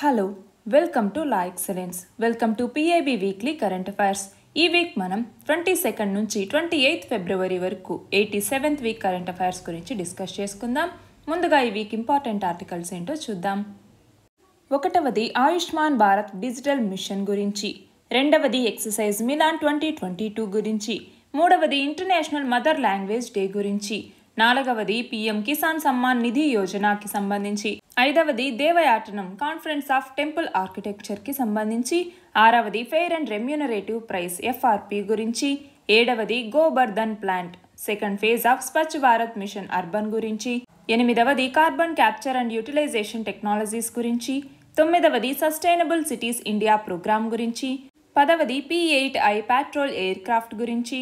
hello welcome to La Excellence welcome to PIB weekly current affairs ఈ week మనం twenty second నుంచి twenty eighth February వరకు eighty seventh week current affairs గురించి discuss చేసుకుందాం ముందుగా ఈ వీక్ ఇంపార్టెంట్ ఆర్టికల్స్ ఏంటో చూద్దాం ఒకటవది ఆయుష్మాన్ భారత్ డిజిటల్ మిషన్ గురించి రెండవది exercise Milan twenty twenty two గురించి మూడవది ఇంటర్నేషనల్ మదర్ లాంగ్వేజ్ డే గురించి నాలుగవది పీఎం కిసాన్ సమ్మాన్ నిధి యోజనకి సంబంధించి ఐదవది దేవయాటనం కాన్ఫరెన్స్ ఆఫ్ టెంపుల్ ఆర్కిటెక్చర్కి సంబంధించి ఆరవది fair and remunerative price FRP గురించి ఏడవది Gobardhan plant second phase of Swachh Bharat mission urban గురించి ఎనిమిదవది carbon capture and utilisation technologies గురించి తొమ్మిదవది సస్టైనబుల్ సిటీస్ ఇండియా ప్రోగ్రాం గురించి పదవది P eight I air aircraft గురించి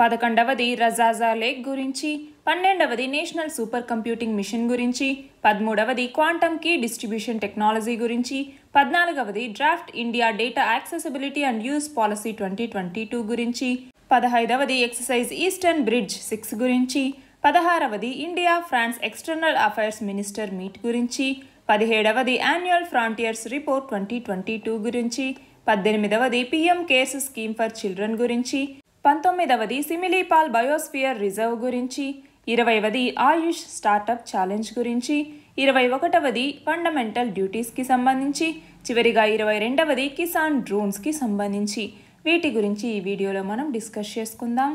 పదకొండవది రజాజా లేక్ గురించి పన్నెండవది నేషనల్ సూపర్ కంప్యూటింగ్ మిషన్ గురించి పదమూడవది క్వాంటమ్ కీ డిస్ట్రిబ్యూషన్ టెక్నాలజీ గురించి పద్నాలుగవది draft India data accessibility and use policy twenty twenty two గురించి పదహైదవది ఎక్సర్సైజ్ ఈస్టర్న్ బ్రిడ్జ్ సిక్స్ గురించి పదహారవది India France external affairs minister meet గురించి పదిహేడవది annual frontiers report twenty twenty two గురించి పద్దెనిమిదవది PM CARES scheme for children గురించి పంతొమ్మిదవది సిమిలీపాల్ బయోస్ఫియర్ రిజర్వ్ గురించి ఇరవైవది ఆయుష్ స్టార్టప్ ఛాలెంజ్ గురించి ఇరవై ఒకటవది ఫండమెంటల్ డ్యూటీస్కి సంబంధించి చివరిగా ఇరవై రెండవది కిసాన్ డ్రోన్స్కి సంబంధించి వీటి గురించి ఈ వీడియోలో మనం డిస్కస్ చేసుకుందాం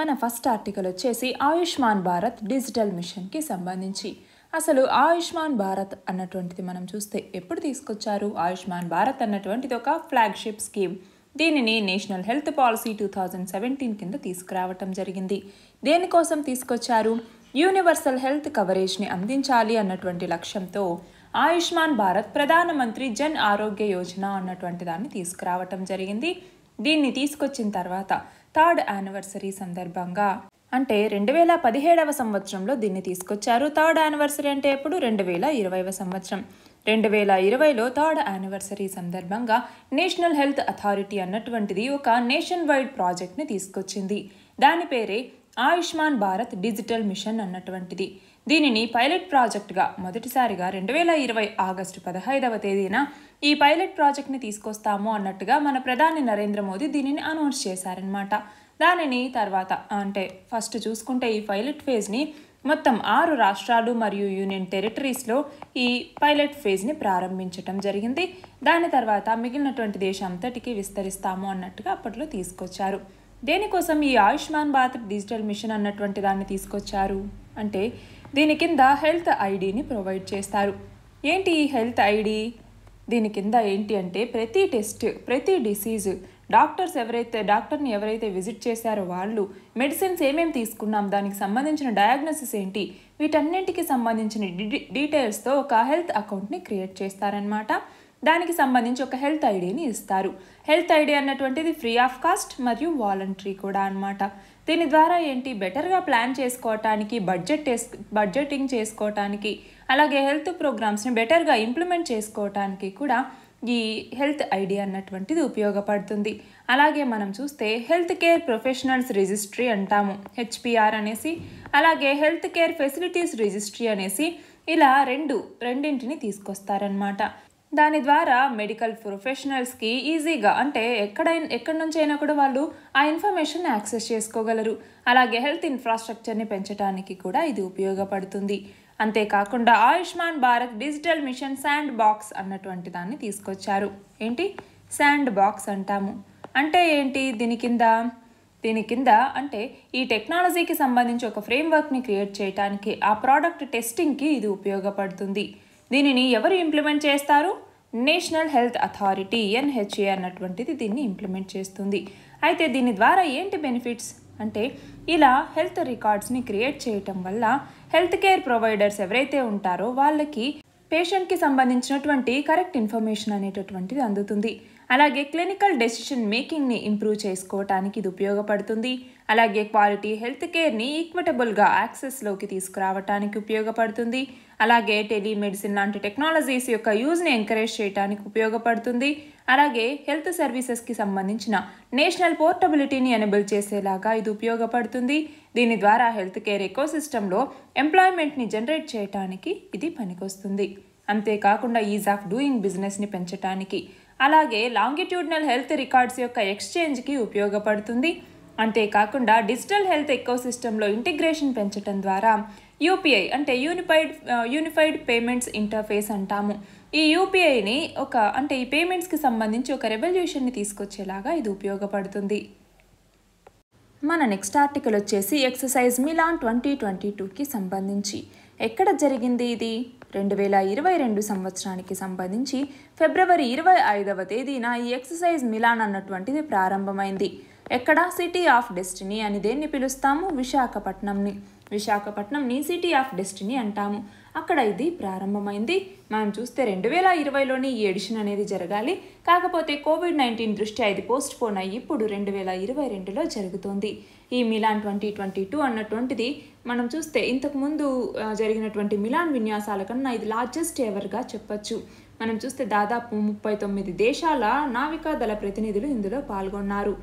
మన ఫస్ట్ ఆర్టికల్ వచ్చేసి ఆయుష్మాన్ భారత్ డిజిటల్ మిషన్కి సంబంధించి అసలు ఆయుష్మాన్ భారత్ అన్నటువంటిది మనం చూస్తే ఎప్పుడు తీసుకొచ్చారు ఆయుష్మాన్ భారత్ అన్నటువంటిది ఒక ఫ్లాగ్షిప్ స్కీమ్ దీనిని national health policy two thousand seventeen కింద తీసుకురావటం జరిగింది దేనికోసం తీసుకొచ్చారు యూనివర్సల్ హెల్త్ కవరేజ్ని అందించాలి అన్నటువంటి లక్ష్యంతో ఆయుష్మాన్ భారత్ ప్రధానమంత్రి జన్ ఆరోగ్య యోజన అన్నటువంటి దాన్ని తీసుకురావటం జరిగింది దీన్ని తీసుకొచ్చిన తర్వాత థర్డ్ యానివర్సరీ సందర్భంగా అంటే రెండు వేల పదిహేడవ సంవత్సరంలో దీన్ని తీసుకొచ్చారు థర్డ్ యానివర్సరీ అంటే ఎప్పుడు రెండు వేల ఇరవైవ సంవత్సరం రెండు వేల ఇరవైలో థర్డ్ యానివర్సరీ సందర్భంగా నేషనల్ హెల్త్ అథారిటీ అన్నటువంటిది ఒక నేషన్ వైడ్ ప్రాజెక్ట్ని తీసుకొచ్చింది దాని పేరే ఆయుష్మాన్ భారత్ డిజిటల్ మిషన్ అన్నటువంటిది దీనిని పైలట్ ప్రాజెక్టుగా మొదటిసారిగా రెండు వేల ఇరవై ఆగస్టు పదహైదవ తేదీన ఈ పైలట్ ప్రాజెక్ట్ని తీసుకొస్తాము అన్నట్టుగా మన ప్రధాని నరేంద్ర మోదీ దీనిని అనౌన్స్ చేశారనమాట దానిని తర్వాత అంటే ఫస్ట్ చూసుకుంటే ఈ పైలట్ ఫేజ్ని మొత్తం ఆరు రాష్ట్రాలు మరియు యూనియన్ టెరిటరీస్లో ఈ పైలట్ ఫేజ్ని ప్రారంభించటం జరిగింది దాని తర్వాత మిగిలినటువంటి దేశం అంతటికి విస్తరిస్తాము అన్నట్టుగా అప్పట్లో తీసుకొచ్చారు దేనికోసం ఈ ఆయుష్మాన్ భారత్ డిజిటల్ మిషన్ అన్నటువంటి దాన్ని తీసుకొచ్చారు అంటే దీని కింద హెల్త్ ఐడిని ప్రొవైడ్ చేస్తారు ఏంటి ఈ హెల్త్ ఐడి దీని కింద ఏంటి అంటే ప్రతి టెస్ట్ ప్రతి డిసీజ్ డాక్టర్స్ ఎవరైతే డాక్టర్ని ఎవరైతే విజిట్ చేశారో వాళ్ళు మెడిసిన్స్ ఏమేమి తీసుకున్నాం దానికి సంబంధించిన డయాగ్నోసిస్ ఏంటి వీటన్నింటికి సంబంధించిన డీటెయిల్స్తో ఒక హెల్త్ అకౌంట్ని క్రియేట్ చేస్తారనమాట దానికి సంబంధించి ఒక హెల్త్ ఐడిని ఇస్తారు హెల్త్ ఐడి అన్నటువంటిది ఫ్రీ ఆఫ్ కాస్ట్ మరియు వాలంటరీ కూడా అనమాట దీని ద్వారా ఏంటి బెటర్గా ప్లాన్ చేసుకోవటానికి బడ్జెట్ బడ్జెటింగ్ చేసుకోవటానికి అలాగే హెల్త్ ప్రోగ్రామ్స్ని బెటర్గా ఇంప్లిమెంట్ చేసుకోవటానికి కూడా ఈ హెల్త్ ఐడి అన్నటువంటిది ఉపయోగపడుతుంది అలాగే మనం చూస్తే హెల్త్ కేర్ ప్రొఫెషనల్స్ రిజిస్ట్రీ అంటాము హెచ్పిఆర్ అనేసి అలాగే హెల్త్ కేర్ ఫెసిలిటీస్ రిజిస్ట్రీ అనేసి ఇలా రెండు రెండింటిని తీసుకొస్తారనమాట దాని ద్వారా మెడికల్ ప్రొఫెషనల్స్కి ఈజీగా అంటే ఎక్కడైనా ఎక్కడి అయినా కూడా వాళ్ళు ఆ ఇన్ఫర్మేషన్ యాక్సెస్ చేసుకోగలరు అలాగే హెల్త్ ఇన్ఫ్రాస్ట్రక్చర్ని పెంచడానికి కూడా ఇది ఉపయోగపడుతుంది అంతేకాకుండా Ayushman Bharat digital mission sandbox అన్నటువంటి దాన్ని తీసుకొచ్చారు ఏంటి శాండ్ బాక్స్ అంటాము అంటే ఏంటి దీని కింద దీని కింద అంటే ఈ టెక్నాలజీకి సంబంధించి ఒక ఫ్రేమ్వర్క్ని క్రియేట్ చేయడానికి ఆ ప్రోడక్ట్ టెస్టింగ్కి ఇది ఉపయోగపడుతుంది దీనిని ఎవరు ఇంప్లిమెంట్ చేస్తారు నేషనల్ హెల్త్ అథారిటీ ఎన్హెచ్ఏ అన్నటువంటిది దీన్ని ఇంప్లిమెంట్ చేస్తుంది అయితే దీని ద్వారా ఏంటి బెనిఫిట్స్ అంటే ఇలా హెల్త్ రికార్డ్స్ని క్రియేట్ చేయటం వల్ల హెల్త్ కేర్ ప్రొవైడర్స్ ఎవరైతే ఉంటారో వాళ్ళకి పేషెంట్కి సంబంధించినటువంటి కరెక్ట్ ఇన్ఫర్మేషన్ అనేటటువంటిది అందుతుంది అలాగే క్లినికల్ డెసిషన్ మేకింగ్ని ఇంప్రూవ్ చేసుకోవటానికి ఇది ఉపయోగపడుతుంది అలాగే క్వాలిటీ హెల్త్ కేర్ని ఈక్విటబుల్గా యాక్సెస్లోకి తీసుకురావటానికి ఉపయోగపడుతుంది అలాగే టెలిమెడిసిన్ లాంటి టెక్నాలజీస్ యొక్క యూజ్ని ఎంకరేజ్ చేయడానికి ఉపయోగపడుతుంది అలాగే హెల్త్ సర్వీసెస్కి సంబంధించిన నేషనల్ పోర్టబిలిటీని ఎనేబుల్ చేసేలాగా ఇది ఉపయోగపడుతుంది దీని ద్వారా హెల్త్ కేర్ ఎకోసిస్టంలో ఎంప్లాయ్మెంట్ని జనరేట్ చేయటానికి ఇది పనికొస్తుంది అంతేకాకుండా ఈజ్ ఆఫ్ డూయింగ్ బిజినెస్ని పెంచటానికి అలాగే లాంగిట్యూడ్నల్ హెల్త్ రికార్డ్స్ యొక్క ఎక్స్చేంజ్కి ఉపయోగపడుతుంది అంతేకాకుండా డిజిటల్ హెల్త్ ఎకోసిస్టంలో ఇంటిగ్రేషన్ పెంచడం ద్వారా యూపీఐ అంటే యూనిఫైడ్ యూనిఫైడ్ పేమెంట్స్ ఇంటర్ఫేస్ అంటాము ఈ యూపీఐని ఒక అంటే ఈ పేమెంట్స్కి సంబంధించి ఒక రెవల్యూషన్ని తీసుకొచ్చేలాగా ఇది ఉపయోగపడుతుంది మన నెక్స్ట్ ఆర్టికల్ వచ్చేసి ఎక్సర్సైజ్ మిలాన్ ట్వంటీ ట్వంటీ టూకి సంబంధించి ఎక్కడ జరిగింది ఇది రెండు వేల ఇరవై రెండు సంవత్సరానికి సంబంధించి ఫిబ్రవరి ఇరవై ఐదవ తేదీన ఈ ఎక్సర్సైజ్ మిలాన్ అన్నటువంటిది ప్రారంభమైంది ఎక్కడ సిటీ ఆఫ్ డెస్టినీ అని దేన్ని పిలుస్తాము విశాఖపట్నంని విశాఖపట్నంని సిటీ ఆఫ్ డెస్టినీ అంటాము అక్కడ ఇది ప్రారంభమైంది మనం చూస్తే రెండు వేల ఇరవైలోనే ఈ ఎడిషన్ అనేది జరగాలి కాకపోతే కోవిడ్ నైన్టీన్ దృష్ట్యా ఇది పోస్ట్ పోన్ అయ్యి ఇప్పుడు రెండు వేల ఇరవై రెండులో జరుగుతోంది ఈ మిలాన్ ట్వంటీ ట్వంటీ టూ అన్నటువంటిది మనం చూస్తే ఇంతకుముందు జరిగినటువంటి మిలాన్ విన్యాసాల కన్నా ఇది లార్జెస్ట్ ఎవర్గా చెప్పచ్చు మనం చూస్తే దాదాపు ముప్పై తొమ్మిది దేశాల నావికాదళ ప్రతినిధులు ఇందులో పాల్గొన్నారు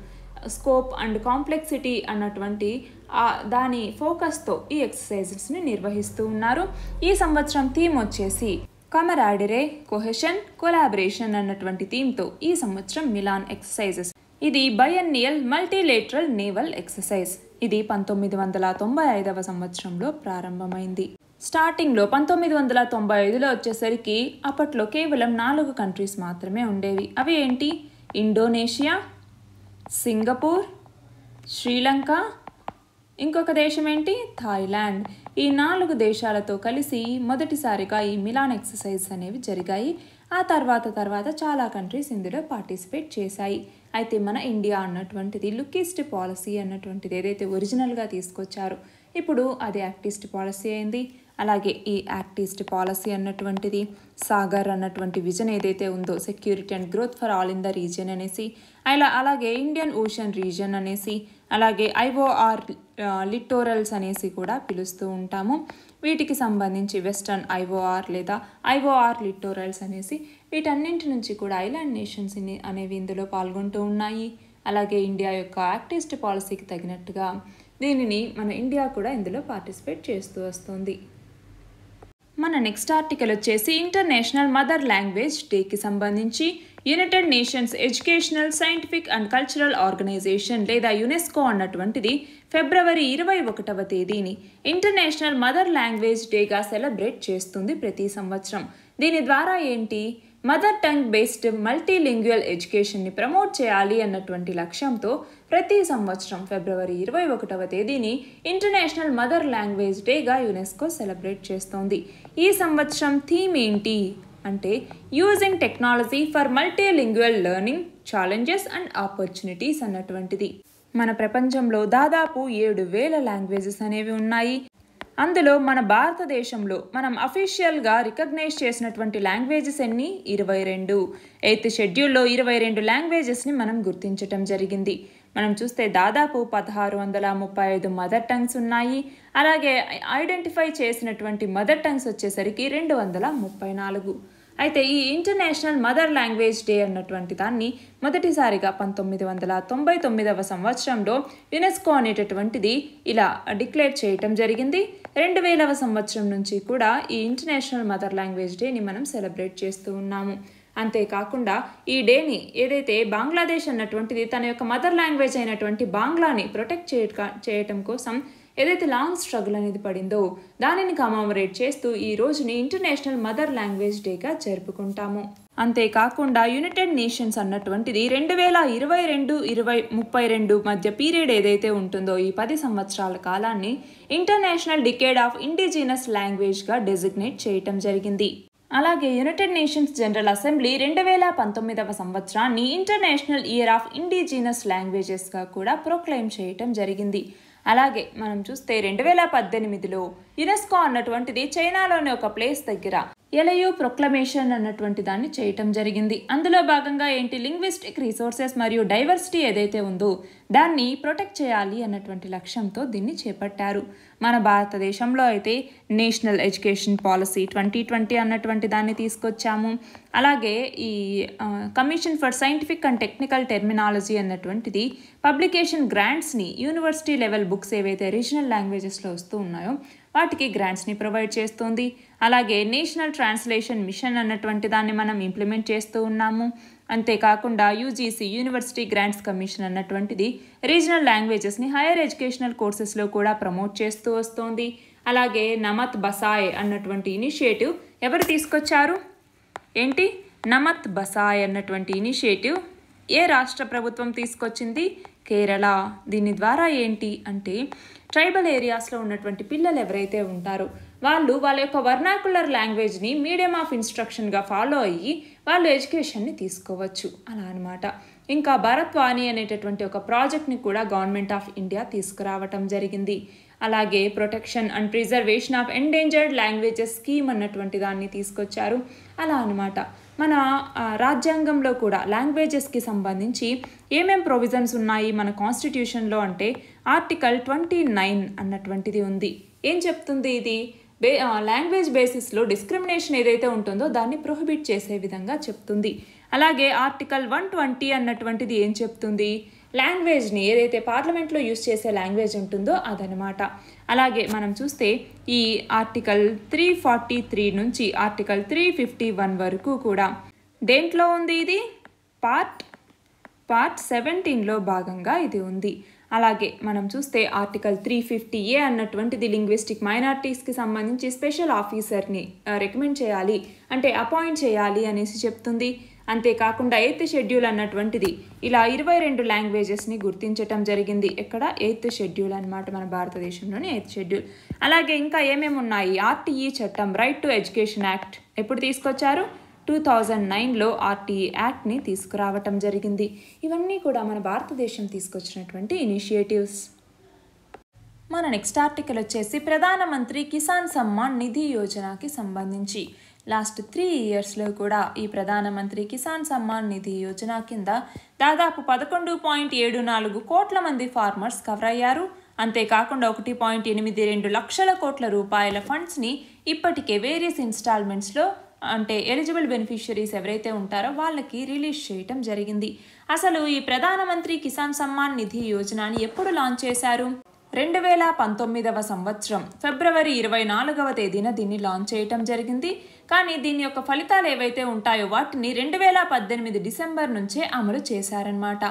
స్కోప్ అండ్ కాంప్లెక్సిటీ అన్నటువంటి దాని ఫోకస్తో ఈ ఎక్సర్సైజెస్ని నిర్వహిస్తూ ఉన్నారు ఈ సంవత్సరం థీమ్ వచ్చేసి కమరాడిరే కొహెషన్ కొలాబరేషన్ అన్నటువంటి థీమ్తో ఈ సంవత్సరం మిలాన్ ఎక్సర్సైజెస్ ఇది బయన్నియల్ మల్టీలేటరల్ నేవల్ ఎక్సర్సైజ్ ఇది పంతొమ్మిది వందల తొంభై ఐదవ సంవత్సరంలో ప్రారంభమైంది స్టార్టింగ్లో పంతొమ్మిది వందల తొంభై ఐదులో వచ్చేసరికి అప్పట్లో కేవలం నాలుగు కంట్రీస్ మాత్రమే ఉండేవి అవి ఏంటి ఇండోనేషియా సింగపూర్ శ్రీలంక ఇంకొక దేశం ఏంటి థాయిలాండ్ ఈ నాలుగు దేశాలతో కలిసి మొదటిసారిగా ఈ మిలాన్ ఎక్సర్సైజ్ అనేవి జరిగాయి ఆ తర్వాత తర్వాత చాలా కంట్రీస్ ఇందులో పార్టిసిపేట్ చేశాయి అయితే మన ఇండియా అన్నటువంటిది లుక్కిస్ట్ పాలసీ అన్నటువంటిది ఏదైతే ఒరిజినల్గా తీసుకొచ్చారో ఇప్పుడు అది యాక్టిస్ట్ పాలసీ అయింది అలాగే ఈ యాక్ట్ ఈస్ట్ పాలసీ అన్నటువంటిది సాగర్ అన్నటువంటి విజన్ ఏదైతే ఉందో security and growth for all in the region అనేసి అలా అలాగే ఇండియన్ ఓషన్ రీజియన్ అనేసి అలాగే ఐఓఆర్ లిటోరల్స్ అనేసి కూడా పిలుస్తూ ఉంటాము వీటికి సంబంధించి వెస్టర్న్ ఐఓఆర్ లేదా ఐఓఆర్ లిటోరల్స్ అనేసి వీటన్నింటి నుంచి కూడా ఐలాండ్ నేషన్స్ అనేవి ఇందులో పాల్గొంటూ ఉన్నాయి అలాగే ఇండియా యొక్క యాక్టిస్ట్ పాలసీకి తగినట్టుగా దీనిని మన ఇండియా కూడా ఇందులో పార్టిసిపేట్ చేస్తూ వస్తుంది మన నెక్స్ట్ ఆర్టికల్ వచ్చేసి ఇంటర్నేషనల్ మదర్ లాంగ్వేజ్ డేకి సంబంధించి united nations educational scientific and cultural organisation లేదా యునెస్కో అన్నటువంటిది ఫిబ్రవరి ఇరవై ఒకటవ తేదీని ఇంటర్నేషనల్ మదర్ లాంగ్వేజ్ డేగా సెలబ్రేట్ చేస్తుంది ప్రతి సంవత్సరం దీని ద్వారా ఏంటి మదర్ టంగ్ బేస్డ్ మల్టీలింగ్యువల్ ఎడ్యుకేషన్ని ప్రమోట్ చేయాలి అన్నటువంటి లక్ష్యంతో ప్రతి సంవత్సరం ఫిబ్రవరి ఇరవై ఒకటవ తేదీని ఇంటర్నేషనల్ మదర్ లాంగ్వేజ్ డేగా యునెస్కో సెలబ్రేట్ చేస్తోంది ఈ సంవత్సరం థీమ్ ఏంటి అంటే using technology for multilingual learning challenges and opportunities అన్నటువంటిది మన ప్రపంచంలో దాదాపు ఏడు వేల లాంగ్వేజెస్ అనేవి ఉన్నాయి అందులో మన భారతదేశంలో మనం అఫీషియల్గా రికగ్నైజ్ చేసినటువంటి లాంగ్వేజెస్ ఎన్ని ఇరవై రెండు ఎయిత్ షెడ్యూల్లో ఇరవై రెండు లాంగ్వేజెస్ని మనం గుర్తించటం జరిగింది మనం చూస్తే దాదాపు పదహారు వందల ముప్పై ఐదు మదర్ టంగ్స్ ఉన్నాయి అలాగే ఐడెంటిఫై చేసినటువంటి మదర్ టంగ్స్ వచ్చేసరికి రెండు వందల ముప్పై నాలుగు అయితే ఈ ఇంటర్నేషనల్ మదర్ లాంగ్వేజ్ డే అన్నటువంటి దాన్ని మొదటిసారిగా పంతొమ్మిది వందల తొంభై తొమ్మిదవ సంవత్సరంలో యునెస్కో అనేటటువంటిది ఇలా డిక్లేర్ చేయటం జరిగింది రెండు వేలవ సంవత్సరం నుంచి కూడా ఈ ఇంటర్నేషనల్ మదర్ లాంగ్వేజ్ డేని మనం సెలబ్రేట్ చేస్తూ ఉన్నాము అంతేకాకుండా ఈ డేని ఏదైతే బంగ్లాదేశ్ అన్నటువంటిది తన యొక్క మదర్ లాంగ్వేజ్ అయినటువంటి బాంగ్లాని ప్రొటెక్ట్ చేయటం కోసం ఏదైతే లాంగ్ స్ట్రగుల్ అనేది పడిందో దానిని కమామరేట్ చేస్తూ ఈ రోజుని ఇంటర్నేషనల్ మదర్ లాంగ్వేజ్ డేగా జరుపుకుంటాము అంతేకాకుండా యునైటెడ్ నేషన్స్ అన్నటువంటిది రెండు వేల ఇరవై రెండు ఇరవై ముప్పై రెండు మధ్య పీరియడ్ ఏదైతే ఉంటుందో ఈ పది సంవత్సరాల కాలాన్ని ఇంటర్నేషనల్ డికేడ్ ఆఫ్ ఇండిజినస్ లాంగ్వేజ్గా డెసిగ్నేట్ చేయటం జరిగింది అలాగే యునైటెడ్ నేషన్స్ జనరల్ అసెంబ్లీ రెండు వేల పంతొమ్మిదవ సంవత్సరాన్ని ఇంటర్నేషనల్ ఇయర్ ఆఫ్ ఇండిజినస్ లాంగ్వేజెస్గా కూడా ప్రొక్లైమ్ చేయటం జరిగింది అలాగే మనం చూస్తే రెండు వేల పద్దెనిమిదిలో యునెస్కో అన్నటువంటిది చైనాలోని ఒక ప్లేస్ దగ్గర ఎలయు ప్రొక్లమేషన్ అన్నటువంటి దాన్ని చేయటం జరిగింది అందులో భాగంగా ఏంటి లింగ్విస్టిక్ రిసోర్సెస్ మరియు డైవర్సిటీ ఏదైతే ఉందో దాన్ని ప్రొటెక్ట్ చేయాలి అన్నటువంటి లక్ష్యంతో దీన్ని చేపట్టారు మన భారతదేశంలో అయితే national education policy twenty twenty అన్నటువంటి దాన్ని తీసుకొచ్చాము అలాగే ఈ commission for scientific and technical terminology అన్నటువంటిది పబ్లికేషన్ గ్రాంట్స్ని యూనివర్సిటీ లెవెల్ బుక్స్ ఏవైతే రీజనల్ లాంగ్వేజెస్లో వస్తూ ఉన్నాయో వాటికి గ్రాంట్స్ని ప్రొవైడ్ చేస్తుంది అలాగే నేషనల్ ట్రాన్స్లేషన్ మిషన్ అన్నటువంటి దాన్ని మనం ఇంప్లిమెంట్ చేస్తూ ఉన్నాము అంతేకాకుండా యూజీసీ యూనివర్సిటీ గ్రాంట్స్ కమిషన్ అన్నటువంటిది రీజనల్ లాంగ్వేజెస్ని హైయర్ ఎడ్యుకేషనల్ కోర్సెస్లో కూడా ప్రమోట్ చేస్తూ వస్తోంది అలాగే నమత్ బసాయ్ అన్నటువంటి ఇనిషియేటివ్ ఎవరు తీసుకొచ్చారు ఏంటి నమత్ బసాయ్ అన్నటువంటి ఇనిషియేటివ్ ఏ రాష్ట్ర ప్రభుత్వం తీసుకొచ్చింది కేరళ దీని ద్వారా ఏంటి అంటే ట్రైబల్ ఏరియాస్లో ఉన్నటువంటి పిల్లలు ఎవరైతే ఉంటారో వాళ్ళు వాళ్ళ యొక్క వర్నాకులర్ లాంగ్వేజ్ని మీడియం ఆఫ్ ఇన్స్ట్రక్షన్గా ఫాలో అయ్యి వాళ్ళు ఎడ్యుకేషన్ని తీసుకోవచ్చు అలా అనమాట ఇంకా భరత్వాణి అనేటటువంటి ఒక ప్రాజెక్ట్ని కూడా గవర్నమెంట్ ఆఫ్ ఇండియా తీసుకురావటం జరిగింది అలాగే protection and preservation of endangered languages scheme అన్నటువంటి దాన్ని తీసుకొచ్చారు అలా అనమాట మన రాజ్యాంగంలో కూడా లాంగ్వేజెస్కి సంబంధించి ఏమేం ప్రొవిజన్స్ ఉన్నాయి మన కాన్స్టిట్యూషన్లో అంటే ఆర్టికల్ ట్వంటీ నైన్ అన్నటువంటిది ఉంది ఏం చెప్తుంది ఇది బే లాంగ్వేజ్ బేసిస్లో డిస్క్రిమినేషన్ ఏదైతే ఉంటుందో దాన్ని ప్రొహిబిట్ చేసే విధంగా చెప్తుంది అలాగే ఆర్టికల్ వన్ ట్వంటీ అన్నటువంటిది ఏం చెప్తుంది లాంగ్వేజ్ని ఏదైతే పార్లమెంట్లో యూస్ చేసే లాంగ్వేజ్ ఉంటుందో అదనమాట అలాగే మనం చూస్తే ఈ ఆర్టికల్ త్రీ ఫార్టీ త్రీ నుంచి ఆర్టికల్ త్రీ ఫిఫ్టీ వన్ వరకు కూడా దేంట్లో ఉంది ఇది పార్ట్ పార్ట్ సెవెంటీన్లో భాగంగా ఇది ఉంది అలాగే మనం చూస్తే ఆర్టికల్ త్రీ ఫిఫ్టీ ఏ అన్నటువంటిది లింగ్విస్టిక్ మైనార్టీస్కి సంబంధించి స్పెషల్ ఆఫీసర్ని రికమెండ్ చేయాలి అంటే అపాయింట్ చేయాలి అనేసి చెప్తుంది అంతేకాకుండా ఎయిత్ షెడ్యూల్ అన్నటువంటిది ఇలా ఇరవై రెండు లాంగ్వేజెస్ని గుర్తించటం జరిగింది ఎక్కడ ఎయిత్ షెడ్యూల్ అనమాట మన భారతదేశంలోని ఎయిత్ షెడ్యూల్ అలాగే ఇంకా ఏమేమి ఉన్నాయి ఆర్టీఈ చట్టం రైట్ టు ఎడ్యుకేషన్ యాక్ట్ ఎప్పుడు తీసుకొచ్చారు టూ థౌజండ్ నైన్లో ఆర్టీఈ యాక్ట్ని తీసుకురావటం జరిగింది ఇవన్నీ కూడా మన భారతదేశం తీసుకొచ్చినటువంటి ఇనిషియేటివ్స్ మన నెక్స్ట్ ఆర్టికల్ వచ్చేసి ప్రధానమంత్రి కిసాన్ సమ్మాన్ నిధి యోజనకి సంబంధించి లాస్ట్ త్రీ ఇయర్స్లో కూడా ఈ ప్రధానమంత్రి కిసాన్ సమ్మాన్ నిధి యోజన కింద దాదాపు పదకొండు పాయింట్ ఏడు నాలుగు కోట్ల మంది ఫార్మర్స్ కవర్ అయ్యారు అంతేకాకుండా ఒకటి పాయింట్ ఎనిమిది రెండు లక్షల కోట్ల రూపాయల ఫండ్స్ని ఇప్పటికే వేరియస్ ఇన్స్టాల్మెంట్స్లో అంటే ఎలిజిబుల్ బెనిఫిషరీస్ ఎవరైతే ఉంటారో వాళ్ళకి రిలీజ్ చేయటం జరిగింది అసలు ఈ ప్రధానమంత్రి కిసాన్ సమ్మాన్ నిధి యోజనని ఎప్పుడు లాంచ్ చేశారు రెండు వేల పంతొమ్మిదవ సంవత్సరం ఫిబ్రవరి ఇరవై నాలుగవ తేదీన దీన్ని లాంచ్ చేయటం జరిగింది కానీ దీని యొక్క ఫలితాలు ఏవైతే ఉంటాయో వాటిని రెండు వేల పద్దెనిమిది డిసెంబర్ నుంచే అమలు చేశారనమాట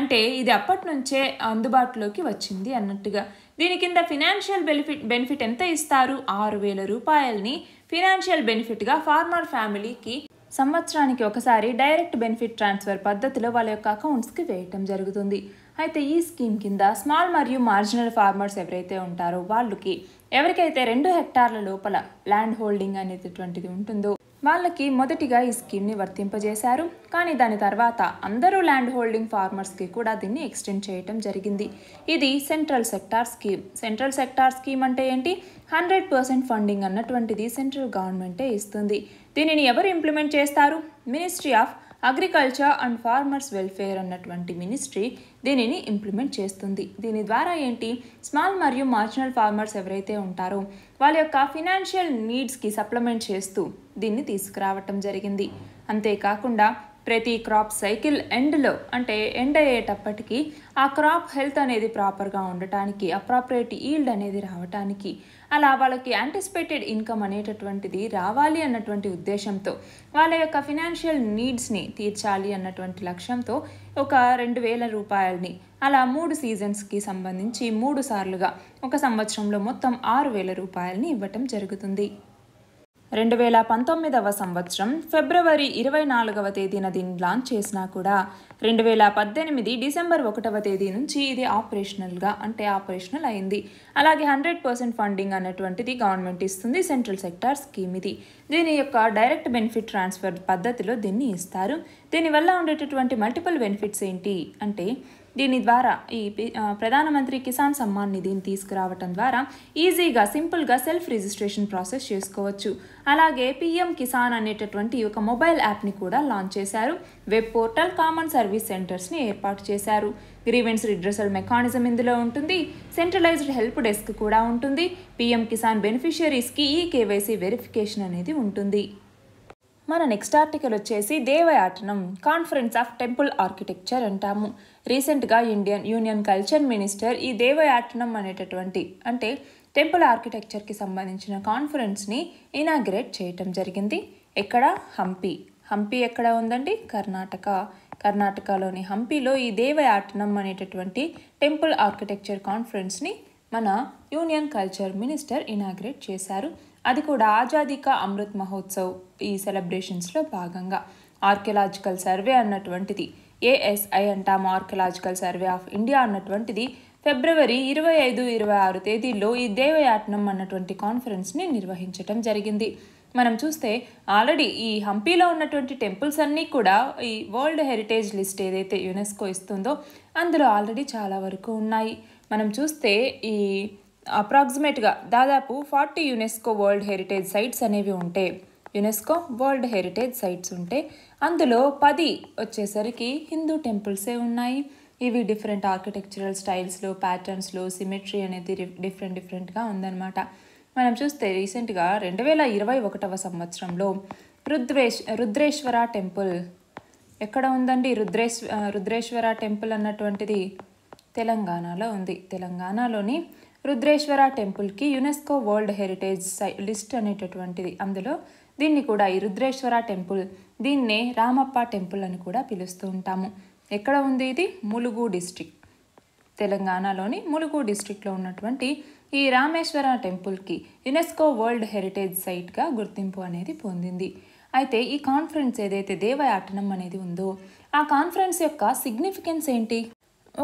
అంటే ఇది అప్పటి నుంచే అందుబాటులోకి వచ్చింది అన్నట్టుగా దీని కింద ఫినాన్షియల్ బెనిఫిట్ బెనిఫిట్ ఎంత ఇస్తారు ఆరు వేల రూపాయల్ని ఫినాన్షియల్ బెనిఫిట్గా ఫార్మర్ ఫ్యామిలీకి సంవత్సరానికి ఒకసారి డైరెక్ట్ బెనిఫిట్ ట్రాన్స్ఫర్ పద్ధతిలో వాళ్ళ యొక్క అకౌంట్స్కి వేయటం జరుగుతుంది అయితే ఈ స్కీమ్ కింద స్మాల్ మరియు మార్జినల్ ఫార్మర్స్ ఎవరైతే ఉంటారో వాళ్ళకి ఎవరికైతే రెండు హెక్టార్ల లోపల ల్యాండ్ హోల్డింగ్ అనేటటువంటిది ఉంటుందో వాళ్ళకి మొదటిగా ఈ స్కీమ్ని వర్తింపజేశారు కానీ దాని తర్వాత అందరూ ల్యాండ్ హోల్డింగ్ ఫార్మర్స్కి కూడా దీన్ని ఎక్స్టెండ్ చేయటం జరిగింది ఇది central sector scheme central sector scheme అంటే ఏంటి హండ్రెడ్ పర్సెంట్ ఫండింగ్ అన్నటువంటిది సెంట్రల్ గవర్నమెంటే ఇస్తుంది దీనిని ఎవరు ఇంప్లిమెంట్ చేస్తారు ministry of agriculture and farmers welfare అన్నటువంటి మినిస్ట్రీ దీనిని ఇంప్లిమెంట్ చేస్తుంది దీని ద్వారా ఏంటి స్మాల్ మరియు మార్జినల్ ఫార్మర్స్ ఎవరైతే ఉంటారో వాళ్ళ యొక్క ఫినాన్షియల్ నీడ్స్కి సప్లిమెంట్ చేస్తూ దీన్ని తీసుకురావటం జరిగింది అంతేకాకుండా ప్రతి క్రాప్ సైకిల్ ఎండ్లో అంటే ఎండ్ అయ్యేటప్పటికీ ఆ క్రాప్ హెల్త్ అనేది ప్రాపర్గా ఉండటానికి అప్రాపరేట్ ఈల్డ్ అనేది రావటానికి అలా వాళ్ళకి యాంటిసిపేటెడ్ ఇన్కమ్ అనేటటువంటిది రావాలి అన్నటువంటి ఉద్దేశంతో వాళ్ళ యొక్క ఫినాన్షియల్ నీడ్స్ని తీర్చాలి అన్నటువంటి లక్ష్యంతో ఒక రెండు వేల రూపాయలని అలా మూడు సీజన్స్కి సంబంధించి మూడు సార్లుగా ఒక సంవత్సరంలో మొత్తం ఆరు వేల రూపాయలని ఇవ్వటం జరుగుతుంది రెండు వేల పంతొమ్మిదవ సంవత్సరం ఫిబ్రవరి ఇరవై నాలుగవ తేదీన దీన్ని లాంచ్ చేసినా కూడా రెండు వేల పద్దెనిమిది డిసెంబర్ ఒకటవ తేదీ నుంచి ఇది ఆపరేషనల్గా అంటే ఆపరేషనల్ అయింది అలాగే హండ్రెడ్ పర్సెంట్ ఫండింగ్ అన్నటువంటిది గవర్నమెంట్ ఇస్తుంది సెంట్రల్ సెక్టార్ స్కీమ్ ఇది దీని యొక్క డైరెక్ట్ బెనిఫిట్ ట్రాన్స్ఫర్ పద్ధతిలో దీన్ని ఇస్తారు దీనివల్ల ఉండేటటువంటి మల్టిపుల్ బెనిఫిట్స్ ఏంటి అంటే దీని ద్వారా ఈ ప్రధానమంత్రి కిసాన్ సమ్మాన్ నిధిని తీసుకురావటం ద్వారా ఈజీగా సింపుల్గా సెల్ఫ్ రిజిస్ట్రేషన్ ప్రాసెస్ చేసుకోవచ్చు అలాగే పిఎం కిసాన్ అనేటటువంటి ఒక మొబైల్ యాప్ని కూడా లాంచ్ చేశారు వెబ్ పోర్టల్ కామన్ సర్వీస్ సెంటర్స్ని ఏర్పాటు చేశారు గ్రీవెన్స్ రిడ్రెసల్ మెకానిజం ఇందులో ఉంటుంది సెంట్రలైజ్డ్ హెల్ప్ డెస్క్ కూడా ఉంటుంది పీఎం కిసాన్ బెనిఫిషియరీస్కి ఈ కేవైసీ వెరిఫికేషన్ అనేది ఉంటుంది మన నెక్స్ట్ ఆర్టికల్ వచ్చేసి Devayatanam conference of temple architecture అంటాము రీసెంట్గా ఇండియన్ యూనియన్ కల్చర్ మినిస్టర్ ఈ దేవయాటనం అనేటటువంటి అంటే టెంపుల్ ఆర్కిటెక్చర్కి సంబంధించిన కాన్ఫరెన్స్ని ఇనాగ్రేట్ చేయటం జరిగింది ఎక్కడ హంపి హంపి ఎక్కడ ఉందండి కర్ణాటక కర్ణాటకలోని హంపిలో ఈ దేవయాటనం అనేటటువంటి టెంపుల్ ఆర్కిటెక్చర్ కాన్ఫరెన్స్ని మన యూనియన్ కల్చర్ మినిస్టర్ ఇనాగ్రేట్ చేశారు అది కూడా ఆజాదీ కా అమృత్ మహోత్సవ్ ఈ సెలబ్రేషన్స్లో భాగంగా ఆర్కియలాజికల్ సర్వే అన్నటువంటిది ఏఎస్ఐ అంటాము ఆర్కియలాజికల్ సర్వే ఆఫ్ ఇండియా అన్నటువంటిది ఫిబ్రవరి ఇరవై ఐదు ఇరవై ఆరు తేదీల్లో ఈ దేవయాట్నం అన్నటువంటి కాన్ఫరెన్స్ని నిర్వహించటం జరిగింది మనం చూస్తే ఆల్రెడీ ఈ హంపీలో ఉన్నటువంటి టెంపుల్స్ అన్నీ కూడా ఈ వరల్డ్ హెరిటేజ్ లిస్ట్ ఏదైతే యునెస్కో ఇస్తుందో అందులో ఆల్రెడీ చాలా వరకు ఉన్నాయి మనం చూస్తే ఈ అప్రాక్సిమేట్గా దాదాపు forty UNESCO world heritage sites అనేవి ఉంటే యునెస్కో వరల్డ్ హెరిటేజ్ సైట్స్ ఉంటే అందులో పది వచ్చేసరికి హిందూ టెంపుల్సే ఉన్నాయి ఇవి డిఫరెంట్ ఆర్కిటెక్చరల్ స్టైల్స్లో ప్యాటర్న్స్లో సిమెట్రీ అనేది డిఫరెంట్ డిఫరెంట్గా ఉందన్నమాట మనం చూస్తే రీసెంట్గా రెండు వేల ఇరవై ఒకటవ సంవత్సరంలో రుద్రేశ్ రుద్రేశ్వర టెంపుల్ ఎక్కడ ఉందండి రుద్రేశ్వ రుద్రేశ్వర టెంపుల్ అన్నటువంటిది తెలంగాణలో ఉంది తెలంగాణలోని రుద్రేశ్వర టెంపుల్కి UNESCO world heritage site list అనేటటువంటిది అందులో దీన్ని కూడా ఈ రుద్రేశ్వర టెంపుల్ దీన్నే రామప్ప టెంపుల్ అని కూడా పిలుస్తూ ఉంటాము ఎక్కడ ఉంది ఇది ములుగు డిస్టిక్ తెలంగాణలోని ములుగు డిస్టిక్లో ఉన్నటువంటి ఈ రామేశ్వర టెంపుల్కి యునెస్కో వరల్డ్ హెరిటేజ్ సైట్గా గుర్తింపు అనేది పొందింది అయితే ఈ కాన్ఫరెన్స్ ఏదైతే దేవయాటనం అనేది ఉందో ఆ కాన్ఫరెన్స్ యొక్క సిగ్నిఫికెన్స్ ఏంటి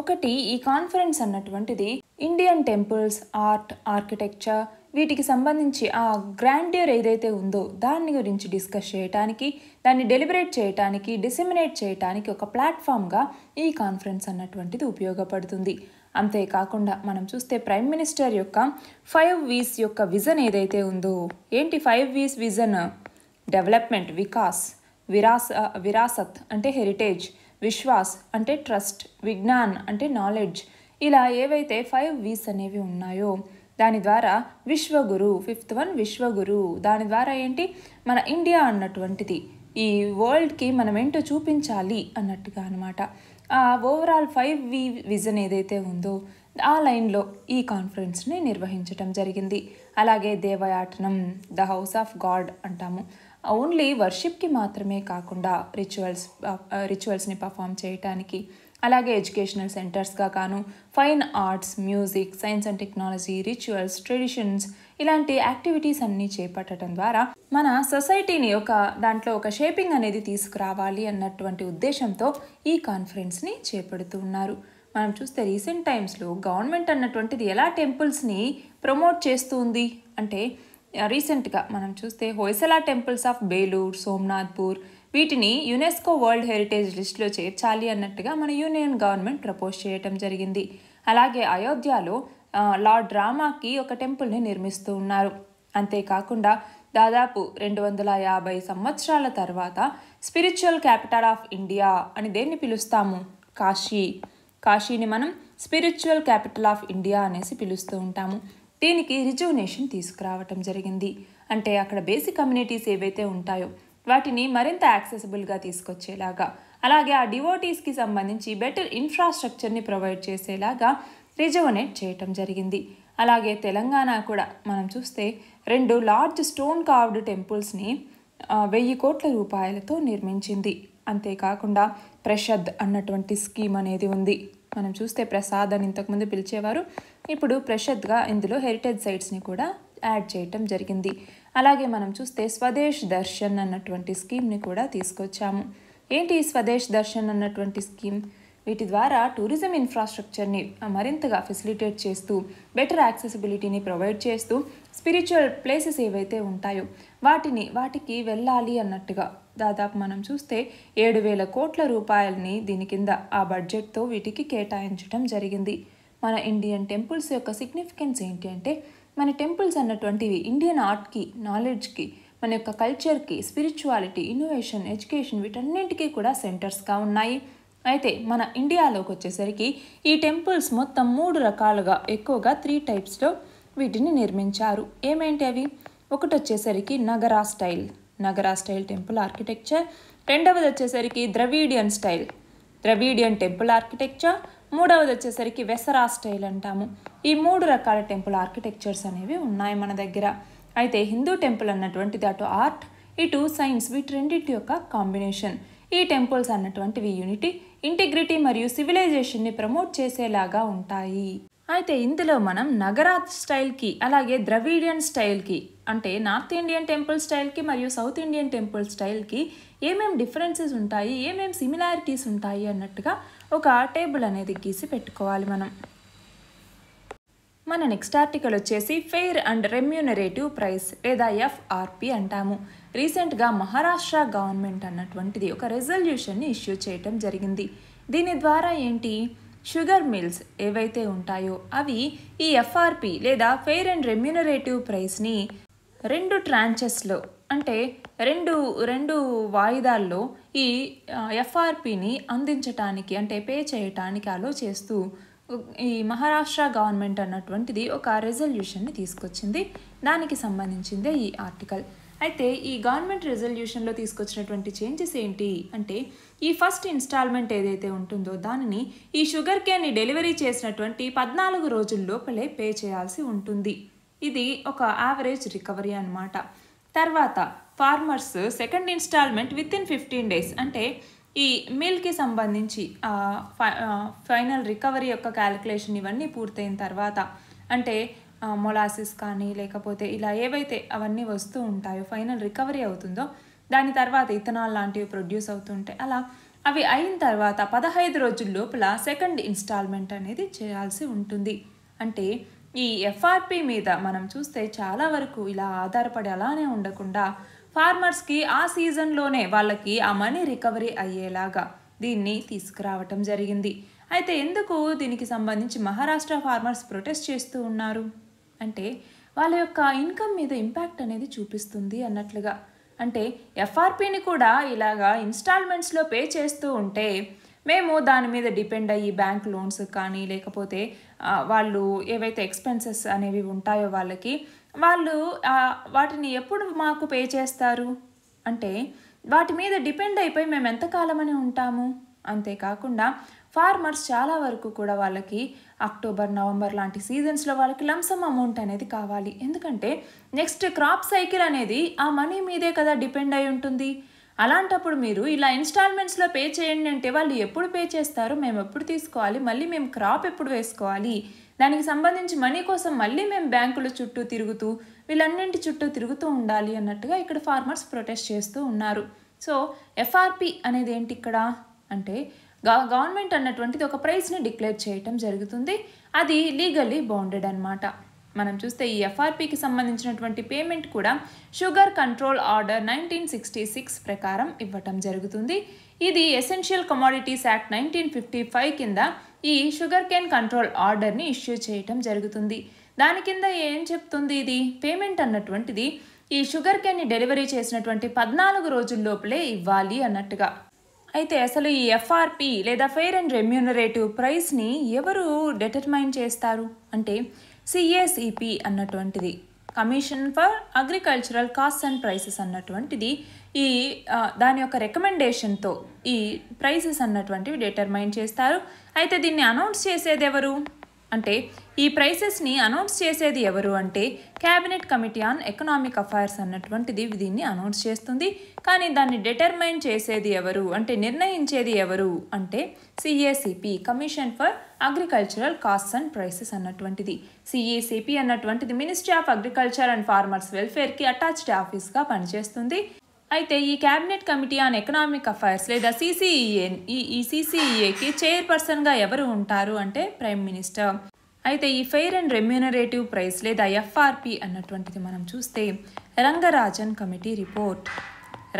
ఒకటి ఈ కాన్ఫరెన్స్ అన్నటువంటిది ఇండియన్ టెంపుల్స్ ఆర్ట్ ఆర్కిటెక్చర్ వీటికి సంబంధించి ఆ గ్రాండియర్ ఏదైతే ఉందో దాని గురించి డిస్కస్ చేయటానికి దాన్ని డెలిబరేట్ చేయటానికి డిసిమినేట్ చేయటానికి ఒక ప్లాట్ఫామ్గా ఈ కాన్ఫరెన్స్ అన్నటువంటిది ఉపయోగపడుతుంది అంతేకాకుండా మనం చూస్తే ప్రైమ్ మినిస్టర్ యొక్క ఫైవ్ వీస్ యొక్క విజన్ ఏదైతే ఉందో ఏంటి five Vs vision development Vikas విరాస విరాసత్ అంటే హెరిటేజ్ విశ్వాస్ అంటే ట్రస్ట్ విజ్ఞాన్ అంటే నాలెడ్జ్ ఇలా ఏవైతే ఫైవ్ వీస్ అనేవి ఉన్నాయో దాని ద్వారా విశ్వగురు ఫిఫ్త్ వన్ విశ్వగురు దాని ద్వారా ఏంటి మన ఇండియా అన్నటువంటిది ఈ వరల్డ్కి మనం ఏంటో చూపించాలి అన్నట్టుగా అనమాట ఆ ఓవరాల్ ఫైవ్ వి విజన్ ఏదైతే ఉందో ఆ లైన్లో ఈ కాన్ఫరెన్స్ని నిర్వహించటం జరిగింది అలాగే Devayatanam the house of god అంటాము ఓన్లీ వర్షిప్కి మాత్రమే కాకుండా రిచువల్స్ రిచువల్స్ని పర్ఫామ్ చేయటానికి అలాగే ఎడ్యుకేషనల్ సెంటర్స్గా కాను fine arts music science and technology rituals traditions ఇలాంటి యాక్టివిటీస్ అన్నీ చేపట్టడం ద్వారా మన సొసైటీని ఒక దాంట్లో ఒక షేపింగ్ అనేది తీసుకురావాలి అన్నటువంటి ఉద్దేశంతో ఈ కాన్ఫరెన్స్ని చేపడుతూ ఉన్నారు మనం చూస్తే రీసెంట్ టైమ్స్లో గవర్నమెంట్ అన్నటువంటిది ఎలా టెంపుల్స్ని ప్రమోట్ చేస్తుంది అంటే రీసెంట్గా మనం చూస్తే హోయసలా టెంపుల్స్ ఆఫ్ బేలూర్ సోమనాథ్పూర్ వీటిని యునెస్కో వరల్డ్ హెరిటేజ్ లిస్టులో చేర్చాలి అన్నట్టుగా మన యూనియన్ గవర్నమెంట్ ప్రపోజ్ చేయటం జరిగింది అలాగే అయోధ్యలో లార్డ్ రామాకి ఒక టెంపుల్ని నిర్మిస్తూ ఉన్నారు అంతేకాకుండా దాదాపు రెండు వందల యాభై సంవత్సరాల తర్వాత స్పిరిచువల్ క్యాపిటల్ ఆఫ్ ఇండియా అని దేన్ని పిలుస్తాము కాశీ కాశీని మనం స్పిరిచువల్ క్యాపిటల్ ఆఫ్ ఇండియా అనేసి పిలుస్తూ ఉంటాము దీనికి రిజువనేషన్ తీసుకురావటం జరిగింది అంటే అక్కడ బేసిక్ కమ్యూనిటీస్ ఏవైతే ఉంటాయో వాటిని మరింత యాక్సెసిబుల్గా తీసుకొచ్చేలాగా అలాగే ఆ డివోటీస్కి సంబంధించి బెటర్ ఇన్ఫ్రాస్ట్రక్చర్ని ప్రొవైడ్ చేసేలాగా రిజువనేట్ చేయటం జరిగింది అలాగే తెలంగాణ కూడా మనం చూస్తే రెండు లార్జ్ స్టోన్ కార్వ్డ్ టెంపుల్స్ని వెయ్యి కోట్ల రూపాయలతో నిర్మించింది అంతేకాకుండా ప్రషద్ అన్నటువంటి స్కీమ్ అనేది ఉంది మనం చూస్తే ప్రసాద్ అని ఇంతకుముందు పిలిచేవారు ఇప్పుడు ప్రసద్గా ఇందులో హెరిటేజ్ సైట్స్ని కూడా యాడ్ చేయటం జరిగింది అలాగే మనం చూస్తే స్వదేశ్ దర్శన్ అన్నటువంటి స్కీమ్ని కూడా తీసుకొచ్చాము ఏంటి స్వదేశ్ దర్శన్ అన్నటువంటి స్కీమ్ వీటి ద్వారా టూరిజం ఇన్ఫ్రాస్ట్రక్చర్ని మరింతగా ఫెసిలిటేట్ చేస్తూ బెటర్ యాక్సెసిబిలిటీని ప్రొవైడ్ చేస్తూ స్పిరిచువల్ ప్లేసెస్ ఏవైతే ఉంటాయో వాటిని వాటికి వెళ్ళాలి అన్నట్టుగా దాదాపు మనం చూస్తే ఏడు వేల కోట్ల రూపాయలని దీని కింద ఆ బడ్జెట్తో వీటికి కేటాయించడం జరిగింది మన ఇండియన్ టెంపుల్స్ యొక్క సిగ్నిఫికెన్స్ ఏంటి అంటే మన టెంపుల్స్ అన్నటువంటివి ఇండియన్ ఆర్ట్కి నాలెడ్జ్కి మన యొక్క కల్చర్కి స్పిరిచువాలిటీ ఇన్నోవేషన్ ఎడ్యుకేషన్ వీటన్నింటికీ కూడా సెంటర్స్గా ఉన్నాయి అయితే మన ఇండియాలోకి వచ్చేసరికి ఈ టెంపుల్స్ మొత్తం మూడు రకాలుగా ఎక్కువగా త్రీ టైప్స్లో వీటిని నిర్మించారు ఏమేంటి అవి ఒకటి వచ్చేసరికి Nagara style Nagara style temple architecture రెండవది వచ్చేసరికి Dravidian style Dravidian temple architecture మూడవది వచ్చేసరికి వెసరా స్టైల్ అంటాము ఈ మూడు రకాల టెంపుల్ ఆర్కిటెక్చర్స్ అనేవి ఉన్నాయి మన దగ్గర అయితే హిందూ టెంపుల్ అన్నటువంటిది అటు ఆర్ట్ ఇటు సైన్స్ వీటి రెండింటి యొక్క కాంబినేషన్ ఈ టెంపుల్స్ అన్నటువంటివి యూనిటీ ఇంటిగ్రిటీ మరియు సివిలైజేషన్ని ప్రమోట్ చేసేలాగా ఉంటాయి అయితే ఇందులో మనం నగరాత్ స్టైల్కి అలాగే ద్రవీడియన్ స్టైల్కి అంటే నార్త్ ఇండియన్ టెంపుల్ స్టైల్కి మరియు సౌత్ ఇండియన్ టెంపుల్ స్టైల్కి ఏమేమి డిఫరెన్సెస్ ఉంటాయి ఏమేమి సిమిలారిటీస్ ఉంటాయి అన్నట్టుగా ఒక టేబుల్ అనేది గీసి పెట్టుకోవాలి మనం మన నెక్స్ట్ ఆర్టికల్ వచ్చేసి ఫెయిర్ అండ్ రెమ్యూనరేటివ్ ప్రైస్ లేదా ఎఫ్ఆర్పి అంటాము రీసెంట్గా మహారాష్ట్ర గవర్నమెంట్ అన్నటువంటిది ఒక రెజల్యూషన్ని ఇష్యూ చేయటం జరిగింది దీని ద్వారా ఏంటి షుగర్ మిల్స్ ఏవైతే ఉంటాయో అవి ఈ ఎఫ్ఆర్పి లేదా ఫెయిర్ అండ్ రెమ్యునరేటివ్ ప్రైస్ని రెండు ట్రాంచెస్లో అంటే రెండు రెండు వాయిదాల్లో ఈ ఎఫ్ఆర్పిని అందించటానికి అంటే పే చేయటానికి ఆలో చేస్తూ ఈ మహారాష్ట్ర గవర్నమెంట్ అన్నటువంటిది ఒక రెజల్యూషన్ని తీసుకొచ్చింది దానికి సంబంధించిందే ఈ ఆర్టికల్ అయితే ఈ గవర్నమెంట్ రెజల్యూషన్లో తీసుకొచ్చినటువంటి చేంజెస్ ఏంటి అంటే ఈ ఫస్ట్ ఇన్స్టాల్మెంట్ ఏదైతే ఉంటుందో దానిని ఈ షుగర్ కేన్ని డెలివరీ చేసినటువంటి పద్నాలుగు రోజుల లోపలే పే చేయాల్సి ఉంటుంది ఇది ఒక యావరేజ్ రికవరీ అనమాట తర్వాత farmers second instalment within fifteen days అంటే ఈ మిల్కి సంబంధించి ఫైనల్ రికవరీ యొక్క క్యాలిక్యులేషన్ ఇవన్నీ పూర్తయిన తర్వాత అంటే మొలాసిస్ కానీ లేకపోతే ఇలా ఏవైతే అవన్నీ వస్తూ ఉంటాయో ఫైనల్ రికవరీ అవుతుందో దాని తర్వాత ఇథనాల్ లాంటివి ప్రొడ్యూస్ అవుతుంటాయి అలా అవి అయిన తర్వాత పదహైదు రోజుల లోపల సెకండ్ ఇన్స్టాల్మెంట్ అనేది చేయాల్సి ఉంటుంది అంటే ఈ ఎఫ్ఆర్పి మీద మనం చూస్తే చాలా వరకు ఇలా ఆధారపడి అలానే ఉండకుండా ఫార్మర్స్కి ఆ సీజన్లోనే వాళ్ళకి ఆ మనీ రికవరీ అయ్యేలాగా దీన్ని తీసుకురావటం జరిగింది అయితే ఎందుకు దీనికి సంబంధించి మహారాష్ట్ర ఫార్మర్స్ ప్రొటెస్ట్ చేస్తూ ఉన్నారు అంటే వాళ్ళ యొక్క ఇన్కమ్ మీద ఇంపాక్ట్ అనేది చూపిస్తుంది అన్నట్లుగా అంటే ఎఫ్ఆర్పిని కూడా ఇలాగా ఇన్స్టాల్మెంట్స్లో పే చేస్తూ ఉంటే మేము దాని మీద డిపెండ్ అయ్యి బ్యాంక్ లోన్స్ కానీ లేకపోతే వాళ్ళు ఏవైతే ఎక్స్పెన్సెస్ అనేవి ఉంటాయో వాళ్ళకి వాళ్ళు వాటిని ఎప్పుడు మాకు పే చేస్తారు అంటే వాటి మీద డిపెండ్ అయిపోయి మేము ఎంతకాలమని ఉంటాము అంతేకాకుండా ఫార్మర్స్ చాలా వరకు కూడా వాళ్ళకి అక్టోబర్ నవంబర్ లాంటి సీజన్స్లో వాళ్ళకి లంసమ్ అమౌంట్ అనేది కావాలి ఎందుకంటే నెక్స్ట్ క్రాప్ సైకిల్ అనేది ఆ మనీ మీదే కదా డిపెండ్ అయి ఉంటుంది అలాంటప్పుడు మీరు ఇలా ఇన్స్టాల్మెంట్స్లో పే చేయండి అంటే వాళ్ళు ఎప్పుడు పే చేస్తారు మేము ఎప్పుడు తీసుకోవాలి మళ్ళీ మేము క్రాప్ ఎప్పుడు వేసుకోవాలి దానికి సంబంధించి మనీ కోసం మళ్ళీ మేము బ్యాంకుల చుట్టూ తిరుగుతూ వీళ్ళన్నింటి చుట్టూ తిరుగుతూ ఉండాలి అన్నట్టుగా ఇక్కడ ఫార్మర్స్ ప్రొటెస్ట్ చేస్తూ ఉన్నారు సో ఎఫ్ఆర్పి అనేది ఏంటి ఇక్కడ అంటే గవర్నమెంట్ అన్నటువంటిది ఒక ప్రైస్ని డిక్లేర్ చేయటం జరుగుతుంది అది లీగల్లీ బౌండెడ్ అనమాట మనం చూస్తే ఈ ఎఫ్ఆర్పికి సంబంధించినటువంటి పేమెంట్ కూడా sugar control order nineteen sixty six ప్రకారం ఇవ్వటం జరుగుతుంది ఇది essential commodities act nineteen fifty five కింద ఈ షుగర్ కేన్ కంట్రోల్ ఆర్డర్ని ఇష్యూ చేయటం జరుగుతుంది దాని కింద ఏం చెప్తుంది ఇది పేమెంట్ అన్నటువంటిది ఈ షుగర్ కేన్ని డెలివరీ చేసినటువంటి పద్నాలుగు రోజుల్లోపలే ఇవ్వాలి అన్నట్టుగా అయితే అసలు ఈ ఎఫ్ఆర్పి లేదా ఫెయిర్ అండ్ రెమ్యూనరేటివ్ ప్రైస్ని ఎవరు డిటర్మైన్ చేస్తారు అంటే సిఎస్ఈపి అన్నటువంటిది commission for agricultural cost and prices అన్నటువంటిది ఈ దాని యొక్క రికమెండేషన్తో ఈ ప్రైసెస్ అన్నటువంటివి డిటర్మైన్ చేస్తారు అయితే దీన్ని అనౌన్స్ చేసేది ఎవరు అంటే ఈ ప్రైసెస్ని అనౌన్స్ చేసేది ఎవరు అంటే cabinet committee on economic affairs అన్నటువంటిది దీన్ని అనౌన్స్ చేస్తుంది కానీ దాన్ని డిటర్మైన్ చేసేది ఎవరు అంటే నిర్ణయించేది ఎవరు అంటే CACP commission for agricultural costs and prices అన్నటువంటిది సిఏసిపి అన్నటువంటిది ministry of agriculture and farmers వెల్ఫేర్కి అటాచ్డ్ ఆఫీస్గా పనిచేస్తుంది అయితే ఈ cabinet committee on economic affairs లేదా సిసిఈఏ e ఈ సిసిఈఏకి e చైర్పర్సన్గా ఎవరు ఉంటారు అంటే ప్రైమ్ మినిస్టర్ అయితే ఈ ఫెయిర్ అండ్ రెమ్యూనరేటివ్ ప్రైస్ లేదా ఎఫ్ఆర్పి అన్నటువంటిది మనం చూస్తే Rangarajan committee report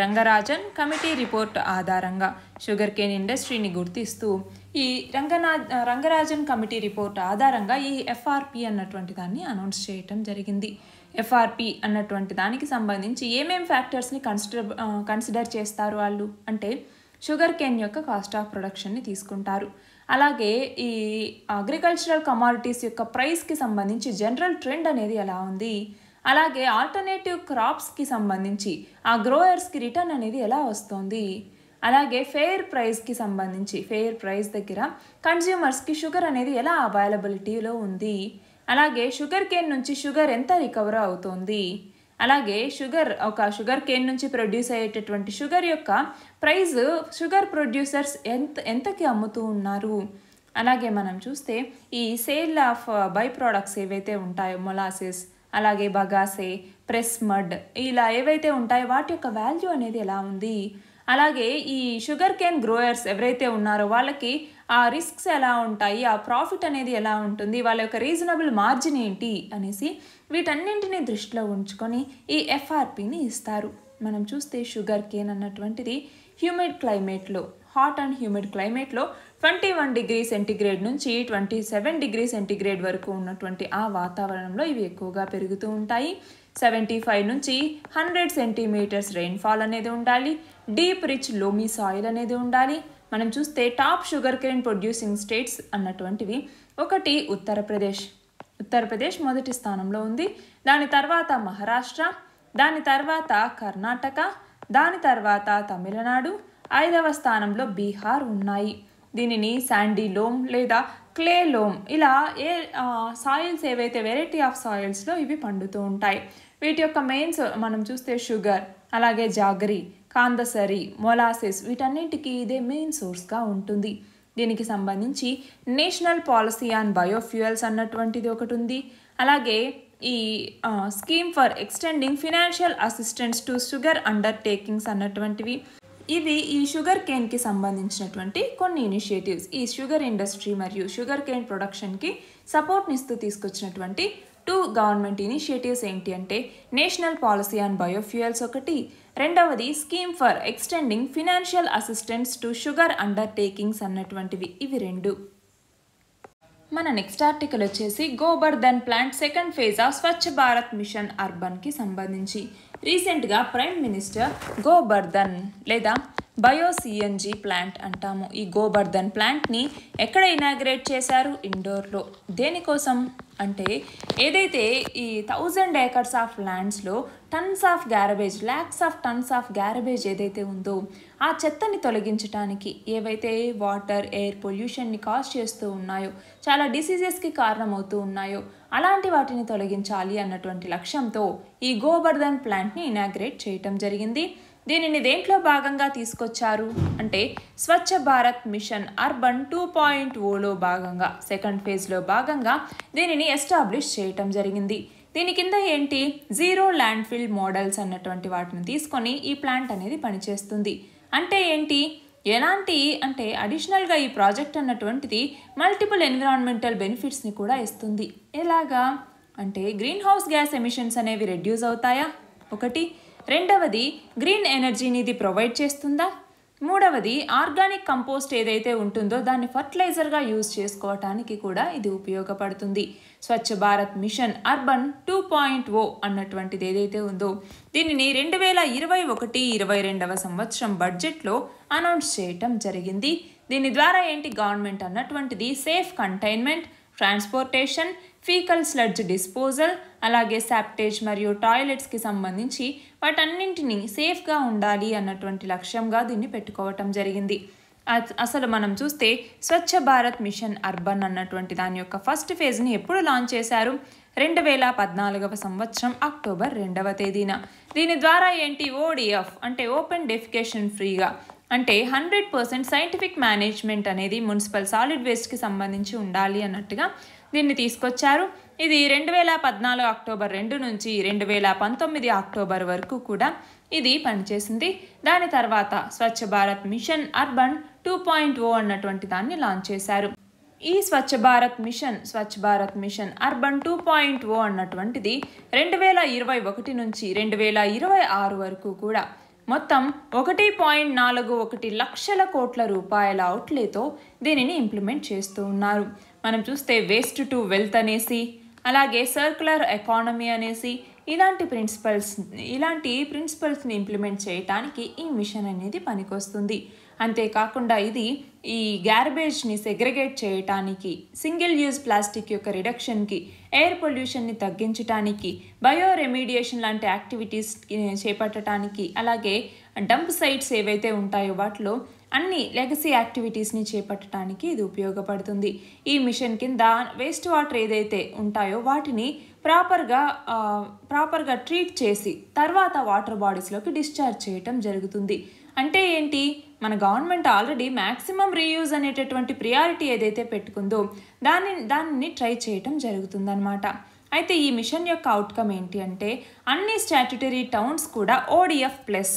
Rangarajan committee report ఆధారంగా షుగర్ కేన్ ఇండస్ట్రీని గుర్తిస్తూ ఈ రంగనా రంగరాజన్ కమిటీ రిపోర్ట్ ఆధారంగా ఈ ఎఫ్ఆర్పి అన్నటువంటి దాన్ని అనౌన్స్ చేయటం జరిగింది ఎఫ్ఆర్పి అన్నటువంటి దానికి సంబంధించి ఏమేమి ఫ్యాక్టర్స్ని కన్సిడర్ కన్సిడర్ చేస్తారు వాళ్ళు అంటే షుగర్ కేన్ యొక్క కాస్ట్ ఆఫ్ ప్రొడక్షన్ని తీసుకుంటారు అలాగే ఈ అగ్రికల్చరల్ కమాడిటీస్ యొక్క ప్రైస్కి సంబంధించి జనరల్ ట్రెండ్ అనేది ఎలా ఉంది అలాగే ఆల్టర్నేటివ్ క్రాప్స్కి సంబంధించి ఆ గ్రోయర్స్కి రిటర్న్ అనేది ఎలా వస్తుంది అలాగే ఫెయిర్ ప్రైస్కి సంబంధించి ఫెయిర్ ప్రైస్ దగ్గర కన్జ్యూమర్స్కి షుగర్ అనేది ఎలా అవైలబిలిటీలో ఉంది అలాగే షుగర్ కేన్ నుంచి షుగర్ ఎంత రికవర్ అవుతుంది అలాగే షుగర్ ఒక షుగర్ కేన్ నుంచి ప్రొడ్యూస్ అయ్యేటటువంటి షుగర్ యొక్క ప్రైస్ షుగర్ ప్రొడ్యూసర్స్ ఎంత ఎంతకి అమ్ముతూ ఉన్నారు అలాగే మనం చూస్తే ఈ సేల్ ఆఫ్ బై ప్రోడక్ట్స్ ఏవైతే ఉంటాయో మొలాసిస్ అలాగే బగాసే ప్రెస్ మడ్ ఇలా ఏవైతే ఉంటాయో వాటి యొక్క వాల్యూ అనేది ఎలా ఉంది అలాగే ఈ షుగర్ కేన్ గ్రోయర్స్ ఎవరైతే ఉన్నారో వాళ్ళకి ఆ రిస్క్స్ ఎలా ఉంటాయి ఆ ప్రాఫిట్ అనేది ఎలా ఉంటుంది వాళ్ళ యొక్క రీజనబుల్ మార్జిన్ ఏంటి అనేసి వీటన్నింటిని దృష్టిలో ఉంచుకొని ఈ ఎఫ్ఆర్పిని ఇస్తారు మనం చూస్తే షుగర్ కేన్ అన్నటువంటిది హ్యూమిడ్ క్లైమేట్లో హాట్ అండ్ హ్యూమిడ్ క్లైమేట్లో ట్వంటీ వన్ డిగ్రీ సెంటీగ్రేడ్ నుంచి ట్వంటీ సెవెన్ డిగ్రీ సెంటీగ్రేడ్ వరకు ఉన్నటువంటి ఆ వాతావరణంలో ఇవి ఎక్కువగా పెరుగుతూ ఉంటాయి సెవెంటీ ఫైవ్ నుంచి హండ్రెడ్ సెంటీమీటర్స్ రెయిన్ఫాల్ అనేది ఉండాలి డీప్ రిచ్ లోమీ సాయిల్ అనేది ఉండాలి మనం చూస్తే top sugar cane producing states అన్నటువంటివి ఒకటి ఉత్తరప్రదేశ్ ఉత్తరప్రదేశ్ మొదటి స్థానంలో ఉంది దాని తర్వాత మహారాష్ట్ర దాని తర్వాత కర్ణాటక దాని తర్వాత తమిళనాడు ఐదవ స్థానంలో బీహార్ ఉన్నాయి దీనిని శాండీ లోమ్ లేదా క్లే లోమ్ ఇలా ఏ సాయిల్స్ ఏవైతే వెరైటీ ఆఫ్ సాయిల్స్లో ఇవి పండుతూ ఉంటాయి వీటి యొక్క మెయిన్స్ మనం చూస్తే షుగర్ అలాగే జాగరి కాందసరి మొలాసిస్ వీటన్నింటికీ ఇదే మెయిన్ సోర్స్గా ఉంటుంది దీనికి సంబంధించి నేషనల్ పాలసీ ఆన్ బయోఫ్యూయల్స్ అన్నటువంటిది ఒకటి ఉంది అలాగే ఈ scheme for extending financial assistance to sugar undertakings అన్నటువంటివి ఇవి ఈ షుగర్ కేన్కి సంబంధించినటువంటి కొన్ని ఇనిషియేటివ్స్ ఈ షుగర్ ఇండస్ట్రీ మరియు షుగర్ కేన్ ప్రొడక్షన్కి సపోర్ట్నిస్తూ తీసుకొచ్చినటువంటి టూ గవర్నమెంట్ ఇనిషియేటివ్స్ ఏంటి అంటే నేషనల్ పాలసీ ఆన్ బయోఫ్యూయల్స్ ఒకటి రెండవది scheme for extending financial assistance to sugar undertakings అన్నటువంటివి ఇవి రెండు మన నెక్స్ట్ ఆర్టికల్ వచ్చేసి Gobardhan plant second phase of Swachh Bharat mission అర్బన్కి సంబంధించి రీసెంట్గా ప్రైమ్ మినిస్టర్ గోబర్ధన్ లేదా బయో సిఎన్జి ప్లాంట్ అంటాము ఈ గోబర్ధన్ ప్లాంట్ని ఎక్కడ ఇనాగ్రేట్ చేశారు ఇండోర్లో దేనికోసం అంటే ఏదైతే ఈ థౌజండ్ ఏకర్స్ ఆఫ్ ల్యాండ్స్లో tons of garbage lakhs of tons of garbage ఏదైతే ఉందో ఆ చెత్తని తొలగించడానికి ఏవైతే వాటర్ ఎయిర్ పొల్యూషన్ని కాజ్ చేస్తూ ఉన్నాయో చాలా డిసీజెస్కి కారణమవుతూ ఉన్నాయో అలాంటి వాటిని తొలగించాలి అన్నటువంటి లక్ష్యంతో ఈ గోబర్ధన్ ప్లాంట్ని ఇనాగ్రేట్ చేయటం జరిగింది దీనిని దేంట్లో భాగంగా తీసుకొచ్చారు అంటే Swachh Bharat mission urban two point ఓలో భాగంగా సెకండ్ ఫేజ్లో భాగంగా దీనిని ఎస్టాబ్లిష్ చేయటం జరిగింది దీని కింద ఏంటి జీరో ల్యాండ్ ఫీల్డ్ మోడల్స్ అన్నటువంటి వాటిని తీసుకొని ఈ ప్లాంట్ అనేది పనిచేస్తుంది అంటే ఏంటి ఎలాంటి అంటే అడిషనల్గా ఈ ప్రాజెక్ట్ అన్నటువంటిది మల్టిపుల్ ఎన్విరాన్మెంటల్ బెనిఫిట్స్ని కూడా ఇస్తుంది ఎలాగా అంటే గ్రీన్ హౌస్ గ్యాస్ ఎమిషన్స్ అనేవి రెడ్యూస్ అవుతాయా ఒకటి రెండవది గ్రీన్ ఎనర్జీని ఇది ప్రొవైడ్ చేస్తుందా మూడవది ఆర్గానిక్ కంపోస్ట్ ఏదైతే ఉంటుందో దాన్ని ఫర్టిలైజర్గా యూజ్ చేసుకోవటానికి కూడా ఇది ఉపయోగపడుతుంది Swachh Bharat mission urban two point O అన్నటువంటిది ఏదైతే ఉందో దీనిని రెండు వేల ఇరవై ఒకటి ఇరవై రెండవ సంవత్సరం బడ్జెట్లో అనౌన్స్ చేయటం జరిగింది దీని ద్వారా ఏంటి గవర్నమెంట్ అన్నటువంటిది safe containment transportation faecal sludge disposal అలాగే శాప్టేజ్ మరియు టాయిలెట్స్కి సంబంధించి వాటన్నింటినీ సేఫ్గా ఉండాలి అన్నటువంటి లక్ష్యంగా దీన్ని పెట్టుకోవటం జరిగింది అసలు మనం చూస్తే స్వచ్ఛ భారత్ మిషన్ అర్బన్ అన్నటువంటి దాని యొక్క ఫస్ట్ ఫేజ్ని ఎప్పుడు లాంచ్ చేశారు రెండు వేల పద్నాలుగవ సంవత్సరం అక్టోబర్ రెండవ తేదీన దీని ద్వారా ఏంటి ఓడిఎఫ్ అంటే ఓపెన్ డెఫికేషన్ ఫ్రీగా అంటే హండ్రెడ్ పర్సెంట్ సైంటిఫిక్ మేనేజ్మెంట్ అనేది మున్సిపల్ సాలిడ్ వేస్ట్కి సంబంధించి ఉండాలి అన్నట్టుగా దీన్ని తీసుకొచ్చారు ఇది రెండు వేల పద్నాలుగు అక్టోబర్ రెండు నుంచి రెండు వేల పంతొమ్మిది అక్టోబర్ వరకు కూడా ఇది పనిచేసింది దాని తర్వాత Swachh Bharat mission urban two point O అన్నటువంటి దాన్ని లాంచ్ చేశారు ఈ Swachh Bharat mission Swachh Bharat mission urban two point O అన్నటువంటిది రెండు వేల ఇరవై ఒకటి నుంచి రెండు వేల ఇరవై ఆరు వరకు కూడా మొత్తం ఒకటి పాయింట్ నాలుగు ఒకటి లక్షల కోట్ల రూపాయల అవుట్లేతో దీనిని ఇంప్లిమెంట్ చేస్తూ ఉన్నారు మనం చూస్తే వేస్ట్ టు వెల్త్ అనేసి అలాగే సర్కులర్ ఎకానమీ అనేసి ఇలాంటి ప్రిన్సిపల్స్ ఇలాంటి ప్రిన్సిపల్స్ని ఇంప్లిమెంట్ చేయటానికి ఈ మిషన్ అనేది పనికొస్తుంది అంతేకాకుండా ఇది ఈ గ్యార్బేజ్ని సెగ్రిగేట్ చేయటానికి సింగిల్ యూజ్ ప్లాస్టిక్ యొక్క రిడక్షన్కి ఎయిర్ పొల్యూషన్ని తగ్గించటానికి బయో రెమీడియేషన్ లాంటి యాక్టివిటీస్ చేపట్టడానికి అలాగే డంప్ సైట్స్ ఏవైతే ఉంటాయో వాటిలో అన్ని లెగసీ యాక్టివిటీస్ని చేపట్టడానికి ఇది ఉపయోగపడుతుంది ఈ మిషన్ కింద వేస్ట్ వాటర్ ఏదైతే ఉంటాయో వాటిని ప్రాపర్గా ప్రాపర్గా ట్రీట్ చేసి తర్వాత వాటర్ బాడీస్లోకి డిశ్చార్జ్ చేయటం జరుగుతుంది అంటే ఏంటి మన గవర్నమెంట్ ఆల్రెడీ మ్యాక్సిమం రీయూజ్ అనేటటువంటి ప్రియారిటీ ఏదైతే పెట్టుకుందో దాని దానిని ట్రై చేయటం జరుగుతుందన్నమాట అయితే ఈ మిషన్ యొక్క అవుట్కమ్ ఏంటి అంటే అన్ని స్టాట్యుటరీ టౌన్స్ కూడా ODF plus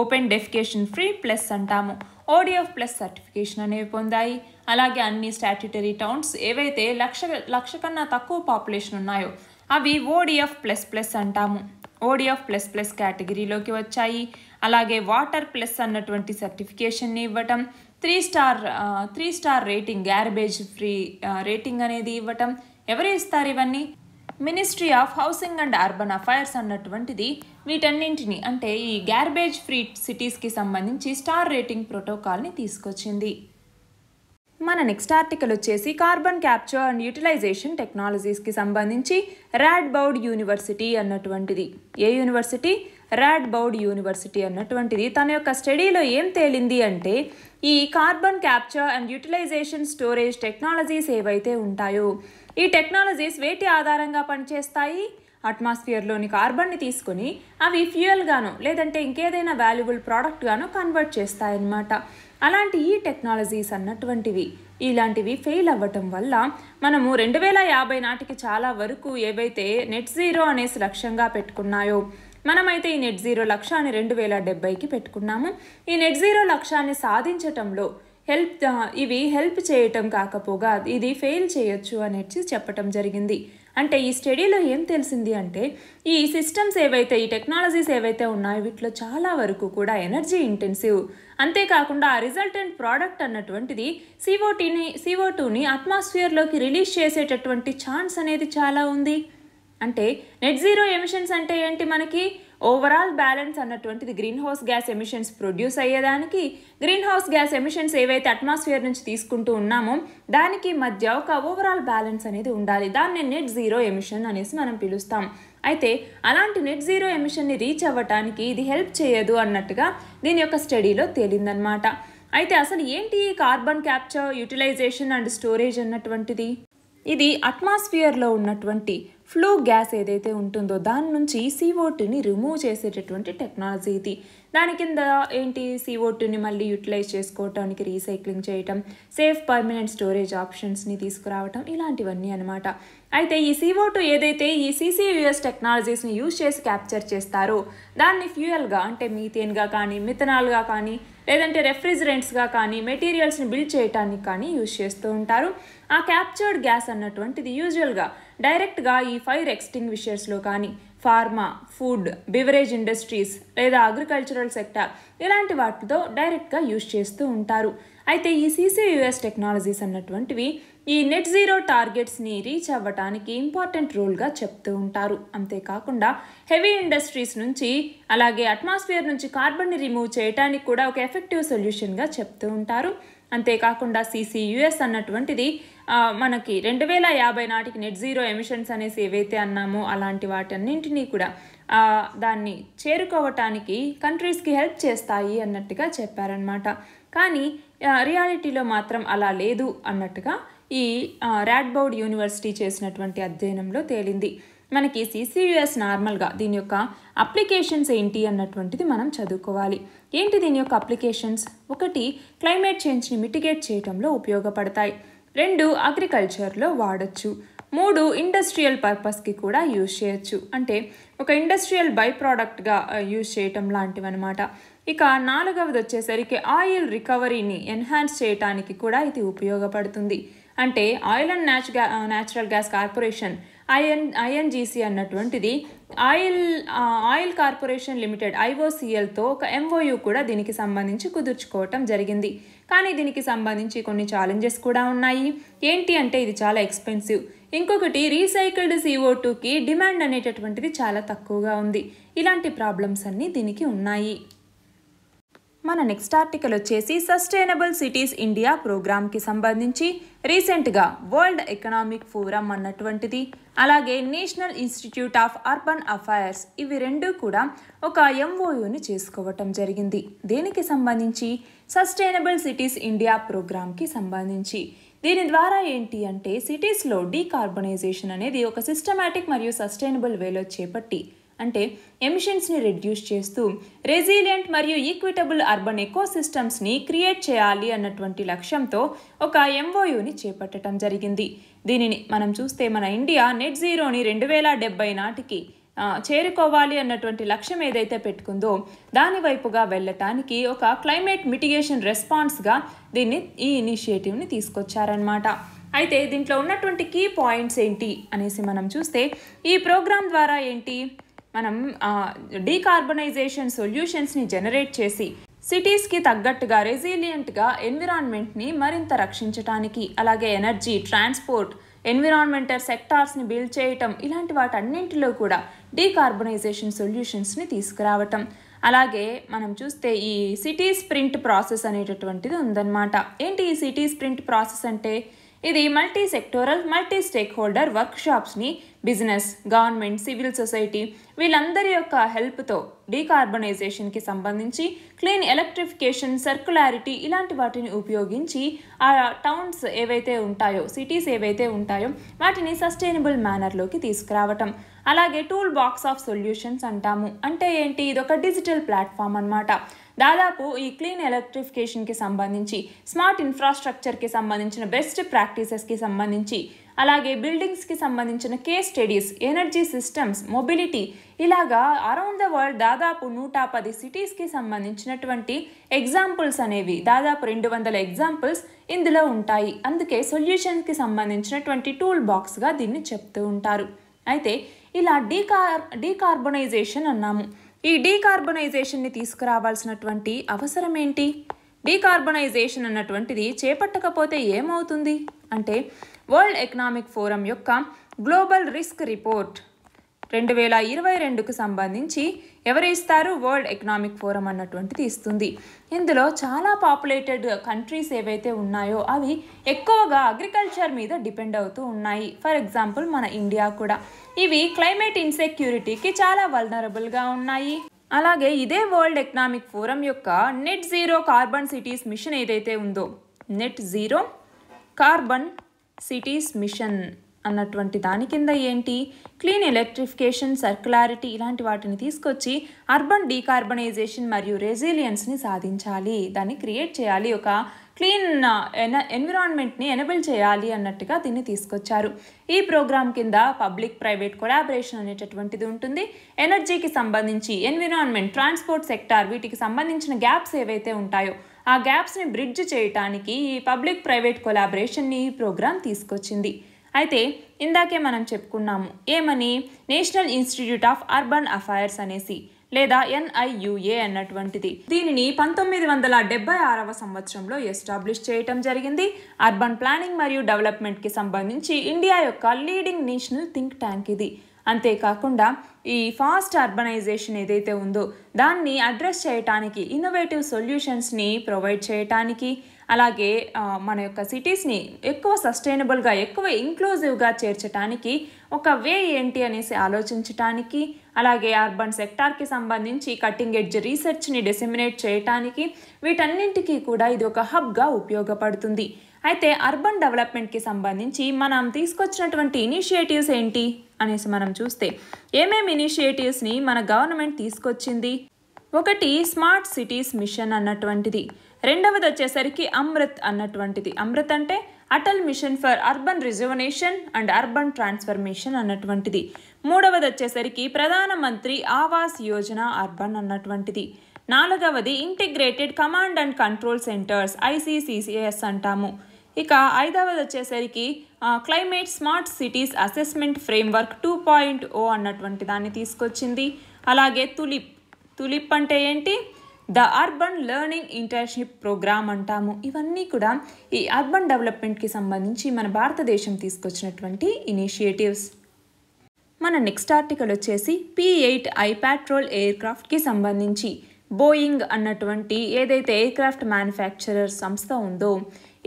open defecation free plus అంటాము ఓడిఎఫ్ ప్లస్ సర్టిఫికేషన్ అనేవి పొందాయి అలాగే అన్ని స్టాట్యుటరీ టౌన్స్ ఏవైతే లక్ష లక్ష కన్నా తక్కువ పాపులేషన్ ఉన్నాయో అవి ఓడిఎఫ్ ప్లస్ ప్లస్ అంటాము ఓడిఎఫ్ ప్లస్ ప్లస్ కేటగిరీలోకి వచ్చాయి అలాగే వాటర్ ప్లస్ అన్నటువంటి సర్టిఫికేషన్ని ఇవ్వటం three star three star rating garbage free rating అనేది ఇవ్వటం ఎవరు ఇస్తారు ఇవన్నీ ministry of housing and urban affairs అన్నటువంటిది వీటన్నింటిని అంటే ఈ గ్యార్బేజ్ ఫ్రీ సిటీస్కి సంబంధించి స్టార్ రేటింగ్ ప్రోటోకాల్ని తీసుకొచ్చింది మన నెక్స్ట్ ఆర్టికల్ వచ్చేసి కార్బన్ క్యాప్చర్ అండ్ యూటిలైజేషన్ టెక్నాలజీస్కి సంబంధించి ర్యాడ్ బౌడ్ యూనివర్సిటీ అన్నటువంటిది ఏ యూనివర్సిటీ ర్యాడ్ బౌడ్ యూనివర్సిటీ అన్నటువంటిది తన యొక్క స్టడీలో ఏం తేలింది అంటే ఈ carbon capture and utilization storage technologies ఏవైతే ఉంటాయో ఈ టెక్నాలజీస్ వేటి ఆధారంగా పనిచేస్తాయి అట్మాస్ఫియర్లోని కార్బన్ని తీసుకుని అవి ఫ్యూయల్గాను లేదంటే ఇంకేదైనా వాల్యుబుల్ ప్రోడక్ట్గాను కన్వర్ట్ చేస్తాయన్నమాట అలాంటి ఈ టెక్నాలజీస్ అన్నటువంటివి ఇలాంటివి ఫెయిల్ అవ్వటం వల్ల మనము రెండు వేల యాభై నాటికి చాలా వరకు ఏవైతే నెట్ జీరో అనేసి లక్ష్యంగా పెట్టుకున్నాయో మనమైతే ఈ నెట్ జీరో లక్ష్యాన్ని రెండు వేల డెబ్బైకి పెట్టుకున్నాము ఈ నెట్ జీరో లక్ష్యాన్ని సాధించటంలో హెల్ప్ ఇవి హెల్ప్ చేయటం కాకపోగా ఇది ఫెయిల్ చేయొచ్చు అనేది చెప్పటం జరిగింది అంటే ఈ స్టడీలో ఏం తెలిసింది అంటే ఈ సిస్టమ్స్ ఏవైతే ఈ టెక్నాలజీస్ ఏవైతే ఉన్నాయో వీటిలో చాలా వరకు కూడా ఎనర్జీ ఇంటెన్సివ్ అంతేకాకుండా ఆ రిజల్టెంట్ ప్రోడక్ట్ అన్నటువంటిది సిఓ టీని సిఓ టూని అట్మాస్ఫియర్లోకి రిలీజ్ చేసేటటువంటి ఛాన్స్ అనేది చాలా ఉంది అంటే నెట్ జీరో ఎమిషన్స్ అంటే ఏంటి మనకి ఓవరాల్ బ్యాలెన్స్ అన్నటువంటిది greenhouse gas emissions produce అయ్యేదానికి గ్రీన్ హౌస్ గ్యాస్ ఎమిషన్స్ ఏవైతే అట్మాస్ఫియర్ నుంచి తీసుకుంటూ ఉన్నామో దానికి మధ్య ఒక ఓవరాల్ బ్యాలెన్స్ అనేది ఉండాలి దాన్ని నెట్ జీరో ఎమిషన్ అనేసి మనం పిలుస్తాం అయితే అలాంటి నెట్ జీరో ఎమిషన్ని రీచ్ అవ్వటానికి ఇది హెల్ప్ చేయదు అన్నట్టుగా దీని యొక్క స్టడీలో తేలిందనమాట అయితే అసలు ఏంటి ఈ carbon capture utilization and storage అన్నటువంటిది ఇది అట్మాస్ఫియర్లో ఉన్నటువంటి ఫ్లో గ్యాస్ ఏదైతే ఉంటుందో దాని నుంచి సిఓ టూని రిమూవ్ చేసేటటువంటి టెక్నాలజీ ఇది దాని కింద ఏంటి సీఓ టూని మళ్ళీ యూటిలైజ్ చేసుకోవటానికి రీసైక్లింగ్ చేయటం సేఫ్ పర్మనెంట్ స్టోరేజ్ ఆప్షన్స్ని తీసుకురావటం ఇలాంటివన్నీ అనమాట అయితే ఈ సీఓ టూ ఏదైతే ఈ సీసీయుఎస్ టెక్నాలజీస్ని యూజ్ చేసి క్యాప్చర్ చేస్తారో దాన్ని ఫ్యూయల్గా అంటే మీథేన్గా కానీ మిథనాల్గా కానీ లేదంటే రెఫ్రిజరెంట్స్గా కానీ మెటీరియల్స్ని బిల్డ్ చేయడానికి కానీ యూజ్ చేస్తూ ఉంటారు ఆ క్యాప్చర్డ్ గ్యాస్ అన్నటువంటిది యూజువల్గా డైరెక్ట్గా ఈ ఫైర్ ఎక్స్టింగ్విషర్స్లో కానీ ఫార్మా ఫుడ్ బివరేజ్ ఇండస్ట్రీస్ లేదా అగ్రికల్చరల్ సెక్టార్ ఇలాంటి వాటితో డైరెక్ట్గా యూజ్ చేస్తూ ఉంటారు అయితే ఈ సీసీయుఎస్ టెక్నాలజీస్ అన్నటువంటివి ఈ నెట్ జీరో టార్గెట్స్ని రీచ్ అవ్వటానికి ఇంపార్టెంట్ రోల్గా చెప్తూ ఉంటారు అంతేకాకుండా హెవీ ఇండస్ట్రీస్ నుంచి అలాగే అట్మాస్ఫియర్ నుంచి కార్బన్ని రిమూవ్ చేయడానికి కూడా ఒక ఎఫెక్టివ్ సొల్యూషన్గా చెప్తూ ఉంటారు అంతేకాకుండా సిసియుఎస్ అన్నటువంటిది మనకి రెండు వేల యాభై నాటికి నెట్ జీరో ఎమిషన్స్ అనేసి ఏవైతే అన్నామో అలాంటి వాటన్నింటినీ కూడా దాన్ని చేరుకోవటానికి కంట్రీస్కి హెల్ప్ చేస్తాయి అన్నట్టుగా చెప్పారనమాట కానీ రియాలిటీలో మాత్రం అలా లేదు అన్నట్టుగా ఈ రాడ్బౌడ్ యూనివర్సిటీ చేసినటువంటి అధ్యయనంలో తేలింది మనకి సిసియుఎస్ నార్మల్గా దీని యొక్క అప్లికేషన్స్ ఏంటి అన్నటువంటిది మనం చదువుకోవాలి ఏంటి దీని యొక్క అప్లికేషన్స్ ఒకటి క్లైమేట్ చేంజ్ని మిటిగేట్ చేయడంలో ఉపయోగపడతాయి రెండు అగ్రికల్చర్లో వాడచ్చు మూడు ఇండస్ట్రియల్ పర్పస్కి కూడా యూజ్ చేయొచ్చు అంటే ఒక ఇండస్ట్రియల్ బై ప్రోడక్ట్గా యూజ్ చేయటం లాంటివి అనమాట ఇక నాలుగవది వచ్చేసరికి ఆయిల్ రికవరీని ఎన్హాన్స్ చేయటానికి కూడా ఇది ఉపయోగపడుతుంది అంటే ఆయిల్ అండ్ న్యాచుగా natural gas corporation IN INGC అన్నటువంటిది ఆయిల్ ఆయిల్ కార్పొరేషన్ లిమిటెడ్ ఐఓసిఎల్తో ఒక ఎంఓయూ కూడా దీనికి సంబంధించి కుదుర్చుకోవటం జరిగింది కానీ దీనికి సంబంధించి కొన్ని ఛాలెంజెస్ కూడా ఉన్నాయి ఏంటి అంటే ఇది చాలా ఎక్స్పెన్సివ్ ఇంకొకటి రీసైకిల్డ్ సిఓ టూకి డిమాండ్ అనేటటువంటిది చాలా తక్కువగా ఉంది ఇలాంటి ప్రాబ్లమ్స్ అన్నీ దీనికి ఉన్నాయి మన నెక్స్ట్ ఆర్టికల్ వచ్చేసి సస్టైనబుల్ సిటీస్ ఇండియా ప్రోగ్రామ్కి సంబంధించి రీసెంట్గా వరల్డ్ ఎకనామిక్ ఫోరం అన్నటువంటిది అలాగే national institute of urban affairs ఇవి రెండు కూడా ఒక ఎంఓయూని చేసుకోవటం జరిగింది దేనికి సంబంధించి సస్టైనబుల్ సిటీస్ ఇండియా ప్రోగ్రామ్కి సంబంధించి దీని ద్వారా ఏంటి అంటే సిటీస్లో డీకార్బనైజేషన్ అనేది ఒక సిస్టమాటిక్ మరియు సస్టైనబుల్ వేలో చేపట్టి అంటే ఎమిషన్స్ని రెడ్యూస్ చేస్తూ రెజిలియంట్ మరియు ఈక్విటబుల్ అర్బన్ ఎకోసిస్టమ్స్ని క్రియేట్ చేయాలి అన్నటువంటి లక్ష్యంతో ఒక ఎంఓయుని చేపట్టడం జరిగింది దీనిని మనం చూస్తే మన ఇండియా నెట్ జీరోని రెండు వేల డెబ్బై నాటికి చేరుకోవాలి అన్నటువంటి లక్ష్యం ఏదైతే పెట్టుకుందో దాని వైపుగా వెళ్ళటానికి ఒక క్లైమేట్ మిటిగేషన్ రెస్పాన్స్గా దీన్ని ఈ ఇనిషియేటివ్ని తీసుకొచ్చారనమాట అయితే దీంట్లో ఉన్నటువంటి కీ పాయింట్స్ ఏంటి అనేసి మనం చూస్తే ఈ ప్రోగ్రాం ద్వారా ఏంటి మనం డీకార్బనైజేషన్ సొల్యూషన్స్ని జనరేట్ చేసి సిటీస్కి తగ్గట్టుగా రెసిలియంట్గా ఎన్విరాన్మెంట్ని మరింత రక్షించడానికి అలాగే ఎనర్జీ ట్రాన్స్పోర్ట్ ఎన్విరాన్మెంటల్ సెక్టార్స్ని బిల్డ్ చేయటం ఇలాంటి వాటన్నింటిలో కూడా డీకార్బనైజేషన్ సొల్యూషన్స్ని తీసుకురావటం అలాగే మనం చూస్తే ఈ సిటీ స్ప్రింట్ ప్రాసెస్ అనేటటువంటిది ఉందన్నమాట ఏంటి ఈ సిటీ స్ప్రింట్ ప్రాసెస్ అంటే ఇది multi sectoral multi stakeholder వర్క్షాప్స్ని బిజినెస్ గవర్నమెంట్ సివిల్ సొసైటీ వీళ్ళందరి యొక్క హెల్ప్తో డీకార్బనైజేషన్కి సంబంధించి క్లీన్ ఎలక్ట్రిఫికేషన్ సర్కులారిటీ ఇలాంటి వాటిని ఉపయోగించి ఆ టౌన్స్ ఏవైతే ఉంటాయో సిటీస్ ఏవైతే ఉంటాయో వాటిని సస్టైనబుల్ మేనర్లోకి తీసుకురావటం అలాగే టూల్ బాక్స్ ఆఫ్ సొల్యూషన్స్ అంటాము అంటే ఏంటి ఇది ఒక డిజిటల్ ప్లాట్ఫామ్ అనమాట దాదాపు ఈ క్లీన్ ఎలక్ట్రిఫికేషన్కి సంబంధించి స్మార్ట్ ఇన్ఫ్రాస్ట్రక్చర్కి సంబంధించిన బెస్ట్ ప్రాక్టీసెస్కి సంబంధించి అలాగే బిల్డింగ్స్కి సంబంధించిన case studies energy systems mobility ఇలాగా అరౌండ్ ద వరల్డ్ దాదాపు నూట పది సిటీస్కి సంబంధించినటువంటి ఎగ్జాంపుల్స్ అనేవి దాదాపు రెండు వందల ఎగ్జాంపుల్స్ ఇందులో ఉంటాయి అందుకే సొల్యూషన్కి సంబంధించినటువంటి టూల్ బాక్స్గా దీన్ని చెప్తూ ఉంటారు అయితే ఇలా డీకార్ డీకార్బొనైజేషన్ అన్నాము ఈ డీకార్బనైజేషన్ని తీసుకురావాల్సినటువంటి అవసరం ఏంటి డీకార్బనైజేషన్ అన్నటువంటిది చేపట్టకపోతే ఏమవుతుంది అంటే వరల్డ్ ఎకనామిక్ ఫోరం యొక్క గ్లోబల్ రిస్క్ రిపోర్ట్ రెండు వేల ఇరవై రెండుకు సంబంధించి ఎవరు ఇస్తారు వరల్డ్ ఎకనామిక్ ఫోరం అన్నటువంటిది ఇస్తుంది ఇందులో చాలా పాపులేటెడ్ కంట్రీస్ ఏవైతే ఉన్నాయో అవి ఎక్కువగా అగ్రికల్చర్ మీద డిపెండ్ అవుతూ ఉన్నాయి ఫర్ ఎగ్జాంపుల్ మన ఇండియా కూడా ఇవి క్లైమేట్ ఇన్సెక్యూరిటీకి చాలా వల్నరబుల్గా ఉన్నాయి అలాగే ఇదే వరల్డ్ ఎకనామిక్ ఫోరం యొక్క net zero carbon cities mission ఏదైతే ఉందో net zero carbon cities mission అన్నటువంటి దాని కింద ఏంటి క్లీన్ ఎలక్ట్రిఫికేషన్ సర్క్యులారిటీ ఇలాంటి వాటిని తీసుకొచ్చి అర్బన్ డీకార్బనైజేషన్ మరియు రెసిలియన్స్ని సాధించాలి దాన్ని క్రియేట్ చేయాలి ఒక క్లీన్ ఎన ఎన్విరాన్మెంట్ని ఎనబుల్ చేయాలి అన్నట్టుగా దీన్ని తీసుకొచ్చారు ఈ ప్రోగ్రాం కింద పబ్లిక్ ప్రైవేట్ కొలాబరేషన్ అనేటటువంటిది ఉంటుంది ఎనర్జీకి సంబంధించి ఎన్విరాన్మెంట్ ట్రాన్స్పోర్ట్ సెక్టార్ వీటికి సంబంధించిన గ్యాప్స్ ఏవైతే ఉంటాయో ఆ గ్యాప్స్ని బ్రిడ్జ్ చేయటానికి ఈ పబ్లిక్ ప్రైవేట్ కొలాబరేషన్ని ఈ ప్రోగ్రాం తీసుకొచ్చింది అయితే ఇందాకే మనం చెప్పుకున్నాము ఏమని national institute of urban affairs అనేసి లేదా ఎన్ఐయుఏ అన్నటువంటిది దీనిని పంతొమ్మిది వందల డెబ్బై ఆరవ సంవత్సరంలో ఎస్టాబ్లిష్ చేయటం జరిగింది అర్బన్ ప్లానింగ్ మరియు డెవలప్మెంట్కి సంబంధించి ఇండియా యొక్క లీడింగ్ నేషనల్ థింక్ ట్యాంక్ ఇది అంతేకాకుండా ఈ ఫాస్ట్ అర్బనైజేషన్ ఏదైతే ఉందో దాన్ని అడ్రస్ చేయటానికి ఇన్నోవేటివ్ సొల్యూషన్స్ని ప్రొవైడ్ చేయటానికి అలాగే మన యొక్క సిటీస్ని ఎక్కువ సస్టైనబుల్గా ఎక్కువ ఇంక్లూజివ్గా చేర్చడానికి ఒక వే ఏంటి అనేసి ఆలోచించటానికి అలాగే అర్బన్ సెక్టార్కి సంబంధించి కటింగ్ ఎడ్జ్ రీసెర్చ్ని డిసిమినేట్ చేయటానికి వీటన్నింటికీ కూడా ఇది ఒక హబ్గా ఉపయోగపడుతుంది అయితే అర్బన్ డెవలప్మెంట్కి సంబంధించి మనం తీసుకొచ్చినటువంటి ఇనిషియేటివ్స్ ఏంటి అనేసి మనం చూస్తే ఏమేమి ఇనిషియేటివ్స్ని మన గవర్నమెంట్ తీసుకొచ్చింది ఒకటి స్మార్ట్ సిటీస్ మిషన్ అన్నటువంటిది రెండవది వచ్చేసరికి అమృత్ అన్నటువంటిది అమృత్ అంటే Atal mission for urban rejuvenation and urban transformation అన్నటువంటిది మూడవది వచ్చేసరికి ప్రధానమంత్రి ఆవాస్ యోజన అర్బన్ అన్నటువంటిది నాలుగవది integrated command and control centers ICCCs అంటాము ఇక ఐదవది వచ్చేసరికి climate smart cities assessment framework two point O అన్నటువంటి దాన్ని తీసుకొచ్చింది అలాగే తులిప్ తులిప్ అంటే ఏంటి the urban learning internship program అంటాము ఇవన్నీ కూడా ఈ అర్బన్ డెవలప్మెంట్కి సంబంధించి మన భారతదేశం తీసుకొచ్చినటువంటి ఇనిషియేటివ్స్ మన నెక్స్ట్ ఆర్టికల్ వచ్చేసి పి ఎయిట్ ఐ పాట్రోల్ ఎయిర్క్రాఫ్ట్కి సంబంధించి బోయింగ్ అన్నటువంటి ఏదైతే ఎయిర్క్రాఫ్ట్ మ్యానుఫ్యాక్చరర్ సంస్థ ఉందో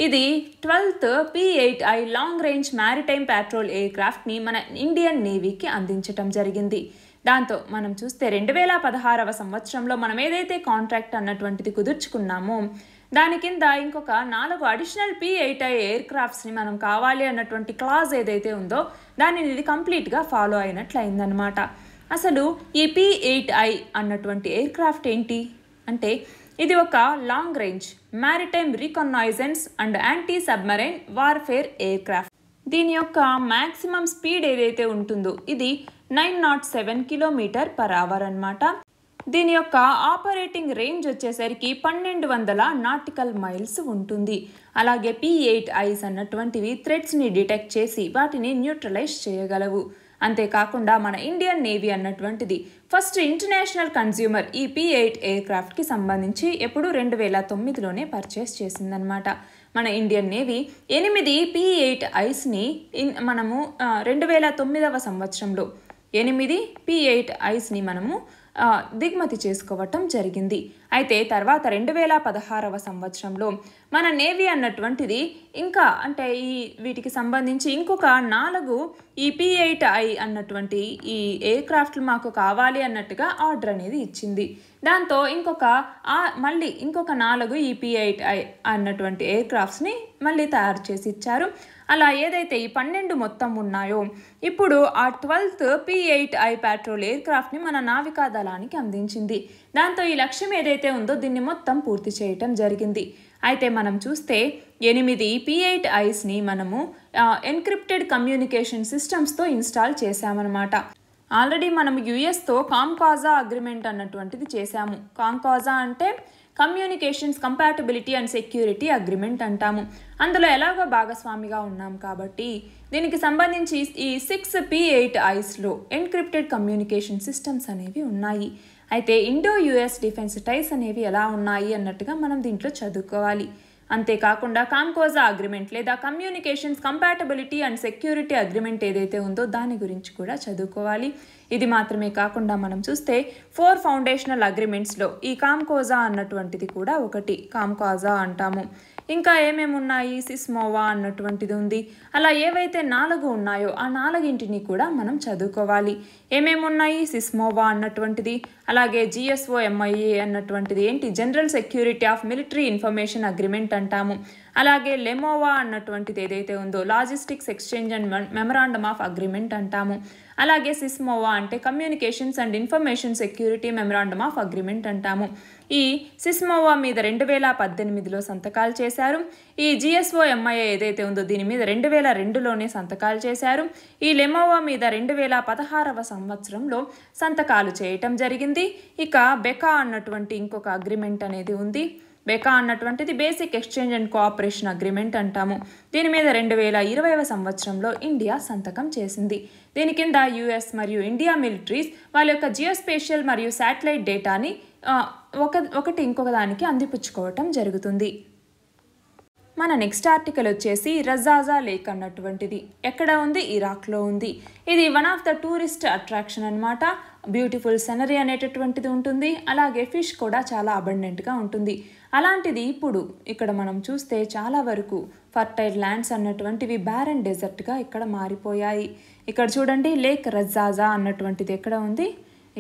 ఇది twelfth P eight I long range maritime patrol ఎయిర్క్రాఫ్ట్ని మన ఇండియన్ నేవీకి అందించటం జరిగింది దాంతో మనం చూస్తే రెండు వేల పదహారవ సంవత్సరంలో మనం ఏదైతే కాంట్రాక్ట్ అన్నటువంటిది కుదుర్చుకున్నామో దాని కింద ఇంకొక నాలుగు additional P eight I air క్రాఫ్ట్స్ని మనం కావాలి అన్నటువంటి క్లాజ్ ఏదైతే ఉందో దానిని ఇది కంప్లీట్గా ఫాలో అయినట్లు అసలు ఈ పి ఎయిట్ ఐ అన్నటువంటి ఎయిర్ క్రాఫ్ట్ ఏంటి అంటే ఇది ఒక long range maritime reconnaissance and anti submarine warfare aircraft దీని యొక్క మ్యాక్సిమం స్పీడ్ ఏదైతే ఉంటుందో ఇది nine naught seven kilometer per hour అనమాట దీని యొక్క ఆపరేటింగ్ రేంజ్ వచ్చేసరికి పన్నెండు వందల నాటికల్ మైల్స్ ఉంటుంది అలాగే పీ ఎయిట్ ఐస్ అన్నటువంటివి థ్రెడ్స్ని డిటెక్ట్ చేసి వాటిని న్యూట్రలైజ్ చేయగలవు అంతేకాకుండా మన ఇండియన్ నేవీ అన్నటువంటిది ఫస్ట్ ఇంటర్నేషనల్ కన్జ్యూమర్ ఈ పీ ఎయిట్ ఎయిర్ క్రాఫ్ట్కి సంబంధించి ఎప్పుడు రెండు వేల తొమ్మిదిలోనే పర్చేస్ చేసిందనమాట మన ఇండియన్ నేవీ ఎనిమిది పీ ఎయిట్ ఐస్ని మనము రెండు వేల తొమ్మిదవ సంవత్సరంలో ఎనిమిది పి ఎయిట్ ఐస్ని మనము దిగుమతి చేసుకోవటం జరిగింది అయితే తర్వాత రెండు వేల పదహారవ సంవత్సరంలో మన నేవీ అన్నటువంటిది ఇంకా అంటే ఈ వీటికి సంబంధించి ఇంకొక నాలుగు ఈ పి ఎయిట్ ఐ అన్నటువంటి ఈ ఎయిర్ క్రాఫ్ట్లు మాకు కావాలి అన్నట్టుగా ఆర్డర్ అనేది ఇచ్చింది దాంతో ఇంకొక మళ్ళీ ఇంకొక నాలుగు ఈ పి ఎయిట్ ఐ అన్నటువంటి ఎయిర్ క్రాఫ్ట్స్ని మళ్ళీ తయారు చేసి ఇచ్చారు అలా ఏదైతే ఈ పన్నెండు మొత్తం ఉన్నాయో ఇప్పుడు ఆ twelfth P eight I patrol air మన నావికా దళానికి అందించింది దాంతో ఈ లక్ష్యం ఏదైతే ఉందో దీన్ని మొత్తం పూర్తి చేయటం జరిగింది అయితే మనం చూస్తే ఎనిమిది పి ఎయిట్ ఐస్ని మనము ఎన్క్రిప్టెడ్ కమ్యూనికేషన్ సిస్టమ్స్తో ఇన్స్టాల్ చేశామన్నమాట ఆల్రెడీ మనం యుఎస్తో కాంకాజా అగ్రిమెంట్ అన్నటువంటిది చేశాము కాంకాజా అంటే communications compatibility and security agreement అంటాము అందులో ఎలాగో భాగస్వామిగా ఉన్నాం కాబట్టి దీనికి సంబంధించి ఈ సిక్స్ పి ఎయిట్ ఐస్లో ఎన్క్రిప్టెడ్ కమ్యూనికేషన్ సిస్టమ్స్ అనేవి ఉన్నాయి అయితే ఇండో యుఎస్ డిఫెన్స్ టైస్ అనేవి ఎలా ఉన్నాయి అన్నట్టుగా మనం దీంట్లో చదువుకోవాలి అంతేకాకుండా కాంకోజా అగ్రిమెంట్ లేదా communications compatibility and security agreement ఏదైతే ఉందో దాని గురించి కూడా చదువుకోవాలి ఇది మాత్రమే కాకుండా మనం చూస్తే ఫోర్ ఫౌండేషనల్ అగ్రిమెంట్స్లో ఈ కామ్కోజా అన్నటువంటిది కూడా ఒకటి కామ్కాజా అంటాము ఇంకా ఏమేమి ఉన్నాయి సిస్మోవా అన్నటువంటిది ఉంది అలా ఏవైతే నాలుగు ఉన్నాయో ఆ నాలుగింటిని కూడా మనం చదువుకోవాలి ఏమేమి ఉన్నాయి సిస్మోవా అన్నటువంటిది అలాగే జిఎస్ఓ ఎంఐఏ అన్నటువంటిది ఏంటి general security of military information agreement అంటాము అలాగే లెమోవా అన్నటువంటిది ఏదైతే ఉందో logistics exchange and memorandum of agreement అంటాము అలాగే సిస్మోవా అంటే communications and information security memorandum of agreement అంటాము ఈ సిస్మోవా మీద రెండు వేల పద్దెనిమిదిలో సంతకాలు చేశారు ఈ జిఎస్ఓ ఎంఐఏ ఏదైతే ఉందో దీని మీద రెండు వేల రెండులోనే సంతకాలు చేశారు ఈ లెమోవా మీద రెండు వేల పదహారవ సంవత్సరంలో సంతకాలు చేయటం జరిగింది ఇక బెకా అన్నటువంటి ఇంకొక అగ్రిమెంట్ అనేది ఉంది బెకా అన్నటువంటిది basic exchange and cooperation agreement అంటాము దీని మీద రెండు వేల ఇరవైవ సంవత్సరంలో ఇండియా సంతకం చేసింది దీని కింద యుఎస్ మరియు ఇండియా మిలిటరీస్ వాళ్ళ యొక్క జియోస్పేషియల్ మరియు శాటిలైట్ డేటాని ఒక ఒకటి ఇంకొక దానికి అందిపుచ్చుకోవటం జరుగుతుంది మన నెక్స్ట్ ఆర్టికల్ వచ్చేసి రజాజా లేక్ అన్నటువంటిది ఎక్కడ ఉంది ఇరాక్లో ఉంది ఇది one of the tourist attraction అనమాట బ్యూటిఫుల్ సెనరీ అనేటటువంటిది ఉంటుంది అలాగే ఫిష్ కూడా చాలా అబండెంట్గా ఉంటుంది అలాంటిది ఇప్పుడు ఇక్కడ మనం చూస్తే చాలా వరకు ఫర్టైల్ ల్యాండ్స్ అన్నటువంటివి బ్యారన్ డెజర్ట్గా ఇక్కడ మారిపోయాయి ఇక్కడ చూడండి లేక్ రజాజా అన్నటువంటిది ఎక్కడ ఉంది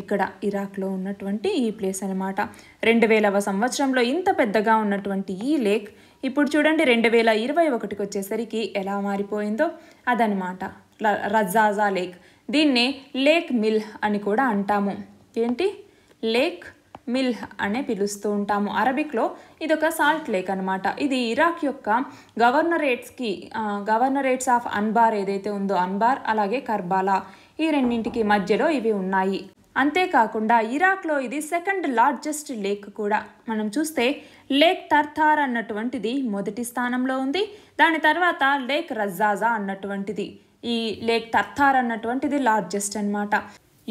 ఇక్కడ ఇరాక్లో ఉన్నటువంటి ఈ ప్లేస్ అనమాట రెండు వేలవ సంవత్సరంలో ఇంత పెద్దగా ఉన్నటువంటి ఈ లేక్ ఇప్పుడు చూడండి రెండు వేల ఇరవై ఒకటికి వచ్చేసరికి ఎలా మారిపోయిందో అదనమాట రజాజా లేక్ దీన్నే లేక్ మిల్ అని కూడా అంటాము ఏంటి లేక్ మిల్హ్ అనే పిలుస్తూ ఉంటాము అరబిక్లో ఇదొక సాల్ట్ లేక్ అనమాట ఇది ఇరాక్ యొక్క గవర్నరేట్స్కి గవర్నరేట్స్ ఆఫ్ అన్బార్ ఏదైతే ఉందో అన్బార్ అలాగే కర్బాలా ఈ రెండింటికి మధ్యలో ఇవి ఉన్నాయి అంతేకాకుండా ఇరాక్లో ఇది సెకండ్ లార్జెస్ట్ లేక్ కూడా మనం చూస్తే లేక్ తర్థార్ అన్నటువంటిది మొదటి స్థానంలో ఉంది దాని తర్వాత లేక్ రజాజా అన్నటువంటిది ఈ లేక్ తర్థార్ అన్నటువంటిది లార్జెస్ట్ అనమాట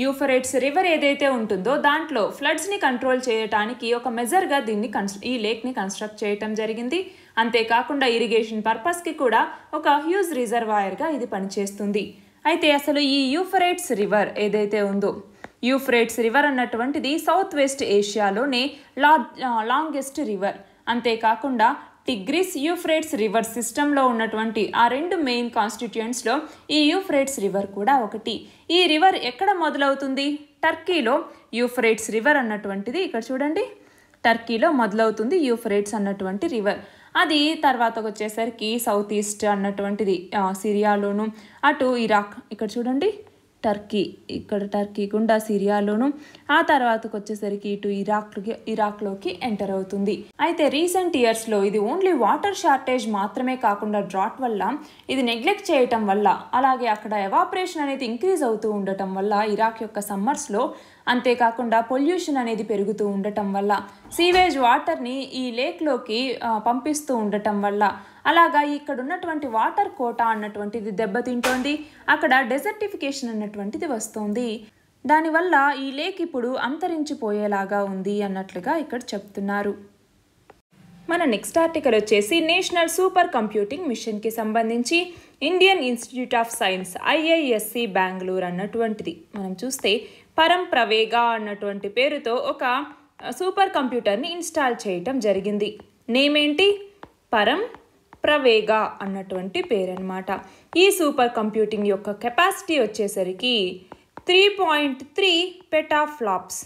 యూఫరేట్స్ రివర్ ఏదైతే ఉంటుందో దాంట్లో ఫ్లడ్స్ని కంట్రోల్ చేయటానికి ఒక మెజర్గా దీన్ని కన్స్ట్ర ఈ లేక్ని కన్స్ట్రక్ట్ చేయటం జరిగింది అంతేకాకుండా ఇరిగేషన్ పర్పస్కి కూడా ఒక హ్యూజ్ రిజర్వాయర్గా ఇది పనిచేస్తుంది అయితే అసలు ఈ యూఫరేట్స్ రివర్ ఏదైతే ఉందో యూఫరేట్స్ రివర్ అన్నటువంటిది సౌత్ వెస్ట్ ఏషియాలోనే లా లాంగెస్ట్ రివర్ అంతేకాకుండా టిగ్రిస్ యూఫ్రేట్స్ రివర్ సిస్టంలో ఉన్నటువంటి ఆ రెండు మెయిన్ కాన్స్టిట్యూయెంట్స్లో ఈ యూఫ్రేట్స్ రివర్ కూడా ఒకటి ఈ రివర్ ఎక్కడ మొదలవుతుంది టర్కీలో యూఫ్రేట్స్ రివర్ అన్నటువంటిది ఇక్కడ చూడండి టర్కీలో మొదలవుతుంది యూఫ్రేట్స్ అన్నటువంటి రివర్ అది తర్వాత వచ్చేసరికి సౌత్ ఈస్ట్ అన్నటువంటిది సిరియాలోను అటు ఇరాక్ ఇక్కడ చూడండి టర్కీ ఇక్కడ టర్కీ గుండా సిరియాలోను ఆ తర్వాతకు వచ్చేసరికి ఇటు ఇరాక్ ఇరాక్లోకి ఎంటర్ అవుతుంది అయితే రీసెంట్ ఇయర్స్లో ఇది ఓన్లీ వాటర్ షార్టేజ్ మాత్రమే కాకుండా డ్రాట్ వల్ల ఇది నెగ్లెక్ట్ చేయటం వల్ల అలాగే అక్కడ ఎవాపరేషన్ అనేది ఇంక్రీజ్ అవుతూ ఉండటం వల్ల ఇరాక్ యొక్క సమ్మర్స్లో అంతేకాకుండా పొల్యూషన్ అనేది పెరుగుతూ ఉండటం వల్ల సీవేజ్ వాటర్ని ఈ లేక్లోకి పంపిస్తూ ఉండటం వల్ల అలాగా ఇక్కడ ఉన్నటువంటి వాటర్ కోట అన్నటువంటిది దెబ్బతింటోంది అక్కడ డెజర్టిఫికేషన్ అన్నటువంటిది వస్తోంది దానివల్ల ఈ లేక్ ఇప్పుడు అంతరించిపోయేలాగా ఉంది అన్నట్లుగా ఇక్కడ చెప్తున్నారు మన నెక్స్ట్ ఆర్టికల్ వచ్చేసి నేషనల్ సూపర్ కంప్యూటింగ్ మిషన్కి సంబంధించి Indian institute of science IISc Bengaluru అన్నటువంటిది మనం చూస్తే పరం ప్రవేగ అన్నటువంటి పేరుతో ఒక సూపర్ కంప్యూటర్ని ఇన్స్టాల్ చేయటం జరిగింది నేమ్ ఏంటి పరం ప్రవేగ అన్నటువంటి పేరన్నమాట ఈ సూపర్ కంప్యూటింగ్ యొక్క కెపాసిటీ వచ్చేసరికి త్రీ పాయింట్ త్రీ పెటాఫ్లాప్స్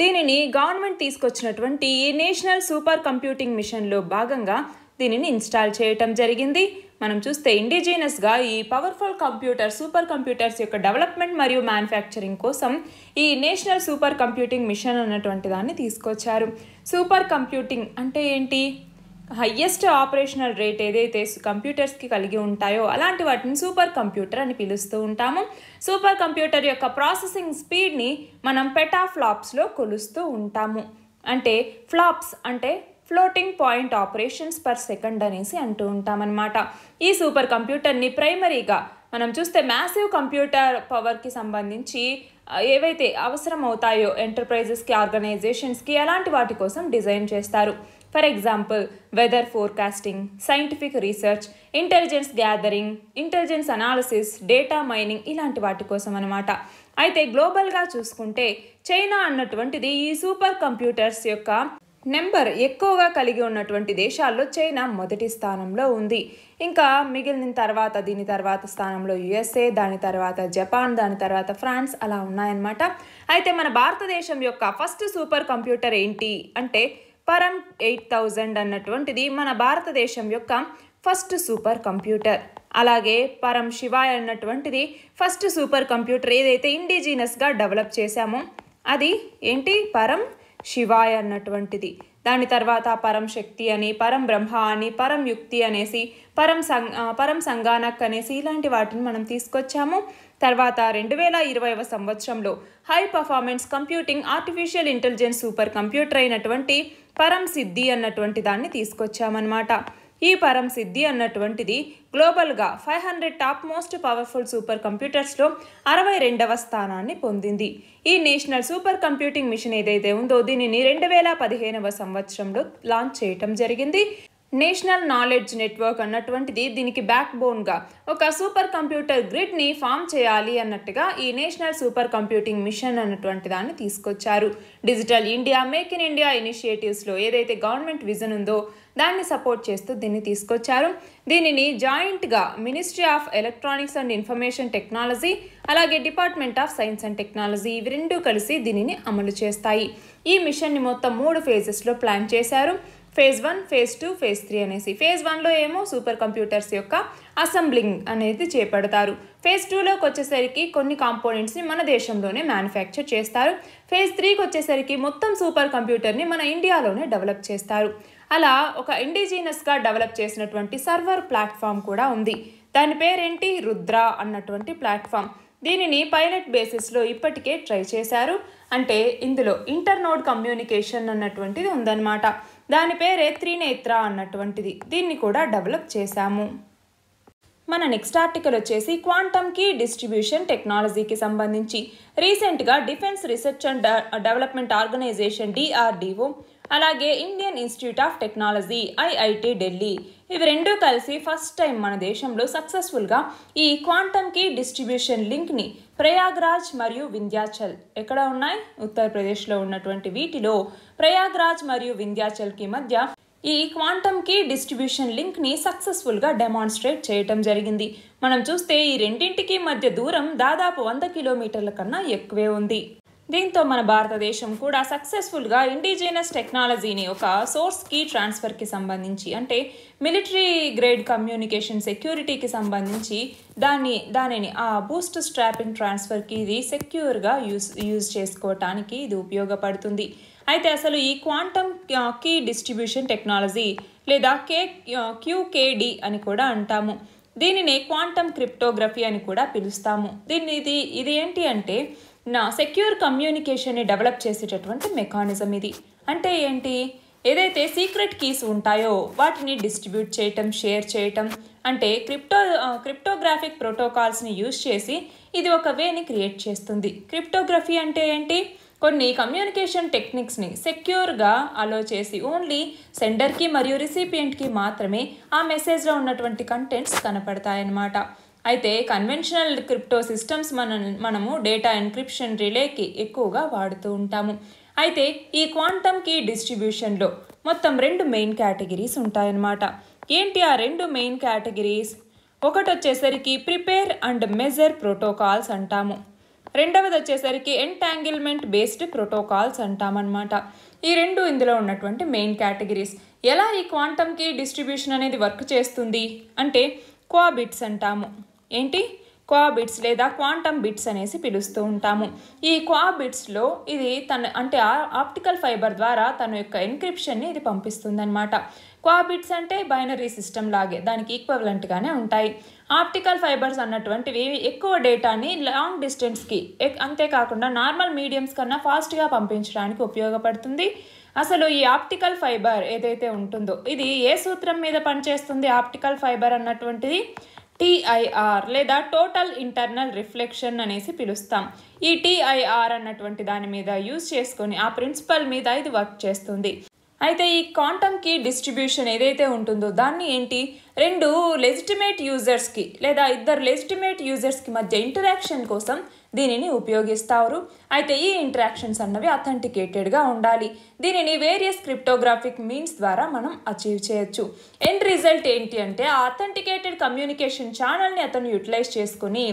దీనిని గవర్నమెంట్ తీసుకొచ్చినటువంటి ఈ నేషనల్ సూపర్ కంప్యూటింగ్ మిషన్లో భాగంగా దీనిని ఇన్స్టాల్ చేయటం జరిగింది మనం చూస్తే ఇండిజీనస్గా ఈ పవర్ఫుల్ కంప్యూటర్ సూపర్ కంప్యూటర్స్ యొక్క డెవలప్మెంట్ మరియు మ్యానుఫ్యాక్చరింగ్ కోసం ఈ నేషనల్ సూపర్ కంప్యూటింగ్ మిషన్ అన్నటువంటి దాన్ని తీసుకొచ్చారు సూపర్ కంప్యూటింగ్ అంటే ఏంటి హయ్యెస్ట్ ఆపరేషనల్ రేట్ ఏదైతే కంప్యూటర్స్కి కలిగి ఉంటాయో అలాంటి వాటిని సూపర్ కంప్యూటర్ అని పిలుస్తూ ఉంటాము సూపర్ కంప్యూటర్ యొక్క ప్రాసెసింగ్ స్పీడ్ని మనం పెటాఫ్లాప్స్లో కొలుస్తూ ఉంటాము అంటే ఫ్లాప్స్ అంటే floating point operations per second అనేసి అంటూ ఉంటామన్నమాట ఈ సూపర్ కంప్యూటర్ని ప్రైమరీగా మనం చూస్తే మ్యాసివ్ కంప్యూటర్ పవర్కి సంబంధించి ఏవైతే అవసరం అవుతాయో ఎంటర్ప్రైజెస్కి ఆర్గనైజేషన్స్కి అలాంటి వాటి కోసం డిజైన్ చేస్తారు for example weather forecasting scientific research intelligence gathering intelligence analysis data mining ఇలాంటి వాటి కోసం అనమాట అయితే గ్లోబల్గా చూసుకుంటే చైనా అన్నటువంటిది ఈ సూపర్ కంప్యూటర్స్ యొక్క నెంబర్ ఎక్కువగా కలిగి ఉన్నటువంటి దేశాల్లో చైనా మొదటి స్థానంలో ఉంది ఇంకా మిగిలిన తర్వాత దీని తర్వాత స్థానంలో యుఎస్ఏ దాని తర్వాత జపాన్ దాని తర్వాత ఫ్రాన్స్ అలా ఉన్నాయన్నమాట అయితే మన భారతదేశం యొక్క ఫస్ట్ సూపర్ కంప్యూటర్ ఏంటి అంటే పరం ఎయిట్ థౌజండ్ అన్నటువంటిది మన భారతదేశం యొక్క ఫస్ట్ సూపర్ కంప్యూటర్ అలాగే పరం శివాయ్ అన్నటువంటిది ఫస్ట్ సూపర్ కంప్యూటర్ ఏదైతే ఇండిజినస్గా డెవలప్ చేశామో అది ఏంటి పరం శివాయ్ అన్నటువంటిది దాని తర్వాత పరం శక్తి అని పరం బ్రహ్మ అని పరం యుక్తి అనేసి పరం సం పరం సంగానక్ అనేసి ఇలాంటి వాటిని మనం తీసుకొచ్చాము తర్వాత రెండు వేల ఇరవైవ సంవత్సరంలో high performance computing artificial intelligence super computer అయినటువంటి పరం సిద్ధి అన్నటువంటి దాన్ని తీసుకొచ్చామన్నమాట ఈ పరం సిద్ధి అన్నటువంటిది గ్లోబల్గా five hundred top most powerful super కంప్యూటర్స్లో అరవై రెండవ స్థానాన్ని పొందింది ఈ నేషనల్ సూపర్ కంప్యూటింగ్ మిషన్ ఏదైతే ఉందో దీనిని రెండు వేల పదిహేనవ సంవత్సరంలో లాంచ్ చేయటం జరిగింది నేషనల్ నాలెడ్జ్ నెట్వర్క్ అన్నటువంటిది దీనికి బ్యాక్ బోన్గా ఒక సూపర్ కంప్యూటర్ గ్రిడ్ని ఫామ్ చేయాలి అన్నట్టుగా ఈ నేషనల్ సూపర్ కంప్యూటింగ్ మిషన్ అన్నటువంటి దాన్ని తీసుకొచ్చారు digital India make in India ఇనిషియేటివ్స్లో ఏదైతే గవర్నమెంట్ విజన్ ఉందో దాన్ని సపోర్ట్ చేస్తూ దీన్ని తీసుకొచ్చారు దీనిని జాయింట్గా ministry of electronics and information technology అలాగే department of science and technology ఇవి రెండూ కలిసి దీనిని అమలు చేస్తాయి ఈ మిషన్ని మొత్తం మూడు ఫేజెస్లో ప్లాన్ చేశారు phase one phase two phase three అనేసి ఫేజ్ వన్లో ఏమో సూపర్ కంప్యూటర్స్ యొక్క అసెంబ్లింగ్ అనేది చేపడతారు ఫేజ్ టూలోకి వచ్చేసరికి కొన్ని కాంపోనెంట్స్ని మన దేశంలోనే మ్యానుఫ్యాక్చర్ చేస్తారు ఫేజ్ త్రీకి వచ్చేసరికి మొత్తం సూపర్ కంప్యూటర్ని మన ఇండియాలోనే డెవలప్ చేస్తారు అలా ఒక ఇండిజీనస్గా డెవలప్ చేసినటువంటి సర్వర్ ప్లాట్ఫామ్ కూడా ఉంది దాని పేరేంటి రుద్ర అన్నటువంటి ప్లాట్ఫామ్ దీనిని పైలట్ బేసిస్లో ఇప్పటికే ట్రై చేశారు అంటే ఇందులో ఇంటర్నోడ్ కమ్యూనికేషన్ అన్నటువంటిది ఉందన్నమాట దాని పేరే త్రినేత్ర అన్నటువంటిది దీన్ని కూడా డెవలప్ చేశాము మన నెక్స్ట్ ఆర్టికల్ వచ్చేసి క్వాంటమ్కి డిస్ట్రిబ్యూషన్ టెక్నాలజీకి సంబంధించి రీసెంట్గా defence research and development organisation DRDO అలాగే Indian institute of technology IIT Delhi ఇవి రెండూ కలిసి ఫస్ట్ టైం మన దేశంలో సక్సెస్ఫుల్గా ఈ క్వాంటమ్కి డిస్ట్రిబ్యూషన్ లింక్ని ప్రయాగ్రాజ్ మరియు వింధ్యాచల్ ఎక్కడ ఉన్నాయి ఉత్తరప్రదేశ్లో ఉన్నటువంటి వీటిలో ప్రయాగ్రాజ్ మరియు వింధ్యాచల్కి మధ్య ఈ క్వాంటమ్కి డిస్ట్రిబ్యూషన్ లింక్ని సక్సెస్ఫుల్గా డెమాన్స్ట్రేట్ చేయటం జరిగింది మనం చూస్తే ఈ రెండింటికి మధ్య దూరం దాదాపు వంద కిలోమీటర్ల కన్నా ఎక్కువే ఉంది దీంతో మన భారతదేశం కూడా సక్సెస్ఫుల్గా ఇండిజినస్ టెక్నాలజీని ఒక సోర్స్ కీ ట్రాన్స్ఫర్కి సంబంధించి అంటే మిలిటరీ గ్రేడ్ కమ్యూనికేషన్ సెక్యూరిటీకి సంబంధించి దాన్ని దానిని ఆ బూస్ట్ స్ట్రాపింగ్ ట్రాన్స్ఫర్కి ఇది సెక్యూర్గా యూస్ యూజ్ చేసుకోవటానికి ఇది ఉపయోగపడుతుంది అయితే అసలు ఈ క్వాంటమ్ కీ డిస్ట్రిబ్యూషన్ టెక్నాలజీ లేదా కే క్యూకేడి అని కూడా అంటాము దీనిని క్వాంటమ్ క్రిప్టోగ్రఫీ అని కూడా పిలుస్తాము దీన్ని ఇది ఇది ఏంటి అంటే నా సెక్యూర్ కమ్యూనికేషన్ని డెవలప్ చేసేటటువంటి మెకానిజం ఇది అంటే ఏంటి ఏదైతే సీక్రెట్ కీస్ ఉంటాయో వాటిని డిస్ట్రిబ్యూట్ చేయటం షేర్ చేయటం అంటే క్రిప్టో క్రిప్టోగ్రాఫిక్ ప్రోటోకాల్స్ని యూజ్ చేసి ఇది ఒక వేని క్రియేట్ చేస్తుంది క్రిప్టోగ్రఫీ అంటే ఏంటి కొన్ని కమ్యూనికేషన్ టెక్నిక్స్ని సెక్యూర్గా అలో చేసి ఓన్లీ సెండర్కి మరియు రిసిపియంట్కి మాత్రమే ఆ మెసేజ్లో ఉన్నటువంటి కంటెంట్స్ కనపడతాయన్నమాట అయితే కన్వెన్షనల్ క్రిప్టో సిస్టమ్స్ మన మనము డేటా ఎన్క్రిప్షన్ రిలేకి ఎక్కువగా వాడుతూ ఉంటాము అయితే ఈ క్వాంటమ్ కీ డిస్ట్రిబ్యూషన్లో మొత్తం రెండు మెయిన్ కేటగిరీస్ ఉంటాయన్నమాట ఏంటి ఆ రెండు మెయిన్ కేటగిరీస్ ఒకటి వచ్చేసరికి ప్రిపేర్ అండ్ మెజర్ ప్రోటోకాల్స్ అంటాము రెండవది వచ్చేసరికి ఎంటాంగిల్మెంట్ బేస్డ్ ప్రోటోకాల్స్ అంటామన్నమాట ఈ రెండు ఇందులో ఉన్నటువంటి మెయిన్ కేటగిరీస్ ఎలా ఈ క్వాంటమ్కి డిస్ట్రిబ్యూషన్ అనేది వర్క్ చేస్తుంది అంటే క్వాబిట్స్ అంటాము ఏంటి క్వాబిట్స్ లేదా క్వాంటమ్ బిట్స్ అనేసి పిలుస్తూ ఉంటాము ఈ క్వాబిట్స్లో ఇది తన అంటే ఆప్టికల్ ఫైబర్ ద్వారా తన యొక్క ఎన్క్రిప్షన్ని ఇది పంపిస్తుందన్నమాట క్వాబిట్స్ అంటే బైనరీ సిస్టమ్ లాగే దానికి ఈక్వలెంట్గానే ఉంటాయి ఆప్టికల్ ఫైబర్స్ అన్నటువంటివి ఎక్కువ డేటాని లాంగ్ డిస్టెన్స్కి అంతేకాకుండా నార్మల్ మీడియంస్ కన్నా ఫాస్ట్గా పంపించడానికి ఉపయోగపడుతుంది అసలు ఈ ఆప్టికల్ ఫైబర్ ఏదైతే ఉంటుందో ఇది ఏ సూత్రం మీద పనిచేస్తుంది ఆప్టికల్ ఫైబర్ అన్నటువంటిది టిఐఆర్ లేదా టోటల్ ఇంటర్నల్ రిఫ్లెక్షన్ అనేసి పిలుస్తాం ఈ టీఐఆర్ అన్నటువంటి దాని మీద యూజ్ చేసుకొని ఆ ప్రిన్సిపల్ మీద ఇది వర్క్ చేస్తుంది అయితే ఈ క్వాంటమ్కి డిస్ట్రిబ్యూషన్ ఏదైతే ఉంటుందో దాన్ని ఏంటి రెండు లెజిటిమేట్ యూజర్స్కి లేదా ఇద్దరు లెజిటిమేట్ యూజర్స్కి మధ్య ఇంటరాక్షన్ కోసం దీనిని ఉపయోగిస్తారు అయితే ఈ ఇంటరాక్షన్స్ అన్నవి అథెంటికేటెడ్గా ఉండాలి దీనిని వేరియస్ క్రిప్టోగ్రాఫిక్ మీన్స్ ద్వారా మనం అచీవ్ చేయొచ్చు ఎండ్ రిజల్ట్ ఏంటి అంటే ఆ అథెంటికేటెడ్ కమ్యూనికేషన్ ఛానల్ని అతను యూటిలైజ్ చేసుకుని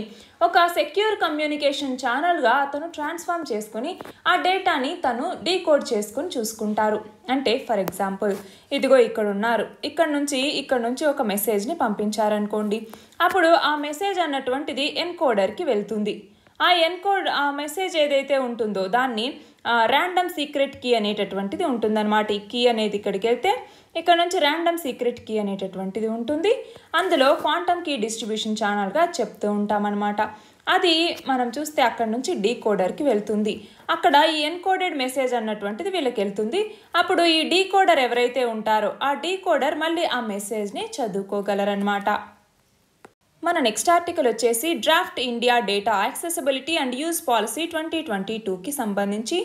ఒక సెక్యూర్ కమ్యూనికేషన్ ఛానల్గా అతను ట్రాన్స్ఫామ్ చేసుకుని ఆ డేటాని తను డీకోడ్ చేసుకుని చూసుకుంటారు అంటే ఫర్ ఎగ్జాంపుల్ ఇదిగో ఇక్కడ ఉన్నారు ఇక్కడ నుంచి ఇక్కడ నుంచి ఒక మెసేజ్ని పంపించారనుకోండి అప్పుడు ఆ మెసేజ్ అన్నటువంటిది ఎన్కోడర్కి వెళ్తుంది ఆ ఎన్కోడ్ ఆ మెసేజ్ ఏదైతే ఉంటుందో దాన్ని ర్యాండమ్ సీక్రెట్ కీ అనేటటువంటిది ఉంటుందన్నమాట ఈ కీ అనేది ఇక్కడికి వెళ్తే ఇక్కడ నుంచి ర్యాండమ్ సీక్రెట్ కీ అనేటటువంటిది ఉంటుంది అందులో క్వాంటమ్ కీ డిస్ట్రిబ్యూషన్ ఛానల్గా చెప్తూ ఉంటామన్నమాట అది మనం చూస్తే అక్కడ నుంచి డీకోడర్కి వెళ్తుంది అక్కడ ఈ ఎన్కోడెడ్ మెసేజ్ అన్నటువంటిది వీళ్ళకి వెళ్తుంది అప్పుడు ఈ డీకోడర్ ఎవరైతే ఉంటారో ఆ డీకోడర్ మళ్ళీ ఆ మెసేజ్ని చదువుకోగలరనమాట మన నెక్స్ట్ ఆర్టికల్ వచ్చేసి draft India data accessibility and use policy twenty twenty టూకి సంబంధించి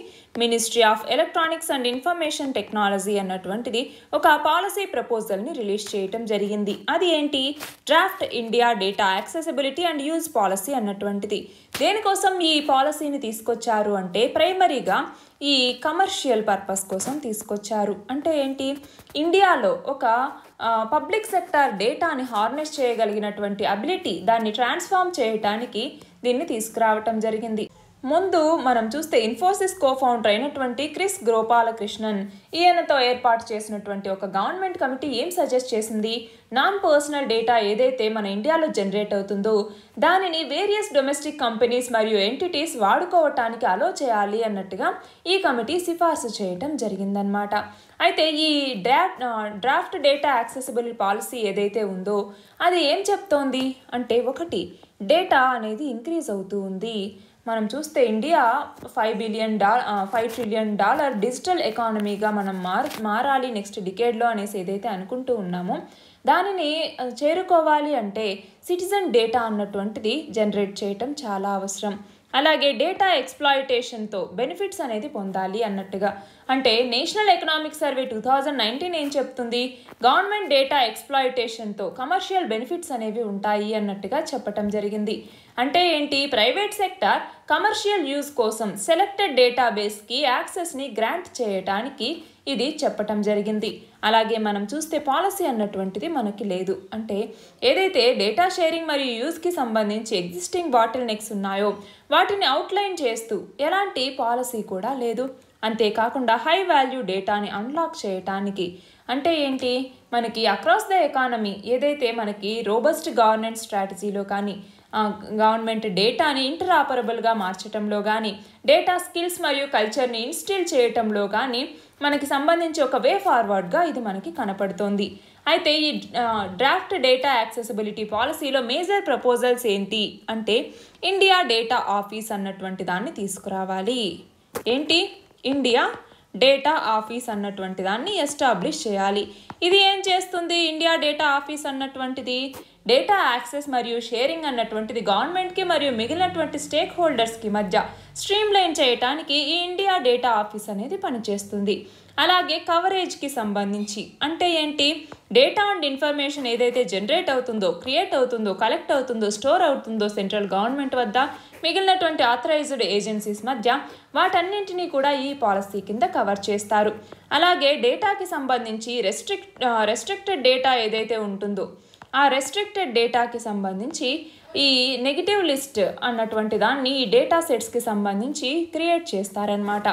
ministry of electronics and information technology అన్నటువంటిది ఒక పాలసీ ప్రపోజల్ని రిలీజ్ చేయటం జరిగింది అది ఏంటి draft India data accessibility and use policy అన్నటువంటిది దేనికోసం ఈ పాలసీని తీసుకొచ్చారు అంటే ప్రైమరీగా ఈ కమర్షియల్ పర్పస్ కోసం తీసుకొచ్చారు అంటే ఏంటి ఇండియాలో ఒక పబ్లిక్ సెక్టార్ డేటాని హార్నెస్ చేయగలిగినటువంటి అబిలిటీ దాన్ని ట్రాన్స్ఫామ్ చేయటానికి దీన్ని తీసుకురావటం జరిగింది ముందు మనం చూస్తే ఇన్ఫోసిస్ కో ఫౌండర్ అయినటువంటి క్రిస్ గోపాలకృష్ణన్ ఈయనతో ఏర్పాటు చేసినటువంటి ఒక గవర్నమెంట్ కమిటీ ఏం సజెస్ట్ చేసింది నాన్ పర్సనల్ డేటా ఏదైతే మన ఇండియాలో జనరేట్ అవుతుందో దానిని వేరియస్ డొమెస్టిక్ కంపెనీస్ మరియు ఎంటిటీస్ వాడుకోవటానికి అలో చేయాలి అన్నట్టుగా ఈ కమిటీ సిఫార్సు చేయటం జరిగిందనమాట అయితే ఈ draft draft data accessible policy ఏదైతే ఉందో అది ఏం చెప్తోంది అంటే ఒకటి డేటా అనేది ఇంక్రీజ్ అవుతూ ఉంది మనం చూస్తే ఇండియా ఫైవ్ బిలియన్ డా ఫైవ్ ట్రిలియన్ డాలర్ డిజిటల్ ఎకానమీగా మనం మార్ మారాలి నెక్స్ట్ డికేడ్లో అనేసి ఏదైతే అనుకుంటూ ఉన్నామో దానిని చేరుకోవాలి అంటే సిటిజన్ డేటా అన్నటువంటిది జనరేట్ చేయటం చాలా అవసరం అలాగే డేటా ఎక్స్ప్లాయిటేషన్తో బెనిఫిట్స్ అనేది పొందాలి అన్నట్టుగా అంటే national economic survey two thousand nineteen ఏం చెప్తుంది గవర్నమెంట్ డేటా ఎక్స్ప్లాయిటేషన్తో కమర్షియల్ బెనిఫిట్స్ అనేవి ఉంటాయి అన్నట్టుగా చెప్పటం జరిగింది అంటే ఏంటి ప్రైవేట్ సెక్టార్ కమర్షియల్ యూజ్ కోసం సెలెక్టెడ్ డేటాబేస్కి యాక్సెస్ని గ్రాంట్ చేయటానికి ఇది చెప్పటం జరిగింది అలాగే మనం చూస్తే పాలసీ అన్నటువంటిది మనకి లేదు అంటే ఏదైతే డేటా షేరింగ్ మరియు యూజ్కి సంబంధించి ఎగ్జిస్టింగ్ బాటిల్ నెక్స్ ఉన్నాయో వాటిని అవుట్లైన్ చేస్తూ ఎలాంటి పాలసీ కూడా లేదు అంతేకాకుండా హై వాల్యూ డేటాని అన్లాక్ చేయటానికి అంటే ఏంటి మనకి అక్రాస్ ద ఎకానమీ ఏదైతే మనకి రోబస్ట్ గవర్నెన్స్ స్ట్రాటజీలో కానీ గవర్నమెంట్ డేటాని ఇంటరాపరబుల్గా మార్చటంలో కానీ డేటా స్కిల్స్ మరియు కల్చర్ని ఇన్స్టిల్ చేయటంలో కానీ మనకి సంబంధించి ఒక వే ఫార్వర్డ్గా ఇది మనకి కనపడుతోంది అయితే ఈ డ్రాఫ్ట్ డేటా యాక్సెసిబిలిటీ పాలసీలో మేజర్ ప్రపోజల్స్ ఏంటి అంటే ఇండియా డేటా ఆఫీస్ అన్నటువంటి దాన్ని తీసుకురావాలి ఏంటి ఇండియా డేటా ఆఫీస్ అన్నటువంటి దాన్ని ఎస్టాబ్లిష్ చేయాలి ఇది ఏం చేస్తుంది ఇండియా డేటా ఆఫీస్ అన్నటువంటిది డేటా యాక్సెస్ మరియు షేరింగ్ అన్నటువంటిది గవర్నమెంట్కి మరియు మిగిలినటువంటి స్టేక్ హోల్డర్స్కి మధ్య స్ట్రీమ్లైన్ చేయటానికి ఈ ఇండియా డేటా ఆఫీస్ అనేది పనిచేస్తుంది అలాగే కవరేజ్కి సంబంధించి అంటే ఏంటి డేటా అండ్ ఇన్ఫర్మేషన్ ఏదైతే జనరేట్ అవుతుందో క్రియేట్ అవుతుందో కలెక్ట్ అవుతుందో స్టోర్ అవుతుందో సెంట్రల్ గవర్నమెంట్ వద్ద మిగిలినటువంటి ఆథరైజ్డ్ ఏజెన్సీస్ మధ్య వాటన్నింటినీ కూడా ఈ పాలసీ కింద కవర్ చేస్తారు అలాగే డేటాకి సంబంధించి రెస్ట్రిక్ట్ రెస్ట్రిక్టెడ్ డేటా ఏదైతే ఉంటుందో ఆ రెస్ట్రిక్టెడ్ డేటాకి సంబంధించి ఈ నెగిటివ్ లిస్ట్ అన్నటువంటి దాన్ని ఈ డేటా సెట్స్కి సంబంధించి క్రియేట్ చేస్తారనమాట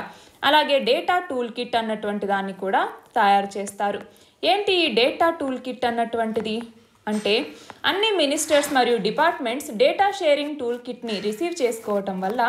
అలాగే డేటా టూల్ కిట్ అన్నటువంటి దాన్ని కూడా తయారు చేస్తారు ఏంటి ఈ డేటా టూల్ కిట్ అన్నటువంటిది అంటే అన్ని మినిస్టర్స్ మరియు డిపార్ట్మెంట్స్ డేటా షేరింగ్ టూల్ కిట్ని రిసీవ్ చేసుకోవటం వల్ల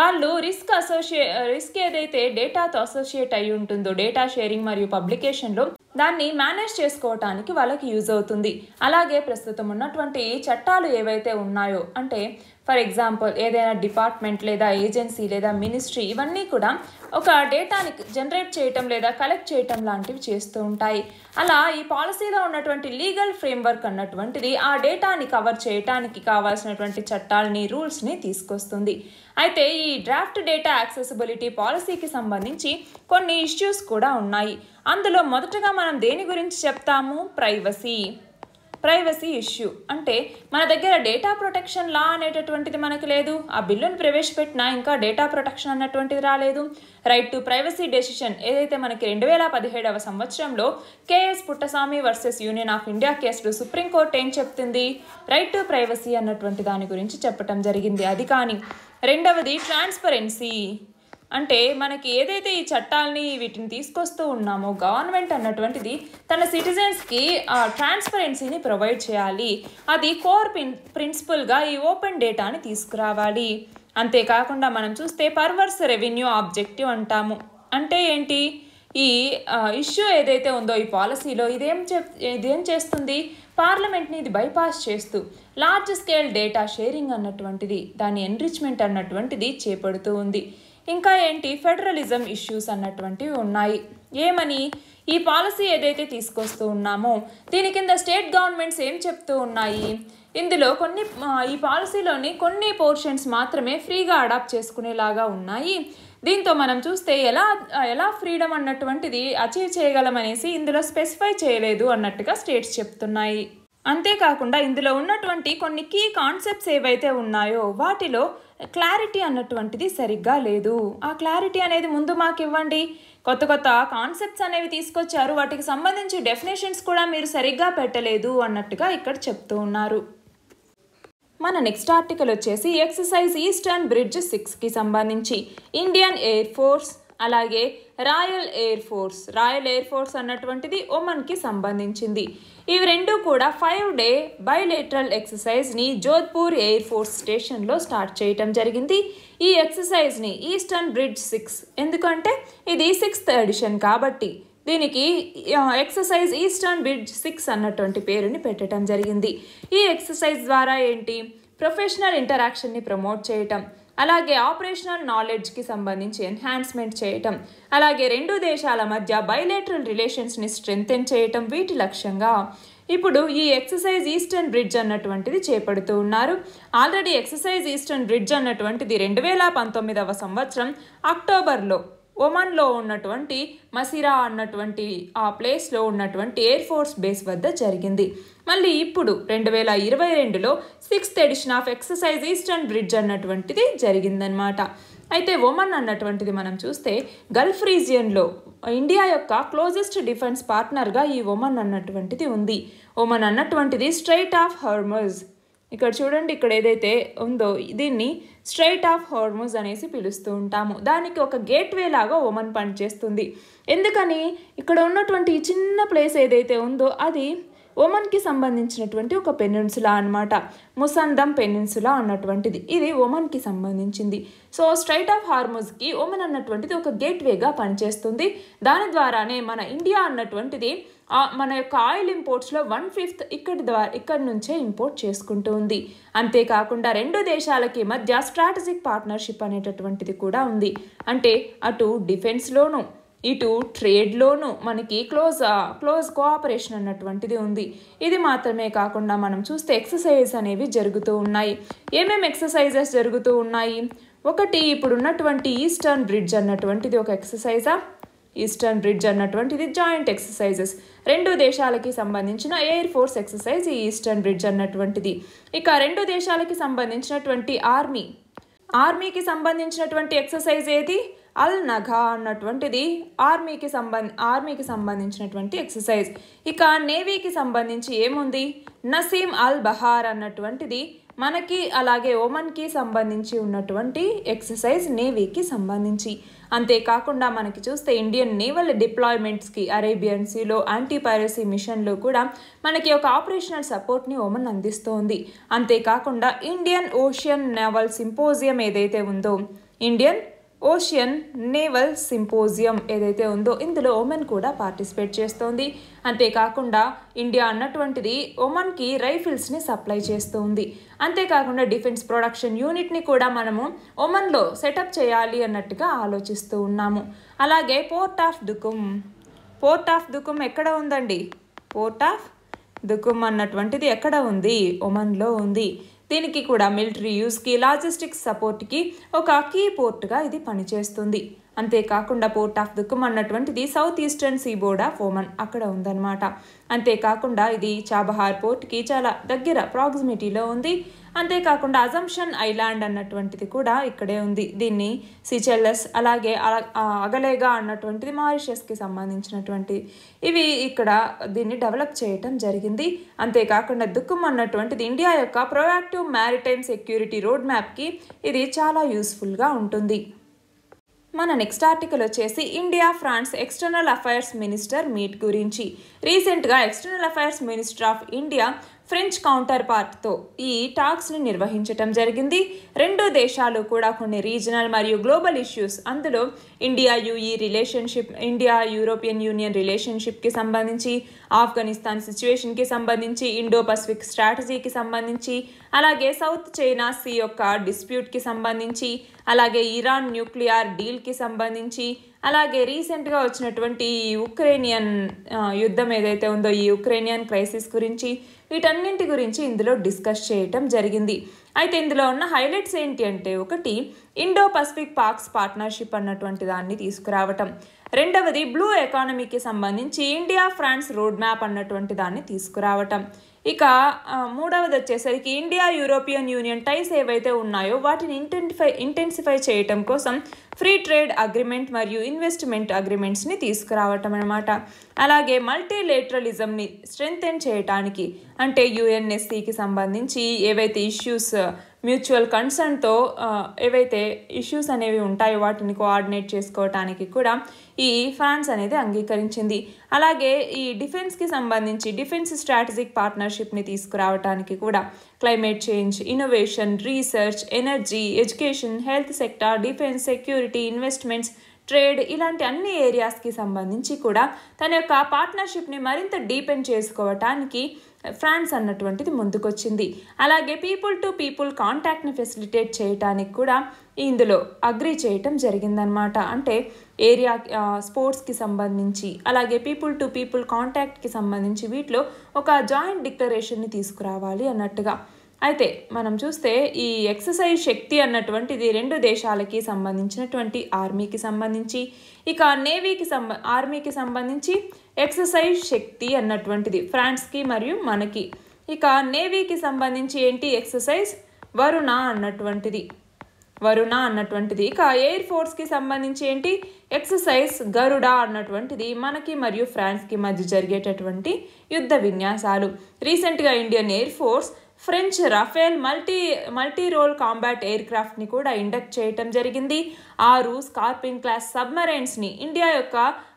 వాళ్ళు రిస్క్ అసోసియే రిస్క్ ఏదైతే డేటాతో అసోసియేట్ అయి ఉంటుందో డేటా షేరింగ్ మరియు పబ్లికేషన్లో దాన్ని మేనేజ్ చేసుకోవటానికి వాళ్ళకి యూజ్ అవుతుంది అలాగే ప్రస్తుతం ఉన్నటువంటి చట్టాలు ఏవైతే ఉన్నాయో అంటే ఫర్ ఎగ్జాంపుల్ ఏదైనా డిపార్ట్మెంట్ లేదా ఏజెన్సీ లేదా మినిస్ట్రీ ఇవన్నీ కూడా ఒక డేటాని జనరేట్ చేయటం లేదా కలెక్ట్ చేయటం లాంటివి చేస్తూ ఉంటాయి అలా ఈ పాలసీలో ఉన్నటువంటి లీగల్ ఫ్రేమ్వర్క్ అన్నటువంటిది ఆ డేటాని కవర్ చేయటానికి కావాల్సినటువంటి చట్టాలని రూల్స్ని తీసుకొస్తుంది అయితే ఈ డ్రాఫ్ట్ డేటా యాక్సెసిబిలిటీ పాలసీకి సంబంధించి కొన్ని ఇష్యూస్ కూడా ఉన్నాయి అందులో మొదటగా మనం దేని గురించి చెప్తాము ప్రైవసీ ప్రైవసీ ఇష్యూ అంటే మన దగ్గర డేటా ప్రొటెక్షన్ లా అనేటటువంటిది మనకి లేదు ఆ బిల్లును ప్రవేశపెట్టినా ఇంకా డేటా ప్రొటెక్షన్ అన్నటువంటిది రాలేదు రైట్ టు ప్రైవసీ డెసిషన్ ఏదైతే మనకి రెండు వేల పదిహేడవ సంవత్సరంలో K S Puttaswamy versus Union of India కేసులో సుప్రీంకోర్టు ఏం చెప్తుంది రైట్ టు ప్రైవసీ అన్నటువంటి దాని గురించి చెప్పటం జరిగింది అది కానీ రెండవది ట్రాన్స్పరెన్సీ అంటే మనకి ఏదైతే ఈ చట్టాలని వీటిని తీసుకొస్తూ ఉన్నామో గవర్నమెంట్ అన్నటువంటిది తన సిటిజన్స్కి ట్రాన్స్పరెన్సీని ప్రొవైడ్ చేయాలి అది కోర్ ప్రిన్ ప్రిన్సిపల్గా ఈ ఓపెన్ డేటాని తీసుకురావాలి అంతేకాకుండా మనం చూస్తే పర్వర్స్ రెవెన్యూ ఆబ్జెక్టివ్ అంటాము అంటే ఏంటి ఈ ఇష్యూ ఏదైతే ఉందో ఈ పాలసీలో ఇదేం చె ఇదేం చేస్తుంది పార్లమెంట్ని ఇది బైపాస్ చేస్తూ లార్జ్ స్కేల్ డేటా షేరింగ్ అన్నటువంటిది దాని ఎన్రిచ్మెంట్ అన్నటువంటిది చేపడుతూ ఉంది ఇంకా ఏంటి ఫెడరలిజం ఇష్యూస్ అన్నటువంటివి ఉన్నాయి ఏమని ఈ పాలసీ ఏదైతే తీసుకొస్తూ ఉన్నామో దీని కింద స్టేట్ గవర్నమెంట్స్ ఏం చెప్తూ ఉన్నాయి ఇందులో కొన్ని ఈ పాలసీలోని కొన్ని పోర్షన్స్ మాత్రమే ఫ్రీగా అడాప్ట్ చేసుకునేలాగా ఉన్నాయి దీంతో మనం చూస్తే ఎలా ఎలా ఫ్రీడమ్ అన్నటువంటిది అచీవ్ చేయగలమనేసి ఇందులో స్పెసిఫై చేయలేదు అన్నట్టుగా స్టేట్స్ చెప్తున్నాయి అంతేకాకుండా ఇందులో ఉన్నటువంటి కొన్ని కీ కాన్సెప్ట్స్ ఏవైతే ఉన్నాయో వాటిలో క్లారిటీ అన్నటువంటిది సరిగ్గా లేదు ఆ క్లారిటీ అనేది ముందు మాకు ఇవ్వండి కొత్త కొత్త కాన్సెప్ట్స్ అనేవి తీసుకొచ్చారు వాటికి సంబంధించి డెఫినేషన్స్ కూడా మీరు సరిగ్గా పెట్టలేదు అన్నట్టుగా ఇక్కడ చెప్తూ ఉన్నారు మన నెక్స్ట్ ఆర్టికల్ వచ్చేసి ఎక్సర్సైజ్ ఈస్టర్న్ బ్రిడ్జ్ సిక్స్కి సంబంధించి ఇండియన్ ఎయిర్ ఫోర్స్ అలాగే royal air force royal air force అన్నటువంటిది ఒమన్కి సంబంధించింది ఇవి రెండు కూడా ఫైవ్ డే బైలేటరల్ ఎక్సర్సైజ్ని జోధ్పూర్ ఎయిర్ ఫోర్స్ స్టేషన్లో స్టార్ట్ చేయటం జరిగింది ఈ ఎక్సర్సైజ్ని ఈస్టర్న్ బ్రిడ్జ్ సిక్స్ ఎందుకంటే ఇది సిక్స్త్ ఎడిషన్ కాబట్టి దీనికి ఎక్సర్సైజ్ ఈస్టర్న్ బ్రిడ్జ్ సిక్స్ అన్నటువంటి పేరుని పెట్టడం జరిగింది ఈ ఎక్సర్సైజ్ ద్వారా ఏంటి ప్రొఫెషనల్ ఇంటరాక్షన్ని ప్రమోట్ చేయటం అలాగే ఆపరేషనల్ నాలెడ్జ్కి సంబంధించి ఎన్హాన్స్మెంట్ చేయటం అలాగే రెండు దేశాల మధ్య బయలేటరల్ రిలేషన్స్ని స్ట్రెంగ్తెన్ చేయటం వీటి లక్ష్యంగా ఇప్పుడు ఈ ఎక్సర్సైజ్ ఈస్టర్న్ బ్రిడ్జ్ అన్నటువంటిది చేపడుతూ ఉన్నారు ఆల్రెడీ ఎక్సర్సైజ్ ఈస్టర్న్ బ్రిడ్జ్ అన్నటువంటిది రెండు వేల పంతొమ్మిదవ సంవత్సరం అక్టోబర్లో ఒమన్లో ఉన్నటువంటి మసిరా అన్నటువంటి ఆ ప్లేస్లో ఉన్నటువంటి ఎయిర్ ఫోర్స్ బేస్ వద్ద జరిగింది మళ్ళీ ఇప్పుడు రెండు వేల ఇరవై రెండులో sixth edition of exercise eastern bridge అన్నటువంటిది జరిగిందనమాట అయితే ఒమన్ అన్నటువంటిది మనం చూస్తే గల్ఫ్ రీజియన్లో ఇండియా యొక్క క్లోజెస్ట్ డిఫెన్స్ పార్ట్నర్గా ఈ ఒమన్ అన్నటువంటిది ఉంది ఒమన్ అన్నటువంటిది స్ట్రైట్ ఆఫ్ హర్మర్స్ ఇక్కడ చూడండి ఇక్కడ ఏదైతే ఉందో దీన్ని స్ట్రైట్ ఆఫ్ హార్మోన్స్ అనేసి పిలుస్తూ ఉంటాము దానికి ఒక గేట్వే లాగా ఒమన్ పనిచేస్తుంది ఎందుకని ఇక్కడ ఉన్నటువంటి చిన్న ప్లేస్ ఏదైతే ఉందో అది ఒమన్కి సంబంధించినటువంటి ఒక పెనిన్సులా అనమాట ముసందం పెనిన్సులా అన్నటువంటిది ఇది ఒమన్కి సంబంధించింది సో స్ట్రైట్ ఆఫ్ హార్మోజ్కి ఒమన్ అన్నటువంటిది ఒక గేట్వేగా పనిచేస్తుంది దాని ద్వారానే మన ఇండియా అన్నటువంటిది మన యొక్క ఆయిల్ ఇంపోర్ట్స్లో వన్ ఫిఫ్త్ ఇక్కడి ద్వారా ఇక్కడి నుంచే ఇంపోర్ట్ చేసుకుంటూ ఉంది అంతేకాకుండా రెండు దేశాలకి మధ్య స్ట్రాటజిక్ పార్ట్నర్షిప్ అనేటటువంటిది కూడా ఉంది అంటే అటు డిఫెన్స్లోనూ ఇటు ట్రేడ్లోనూ మనకి క్లోజ్ క్లోజ్ కోఆపరేషన్ అన్నటువంటిది ఉంది ఇది మాత్రమే కాకుండా మనం చూస్తే ఎక్సర్సైజ్ అనేవి జరుగుతూ ఉన్నాయి ఏమేమి ఎక్సర్సైజెస్ జరుగుతూ ఉన్నాయి ఒకటి ఇప్పుడున్నటువంటి ఈస్టర్న్ బ్రిడ్జ్ అన్నటువంటిది ఒక ఎక్సర్సైజా ఈస్టర్న్ బ్రిడ్జ్ అన్నటువంటిది జాయింట్ ఎక్సర్సైజెస్ రెండు దేశాలకి సంబంధించిన ఎయిర్ ఫోర్స్ ఎక్సర్సైజ్ ఈ ఈస్టర్న్ బ్రిడ్జ్ అన్నటువంటిది ఇక రెండు దేశాలకి సంబంధించినటువంటి ఆర్మీ ఆర్మీకి సంబంధించినటువంటి ఎక్సర్సైజ్ ఏది అల్ నఘా అన్నటువంటిది ఆర్మీకి సంబంధ ఆర్మీకి సంబంధించినటువంటి ఎక్సర్సైజ్ ఇక నేవీకి సంబంధించి ఏముంది నసీం అల్ బహార్ అన్నటువంటిది మనకి అలాగే ఓమన్కి సంబంధించి ఉన్నటువంటి ఎక్సర్సైజ్ నేవీకి సంబంధించి అంతేకాకుండా మనకి చూస్తే ఇండియన్ నేవల్ డిప్లాయ్మెంట్స్కి అరేబియన్ సీలో యాంటీ పైరసీ మిషన్లో కూడా మనకి ఒక ఆపరేషనల్ సపోర్ట్ని ఓమన్ అందిస్తోంది అంతేకాకుండా ఇండియన్ ఓషియన్ నేవల్ సింపోజియం ఏదైతే ఉందో ఇండియన్ ఓషియన్ నేవల్ సింపోజియం ఏదైతే ఉందో ఇందులో ఒమెన్ కూడా పార్టిసిపేట్ చేస్తోంది అంతేకాకుండా ఇండియా అన్నటువంటిది ఒమెన్కి రైఫిల్స్ని సప్లై చేస్తుంది అంతేకాకుండా డిఫెన్స్ ప్రొడక్షన్ యూనిట్ని కూడా మనము ఒమెన్లో సెటప్ చేయాలి అన్నట్టుగా ఆలోచిస్తూ ఉన్నాము అలాగే port of Duqm port of Duqm ఎక్కడ ఉందండి పోర్ట్ ఆఫ్ దుకుమ్ అన్నటువంటిది ఎక్కడ ఉంది ఒమన్లో ఉంది దీనికి కూడా మిలిటరీ యూస్కి లాజిస్టిక్ సపోర్ట్కి ఒక కీ పోర్ట్గా ఇది పనిచేస్తుంది అంతేకాకుండా పోర్ట్ ఆఫ్ దుఃఖం అన్నటువంటిది south eastern board of Oman అక్కడ ఉందన్నమాట అంతేకాకుండా ఇది చాబహార్ పోర్ట్కి చాలా దగ్గర ప్రాక్సిమిటీలో ఉంది అంతేకాకుండా అజంప్షన్ ఐలాండ్ అన్నటువంటిది కూడా ఇక్కడే ఉంది దీన్ని సిచెల్లస్ అలాగే అగలేగా అన్నటువంటిది మారిషస్కి సంబంధించినటువంటి ఇవి ఇక్కడ దీన్ని డెవలప్ చేయటం జరిగింది అంతేకాకుండా దుఃఖం అన్నటువంటిది ఇండియా యొక్క ప్రొయాక్టివ్ మ్యారిటైమ్ సెక్యూరిటీ రోడ్ మ్యాప్కి ఇది చాలా యూస్ఫుల్గా ఉంటుంది మన నెక్స్ట్ ఆర్టికల్ వచ్చేసి India France external affairs minister meet గురించి రీసెంట్గా external affairs minister of India French counter పార్ట్తో ఈ టాక్స్ని నిర్వహించటం జరిగింది రెండు దేశాలు కూడా కొన్ని రీజనల్ మరియు గ్లోబల్ ఇష్యూస్ అందులో India UAE relationship India European Union రిలేషన్షిప్కి సంబంధించి ఆఫ్ఘనిస్తాన్ సిచ్యువేషన్కి సంబంధించి ఇండో పసిఫిక్ స్ట్రాటజీకి సంబంధించి అలాగే సౌత్ చైనా సీ యొక్క డిస్ప్యూట్కి సంబంధించి అలాగే ఇరాన్ న్యూక్లియర్ డీల్కి సంబంధించి అలాగే రీసెంట్గా వచ్చినటువంటి ఈ ఉక్రేనియన్ యుద్ధం ఏదైతే ఉందో ఈ ఉక్రేనియన్ క్రైసిస్ గురించి వీటన్నింటి గురించి ఇందులో డిస్కస్ చేయటం జరిగింది అయితే ఇందులో ఉన్న హైలైట్స్ ఏంటి అంటే ఒకటి ఇండో పసిఫిక్ పార్క్స్ పార్ట్నర్షిప్ అన్నటువంటి దాన్ని తీసుకురావటం రెండవది బ్లూ ఎకానమీకి సంబంధించి ఇండియా ఫ్రాన్స్ రోడ్ మ్యాప్ అన్నటువంటి దాన్ని తీసుకురావటం ఇక మూడవది వచ్చేసరికి ఇండియా యూరోపియన్ యూనియన్ టైస్ ఏవైతే ఉన్నాయో వాటిని ఇంటెంటిఫై ఇంటెన్సిఫై చేయటం కోసం ఫ్రీ ట్రేడ్ అగ్రిమెంట్ మరియు ఇన్వెస్ట్మెంట్ అగ్రిమెంట్స్ని తీసుకురావటం అనమాట అలాగే మల్టీలేటరలిజంని స్ట్రెంగ్థెన్ చేయటానికి అంటే యుఎన్ఎస్సికి సంబంధించి ఏవైతే ఇష్యూస్ మ్యూచువల్ కన్సర్న్తో ఏవైతే ఇష్యూస్ అనేవి ఉంటాయో వాటిని కోఆర్డినేట్ చేసుకోవటానికి కూడా ఈ ఫ్రాన్స్ అనేది అంగీకరించింది అలాగే ఈ డిఫెన్స్కి సంబంధించి డిఫెన్స్ స్ట్రాటజిక్ పార్ట్నర్షిప్ని తీసుకురావడానికి కూడా climate change innovation research energy education health sector defence security investments trade ఇలాంటి అన్ని ఏరియాస్కి సంబంధించి కూడా తన యొక్క పార్ట్నర్షిప్ని మరింత డీపెండ్ చేసుకోవటానికి ఫ్రాన్స్ అన్నటువంటిది ముందుకొచ్చింది అలాగే పీపుల్ టు పీపుల్ కాంటాక్ట్ని ఫెసిలిటేట్ చేయటానికి కూడా ఇందులో అగ్రి చేయటం జరిగిందనమాట అంటే ఏరియా స్పోర్ట్స్కి సంబంధించి అలాగే పీపుల్ టు పీపుల్ కాంటాక్ట్కి సంబంధించి వీటిలో ఒక జాయింట్ డిక్లరేషన్ని తీసుకురావాలి అన్నట్టుగా అయితే మనం చూస్తే ఈ ఎక్సర్సైజ్ శక్తి అన్నటువంటిది రెండు దేశాలకి సంబంధించినటువంటి ఆర్మీకి సంబంధించి ఇక నేవీకి సంబ ఆర్మీకి సంబంధించి ఎక్సర్సైజ్ శక్తి అన్నటువంటిది ఫ్రాన్స్కి మరియు మనకి ఇక నేవీకి సంబంధించి ఏంటి ఎక్సర్సైజ్ వరుణ అన్నటువంటిది వరుణ అన్నటువంటిది ఇక ఎయిర్ ఫోర్స్కి సంబంధించి ఏంటి ఎక్సర్సైజ్ గరుడ అన్నటువంటిది మనకి మరియు ఫ్రాన్స్కి మధ్య జరిగేటటువంటి యుద్ధ విన్యాసాలు రీసెంట్గా Indian air force French Rafale multi multi role combat air క్రాఫ్ట్ని కూడా ఇండక్ట్ చేయటం జరిగింది ఆరు స్కార్పిన్ క్లాస్ సబ్మరైన్స్ని ఇండియా యొక్క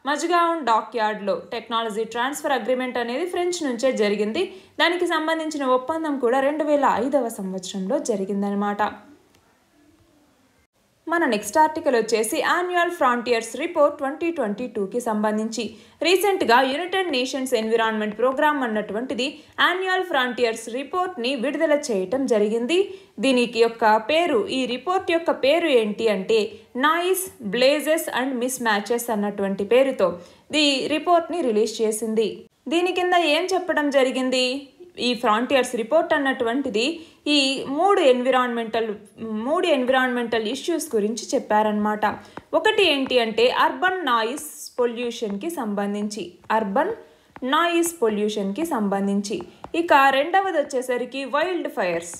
మజ్గావ్ డాక్ యార్డ్లో టెక్నాలజీ ట్రాన్స్ఫర్ అగ్రిమెంట్ అనేది ఫ్రెంచ్ నుంచే జరిగింది దానికి సంబంధించిన ఒప్పందం కూడా రెండు వేల ఐదవ సంవత్సరంలో జరిగిందనమాట మన నెక్స్ట్ ఆర్టికల్ వచ్చేసి annual frontiers report twenty twenty టూకి సంబంధించి రీసెంట్గా యునైటెడ్ నేషన్స్ ఎన్విరాన్మెంట్ ప్రోగ్రామ్ అన్నటువంటిది యాన్యువల్ ఫ్రాంటియర్స్ రిపోర్ట్ని విడుదల చేయటం జరిగింది దీనికి యొక్క పేరు ఈ రిపోర్ట్ యొక్క పేరు ఏంటి అంటే noise blazes and mismatches అన్నటువంటి పేరుతో ది రిపోర్ట్ని రిలీజ్ చేసింది దీని కింద ఏం చెప్పడం జరిగింది ఈ ఫ్రాంటియర్స్ రిపోర్ట్ అన్నటువంటిది ఈ మూడు ఎన్విరాన్మెంటల్ మూడు ఎన్విరాన్మెంటల్ ఇష్యూస్ గురించి చెప్పారనమాట ఒకటి ఏంటి అంటే అర్బన్ నాయిస్ పొల్యూషన్కి సంబంధించి అర్బన్ నాయిస్ పొల్యూషన్కి సంబంధించి ఇక రెండవది వచ్చేసరికి వైల్డ్ ఫైర్స్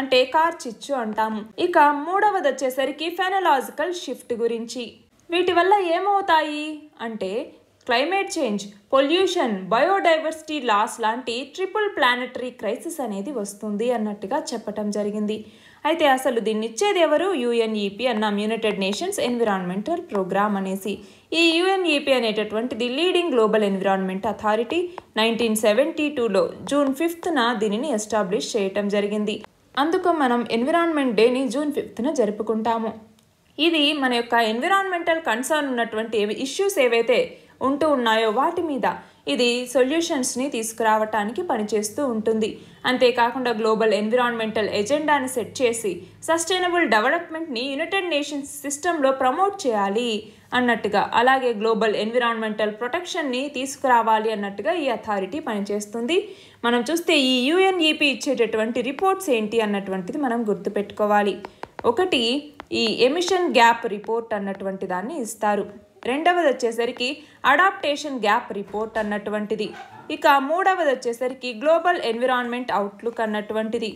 అంటే కార్చిచ్చు అంటాము ఇక మూడవది వచ్చేసరికి ఫెనలాజికల్ షిఫ్ట్ గురించి వీటి వల్ల ఏమవుతాయి అంటే climate change pollution biodiversity loss లాంటి ట్రిపుల్ ప్లానటరీ క్రైసిస్ అనేది వస్తుంది అన్నట్టుగా చెప్పటం జరిగింది అయితే అసలు దీన్ని ఇచ్చేది ఎవరు యుఎన్ఈపి అన్నాం యునైటెడ్ నేషన్స్ ఎన్విరాన్మెంటల్ ప్రోగ్రామ్ అనేసి ఈ యుఎన్ఈపి అనేటటువంటిది leading global environment authority nineteen seventy టూలో జూన్ ఫిఫ్త్న దీనిని ఎస్టాబ్లిష్ చేయటం జరిగింది అందుకు మనం ఎన్విరాన్మెంట్ డేని జూన్ ఫిఫ్త్న జరుపుకుంటాము ఇది మన యొక్క ఎన్విరాన్మెంటల్ కన్సర్న్ ఉన్నటువంటి ఇష్యూస్ ఏవైతే ఉంటూ ఉన్నాయో వాటి మీద ఇది సొల్యూషన్స్ని తీసుకురావటానికి పనిచేస్తూ ఉంటుంది అంతేకాకుండా గ్లోబల్ ఎన్విరాన్మెంటల్ ఎజెండాని సెట్ చేసి సస్టైనబుల్ డెవలప్మెంట్ని యునైటెడ్ నేషన్స్ సిస్టంలో ప్రమోట్ చేయాలి అన్నట్టుగా అలాగే గ్లోబల్ ఎన్విరాన్మెంటల్ ప్రొటెక్షన్ని తీసుకురావాలి అన్నట్టుగా ఈ అథారిటీ పనిచేస్తుంది మనం చూస్తే ఈ యుఎన్ఈపి ఇచ్చేటటువంటి రిపోర్ట్స్ ఏంటి అన్నటువంటిది మనం గుర్తుపెట్టుకోవాలి ఒకటి ఈ ఎమిషన్ గ్యాప్ రిపోర్ట్ అన్నటువంటి దాన్ని ఇస్తారు రెండవది వచ్చేసరికి అడాప్టేషన్ గ్యాప్ రిపోర్ట్ అన్నటువంటిది ఇక మూడవది వచ్చేసరికి గ్లోబల్ ఎన్విరాన్మెంట్ అవుట్లుక్ అన్నటువంటిది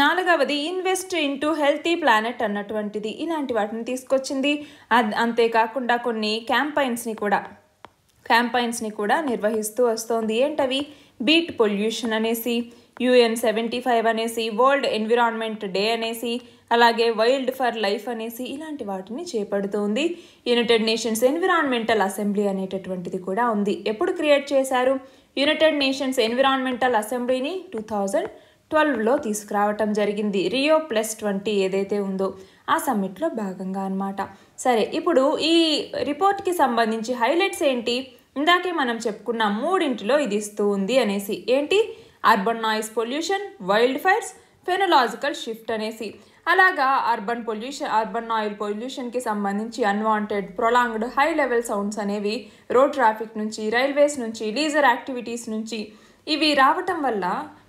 నాలుగవది ఇన్వెస్ట్ ఇంటూ హెల్తీ ప్లానెట్ అన్నటువంటిది ఇలాంటి వాటిని తీసుకొచ్చింది అంతేకాకుండా కొన్ని క్యాంపైన్స్ని కూడా క్యాంపైన్స్ని కూడా నిర్వహిస్తూ వస్తోంది ఏంటవి బీట్ పొల్యూషన్ అనేసి యుఎన్ సెవెంటీ ఫైవ్ అనేసి వరల్డ్ ఎన్విరాన్మెంట్ డే అనేసి అలాగే వైల్డ్ ఫర్ లైఫ్ అనేసి ఇలాంటి వాటిని చేపడుతోంది యునైటెడ్ నేషన్స్ ఎన్విరాన్మెంటల్ అసెంబ్లీ అనేటటువంటిది కూడా ఉంది ఎప్పుడు క్రియేట్ చేశారు యునైటెడ్ నేషన్స్ ఎన్విరాన్మెంటల్ అసెంబ్లీని టూ థౌజండ్ ట్వెల్వ్లో తీసుకురావటం జరిగింది రియో ప్లస్ ట్వంటీ ఏదైతే ఉందో ఆ సమ్మిట్లో భాగంగా అనమాట సరే ఇప్పుడు ఈ రిపోర్ట్కి సంబంధించి హైలైట్స్ ఏంటి ఇందాకే మనం చెప్పుకున్న మూడింటిలో ఇది ఇస్తూ ఉంది అనేసి ఏంటి urban noise pollution wildfires phenological shift అనేసి అలాగా అర్బన్ పొల్యూషన్ అర్బన్ ఆయిల్ పొల్యూషన్కి సంబంధించి unwanted prolonged high level sounds అనేవి రోడ్ ట్రాఫిక్ నుంచి రైల్వేస్ నుంచి లీజర్ యాక్టివిటీస్ నుంచి ఇవి రావటం వల్ల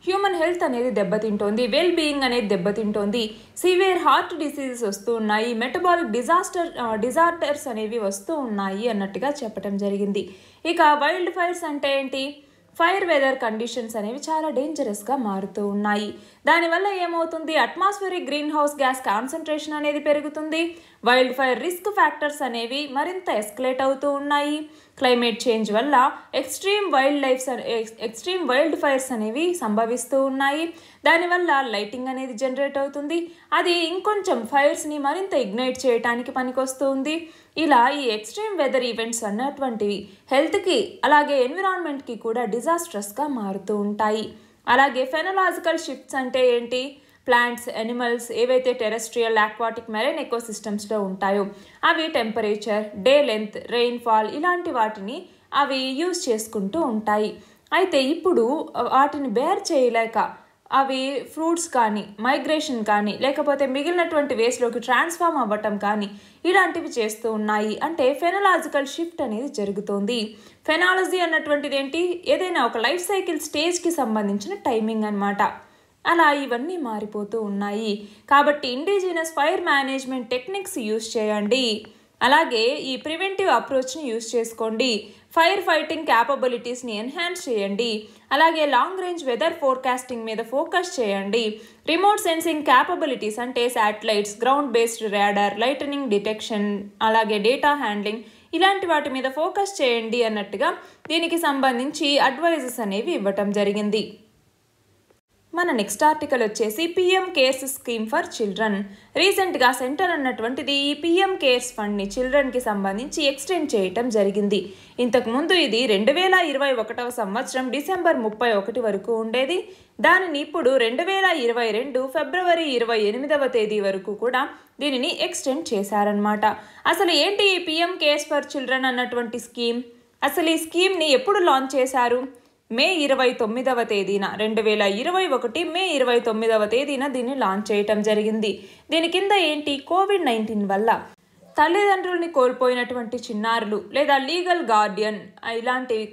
హ్యూమన్ హెల్త్ అనేది దెబ్బతింటోంది వెల్ బీయింగ్ అనేది దెబ్బతింటోంది సివియర్ హార్ట్ డిసీజెస్ వస్తూ ఉన్నాయి మెటబాలిక్ డిజాస్టర్ డిజార్టర్స్ అనేవి వస్తూ ఉన్నాయి అన్నట్టుగా చెప్పడం జరిగింది ఇక వైల్డ్ ఫైర్స్ అంటే ఏంటి ఫైర్ వెదర్ కండిషన్స్ అనేవి చాలా డేంజరస్గా మారుతూ ఉన్నాయి దానివల్ల ఏమవుతుంది atmospheric greenhouse gas concentration అనేది పెరుగుతుంది వైల్డ్ ఫైర్ రిస్క్ ఫ్యాక్టర్స్ అనేవి మరింత ఎస్కలేట్ అవుతూ ఉన్నాయి క్లైమేట్ చేంజ్ వల్ల extreme wild lifes extreme wildfires అనేవి సంభవిస్తూ ఉన్నాయి దానివల్ల లైటింగ్ అనేది జనరేట్ అవుతుంది అది ఇంకొంచెం ఫైర్స్ని మరింత ఇగ్నైట్ చేయడానికి పనికొస్తుంది ఇలా ఈ ఎక్స్ట్రీమ్ వెదర్ ఈవెంట్స్ అన్నటువంటివి హెల్త్కి అలాగే ఎన్విరాన్మెంట్కి కూడా డిజాస్ట్రస్గా మారుతూ ఉంటాయి అలాగే ఫెనలాజికల్ షిఫ్ట్స్ అంటే ఏంటి ప్లాంట్స్ ఎనిమల్స్ ఏవైతే టెరెస్ట్రియల్ ఆక్వాటిక్ మెరైన్ ఎకోసిస్టమ్స్లో ఉంటాయో అవి టెంపరేచర్ డే లెంత్ రెయిన్ఫాల్ ఇలాంటి వాటిని అవి యూజ్ చేసుకుంటూ ఉంటాయి అయితే ఇప్పుడు వాటిని బేర్ చేయలేక అవి ఫ్రూట్స్ కానీ మైగ్రేషన్ కానీ లేకపోతే మిగిలినటువంటి వేస్లోకి ట్రాన్స్ఫామ్ అవ్వటం కానీ ఇలాంటివి చేస్తూ ఉన్నాయి అంటే ఫెనలాజికల్ షిఫ్ట్ అనేది జరుగుతుంది ఫెనాలజీ అన్నటువంటిది ఏంటి ఏదైనా ఒక లైఫ్ సైకిల్ స్టేజ్కి సంబంధించిన టైమింగ్ అనమాట అలా ఇవన్నీ మారిపోతూ ఉన్నాయి కాబట్టి indigenous fire management techniques use చేయండి అలాగే ఈ ప్రివెంటివ్ అప్రోచ్ని యూజ్ చేసుకోండి ఫైర్ ఫైటింగ్ క్యాపబిలిటీస్ని ఎన్హాన్స్ చేయండి అలాగే లాంగ్ రేంజ్ వెదర్ ఫోర్కాస్టింగ్ మీద ఫోకస్ చేయండి రిమోట్ సెన్సింగ్ క్యాపబిలిటీస్ అంటే satellites ground based radar lightning detection అలాగే డేటా హ్యాండ్లింగ్ ఇలాంటి వాటి మీద ఫోకస్ చేయండి అన్నట్టుగా దీనికి సంబంధించి అడ్వైజెస్ అనేవి ఇవ్వటం జరిగింది మన నెక్స్ట్ ఆర్టికల్ వచ్చేసి PM CARES scheme for children రీసెంట్గా సెంటర్ అన్నటువంటిది ఈ పీఎం కేర్స్ ఫండ్ని చిల్డ్రన్కి సంబంధించి ఎక్స్టెండ్ చేయటం జరిగింది ఇంతకుముందు ఇది రెండు వేల ఇరవై ఒకటవ సంవత్సరం డిసెంబర్ ముప్పై ఒకటి వరకు ఉండేది దానిని ఇప్పుడు రెండు వేల ఇరవై రెండు ఫిబ్రవరి ఇరవై ఎనిమిదవ తేదీ వరకు కూడా దీనిని ఎక్స్టెండ్ చేశారనమాట అసలు ఏంటి ఈ పీఎం కేర్స్ ఫర్ చిల్డ్రన్ అన్నటువంటి స్కీమ్ అసలు ఈ స్కీమ్ని ఎప్పుడు లాంచ్ చేశారు మే ఇరవై తొమ్మిదవ తేదీన రెండు వేల ఇరవై ఒకటి మే ఇరవై తొమ్మిదవ తేదీన దీన్ని లాంచ్ చేయటం జరిగింది దీని కింద ఏంటి కోవిడ్ నైన్టీన్ వల్ల తల్లిదండ్రుల్ని కోల్పోయినటువంటి చిన్నారులు లేదా లీగల్ గార్డియన్ ఇలాంటివి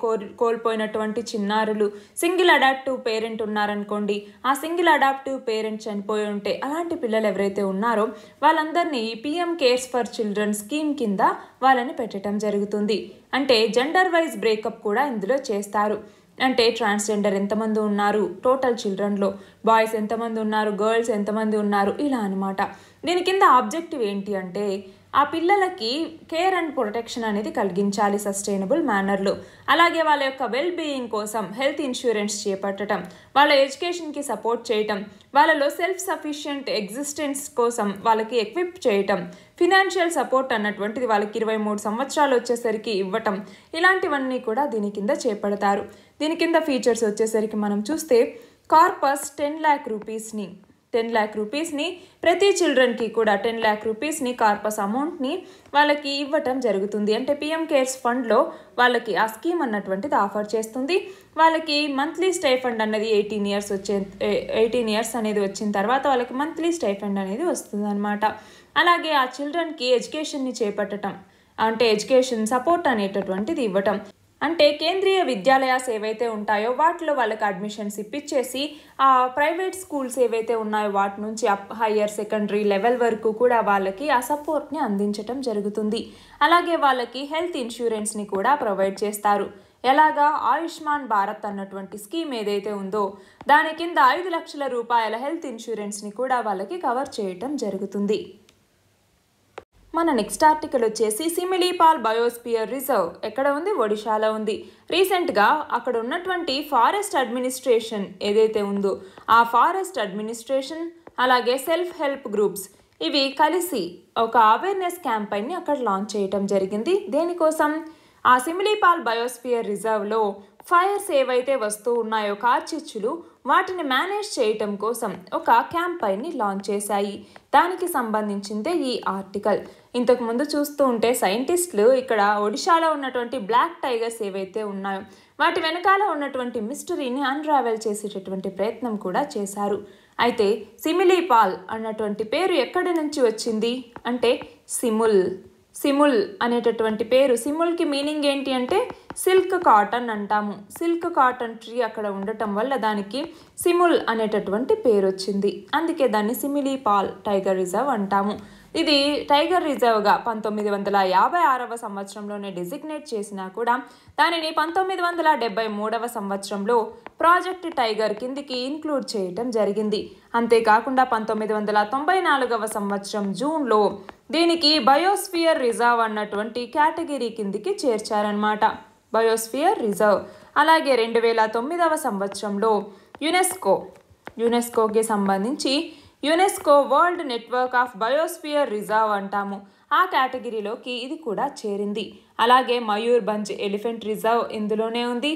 కోల్పోయినటువంటి చిన్నారులు సింగిల్ అడాప్టివ్ పేరెంట్ ఉన్నారనుకోండి ఆ సింగిల్ అడాప్టివ్ పేరెంట్ చనిపోయి ఉంటే అలాంటి పిల్లలు ఎవరైతే ఉన్నారో వాళ్ళందరినీ PM CARES for children scheme కింద వాళ్ళని పెట్టడం జరుగుతుంది అంటే జెండర్ వైజ్ బ్రేకప్ కూడా ఇందులో చేస్తారు అంటే ట్రాన్స్జెండర్ ఎంతమంది ఉన్నారు టోటల్ చిల్డ్రన్లో బాయ్స్ ఎంతమంది ఉన్నారు గర్ల్స్ ఎంతమంది ఉన్నారు ఇలా అనమాట దీని కింద ఆబ్జెక్టివ్ ఏంటి అంటే ఆ పిల్లలకి కేర్ అండ్ ప్రొటెక్షన్ అనేది కలిగించాలి సస్టైనబుల్ మేనర్లో అలాగే వాళ్ళ యొక్క వెల్ బీయింగ్ కోసం హెల్త్ ఇన్సూరెన్స్ చేపట్టడం వాళ్ళ ఎడ్యుకేషన్కి సపోర్ట్ చేయటం వాళ్ళలో సెల్ఫ్ సఫిషియంట్ ఎగ్జిస్టెన్స్ కోసం వాళ్ళకి ఎక్విప్ చేయటం ఫినాన్షియల్ సపోర్ట్ అన్నటువంటిది వాళ్ళకి ఇరవై మూడు సంవత్సరాలు వచ్చేసరికి ఇవ్వటం ఇలాంటివన్నీ కూడా దీని కింద చేపడతారు దీని కింద ఫీచర్స్ వచ్చేసరికి మనం చూస్తే కార్పస్ టెన్ ల్యాక్ రూపీస్ని టెన్ ల్యాక్ రూపీస్ని ప్రతి చిల్డ్రన్కి కూడా టెన్ ల్యాక్ రూపీస్ని కార్పస్ అమౌంట్ని వాళ్ళకి ఇవ్వటం జరుగుతుంది అంటే పిఎం కేర్స్ ఫండ్లో వాళ్ళకి ఆ స్కీమ్ అన్నటువంటిది ఆఫర్ చేస్తుంది వాళ్ళకి మంత్లీ స్టైఫండ్ అన్నది ఎయిటీన్ ఇయర్స్ వచ్చే ఎయిటీన్ ఇయర్స్ అనేది వచ్చిన తర్వాత వాళ్ళకి మంత్లీ స్టైఫండ్ అనేది వస్తుందన్నమాట అలాగే ఆ చిల్డ్రన్కి ఎడ్యుకేషన్ని చేపట్టడం అంటే ఎడ్యుకేషన్ సపోర్ట్ అనేటటువంటిది ఇవ్వటం అంటే కేంద్రీయ విద్యాలయాస్ ఏవైతే ఉంటాయో వాటిలో వాళ్ళకి అడ్మిషన్స్ ఇప్పించేసి ఆ ప్రైవేట్ స్కూల్స్ ఏవైతే ఉన్నాయో వాటి నుంచి అప్ హయ్యర్ సెకండరీ లెవెల్ వరకు కూడా వాళ్ళకి ఆ సపోర్ట్ని అందించటం జరుగుతుంది అలాగే వాళ్ళకి హెల్త్ ఇన్సూరెన్స్ని కూడా ప్రొవైడ్ చేస్తారు ఎలాగా ఆయుష్మాన్ భారత్ అన్నటువంటి స్కీమ్ ఏదైతే ఉందో దాని కింద ఐదు లక్షల రూపాయల హెల్త్ ఇన్సూరెన్స్ని కూడా వాళ్ళకి కవర్ చేయటం జరుగుతుంది మన నెక్స్ట్ ఆర్టికల్ వచ్చేసి సిమిలీపాల్ బయోస్పియర్ రిజర్వ్ ఎక్కడ ఉంది ఒడిశాలో ఉంది రీసెంట్గా అక్కడ ఉన్నటువంటి ఫారెస్ట్ అడ్మినిస్ట్రేషన్ ఏదైతే ఉందో ఆ ఫారెస్ట్ అడ్మినిస్ట్రేషన్ అలాగే సెల్ఫ్ హెల్ప్ గ్రూప్స్ ఇవి కలిసి ఒక అవేర్నెస్ క్యాంపైన్ని అక్కడ లాంచ్ చేయటం జరిగింది దేనికోసం ఆ సిమిలీపాల్ బయోస్పియర్ రిజర్వ్లో ఫైర్స్ ఏవైతే వస్తూ ఉన్నాయో కార్చిచ్చులు వాటిని మేనేజ్ చేయటం కోసం ఒక క్యాంపైన్ని లాంచ్ చేశాయి దానికి సంబంధించిందే ఈ ఆర్టికల్ ఇంతకుముందు చూస్తూ ఉంటే సైంటిస్టులు ఇక్కడ ఒడిశాలో ఉన్నటువంటి బ్లాక్ టైగర్స్ ఏవైతే ఉన్నాయో వాటి వెనకాల ఉన్నటువంటి మిస్టరీని అన్రావెల్ చేసేటటువంటి ప్రయత్నం కూడా చేశారు అయితే సిమిలీపాల్ అన్నటువంటి పేరు ఎక్కడి నుంచి వచ్చింది అంటే సిముల్ సిముల్ అనేటటువంటి పేరు సిముల్కి మీనింగ్ ఏంటి అంటే సిల్క్ కాటన్ అంటాము సిల్క్ కాటన్ ట్రీ అక్కడ ఉండటం వల్ల దానికి సిముల్ అనేటటువంటి పేరు వచ్చింది అందుకే దాన్ని సిమిలీ పాల్ టైగర్ రిజర్వ్ అంటాము ఇది టైగర్ రిజర్వ్గా పంతొమ్మిది వందల యాభై ఆరవ సంవత్సరంలోనే డిజిగ్నేట్ చేసినా కూడా దానిని పంతొమ్మిది వందల డెబ్బై మూడవ సంవత్సరంలో ప్రాజెక్ట్ టైగర్ కిందికి ఇన్క్లూడ్ చేయటం జరిగింది అంతేకాకుండా పంతొమ్మిది వందల తొంభై నాలుగవ సంవత్సరం జూన్లో దీనికి బయోస్ఫియర్ రిజర్వ్ అన్నటువంటి కేటగిరీ కిందికి చేర్చారనమాట బయోస్ఫియర్ రిజర్వ్ అలాగే రెండు వేల తొమ్మిదవ సంవత్సరంలో యునెస్కో యునెస్కోకి సంబంధించి UNESCO world network of biosphere reserve అంటాము ఆ కేటగిరీలోకి ఇది కూడా చేరింది అలాగే మయూర్భంజ్ ఎలిఫెంట్ రిజర్వ్ ఇందులోనే ఉంది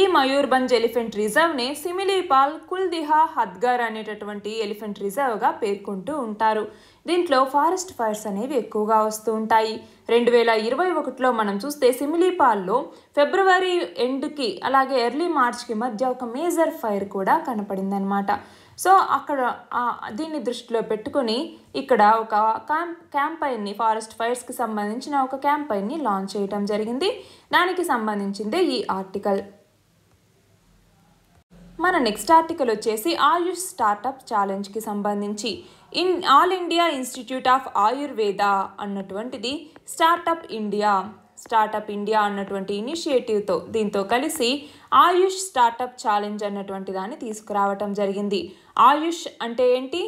ఈ మయూర్భంజ్ ఎలిఫెంట్ రిజర్వ్ని సిమిలీపాల్ కుల్దిహా హద్గర్ అనేటటువంటి ఎలిఫెంట్ రిజర్వ్గా పేర్కొంటూ ఉంటారు దీంట్లో ఫారెస్ట్ ఫైర్స్ అనేవి ఎక్కువగా వస్తూ ఉంటాయి రెండు వేల ఇరవై ఒకటిలో మనం చూస్తే సిమిలీపాల్లో ఫిబ్రవరి ఎండ్కి అలాగే ఎర్లీ మార్చ్కి మధ్య ఒక మేజర్ ఫైర్ కూడా కనపడిందనమాట సో అక్కడ దీన్ని దృష్టిలో పెట్టుకొని ఇక్కడ ఒక క్యాంప్ క్యాంపైన్ని ఫారెస్ట్ ఫైర్స్కి సంబంధించిన ఒక క్యాంపైన్ని లాంచ్ చేయడం జరిగింది దానికి సంబంధించిందే ఈ ఆర్టికల్ మన నెక్స్ట్ ఆర్టికల్ వచ్చేసి ఆయుష్ స్టార్టప్ ఛాలెంజ్కి సంబంధించి in all India institute of Ayurveda అన్నటువంటిది స్టార్టప్ ఇండియా స్టార్టప్ ఇండియా అన్నటువంటి ఇనిషియేటివ్తో దీంతో కలిసి ఆయుష్ స్టార్టప్ ఛాలెంజ్ అన్నటువంటి దాన్ని తీసుకురావటం జరిగింది ఆయుష్ అంటే ఏంటి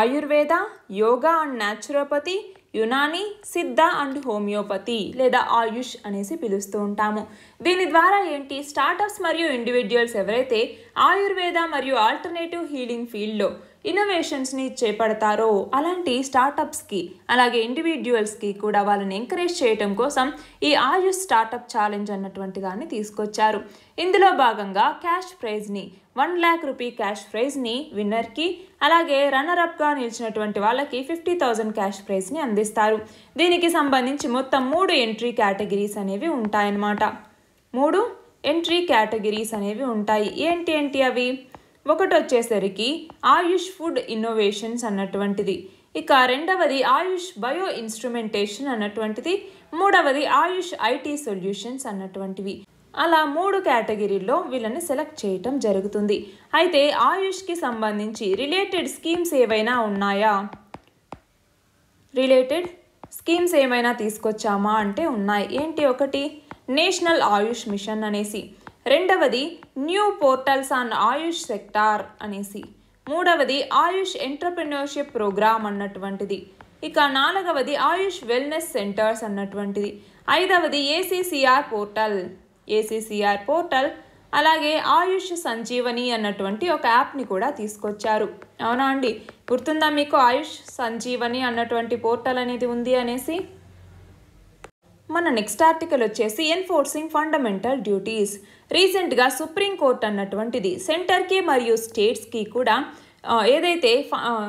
Ayurveda yoga and naturopathy Unani Siddha and homeopathy లేదా ఆయుష్ అనేసి పిలుస్తూ ఉంటాము దీని ద్వారా ఏంటి స్టార్టప్స్ మరియు ఇండివిజువల్స్ ఎవరైతే ఆయుర్వేద మరియు ఆల్టర్నేటివ్ హీలింగ్ ఫీల్డ్లో ఇన్నోవేషన్స్ని చేపడతారో అలాంటి స్టార్టప్స్కి అలాగే ఇండివిజువల్స్కి కూడా వాళ్ళని ఎంకరేజ్ చేయటం కోసం ఈ ఆయుష్ స్టార్టప్ ఛాలెంజ్ అన్నటువంటి దాన్ని తీసుకొచ్చారు ఇందులో భాగంగా క్యాష్ ప్రైజ్ని వన్ ల్యాక్ రూపీ క్యాష్ ప్రైజ్ని విన్నర్కి అలాగే అప్గా నిలిచినటువంటి వాళ్ళకి ఫిఫ్టీ థౌజండ్ క్యాష్ ప్రైజ్ని అందిస్తారు దీనికి సంబంధించి మొత్తం మూడు ఎంట్రీ కేటగిరీస్ అనేవి ఉంటాయన్నమాట మూడు ఎంట్రీ కేటగిరీస్ అనేవి ఉంటాయి ఏంటి ఏంటి అవి ఒకటి వచ్చేసరికి ఆయుష్ ఫుడ్ ఇన్నోవేషన్స్ అన్నటువంటిది ఇక రెండవది ఆయుష్ బయో ఇన్స్ట్రుమెంటేషన్ అన్నటువంటిది మూడవది ఆయుష్ ఐటీ సొల్యూషన్స్ అన్నటువంటివి అలా మూడు కేటగిరీల్లో వీళ్ళని సెలెక్ట్ చేయటం జరుగుతుంది అయితే ఆయుష్కి సంబంధించి రిలేటెడ్ స్కీమ్స్ ఏవైనా ఉన్నాయా రిలేటెడ్ స్కీమ్స్ ఏమైనా తీసుకొచ్చామా అంటే ఉన్నాయి ఏంటి ఒకటి నేషనల్ ఆయుష్ మిషన్ అనేసి రెండవది new portals on AYUSH sector అనేసి మూడవది ఆయుష్ ఎంటర్ప్రెన్యూర్షిప్ ప్రోగ్రామ్ అన్నటువంటిది ఇక నాలుగవది ఆయుష్ వెల్నెస్ సెంటర్స్ అన్నటువంటిది ఐదవది ఏసీసీఆర్ పోర్టల్ ఏసీసీఆర్ పోర్టల్ అలాగే ఆయుష్ సంజీవని అన్నటువంటి ఒక యాప్ని కూడా తీసుకొచ్చారు అవునా అండి గుర్తుందా మీకు ఆయుష్ సంజీవని అన్నటువంటి పోర్టల్ అనేది ఉంది అనేసి మన నెక్స్ట్ ఆర్టికల్ వచ్చేసి ఎన్ఫోర్సింగ్ ఫండమెంటల్ డ్యూటీస్ రీసెంట్గా సుప్రీంకోర్టు అన్నటువంటిది సెంటర్కి మరియు స్టేట్స్కి కూడా ఏదైతే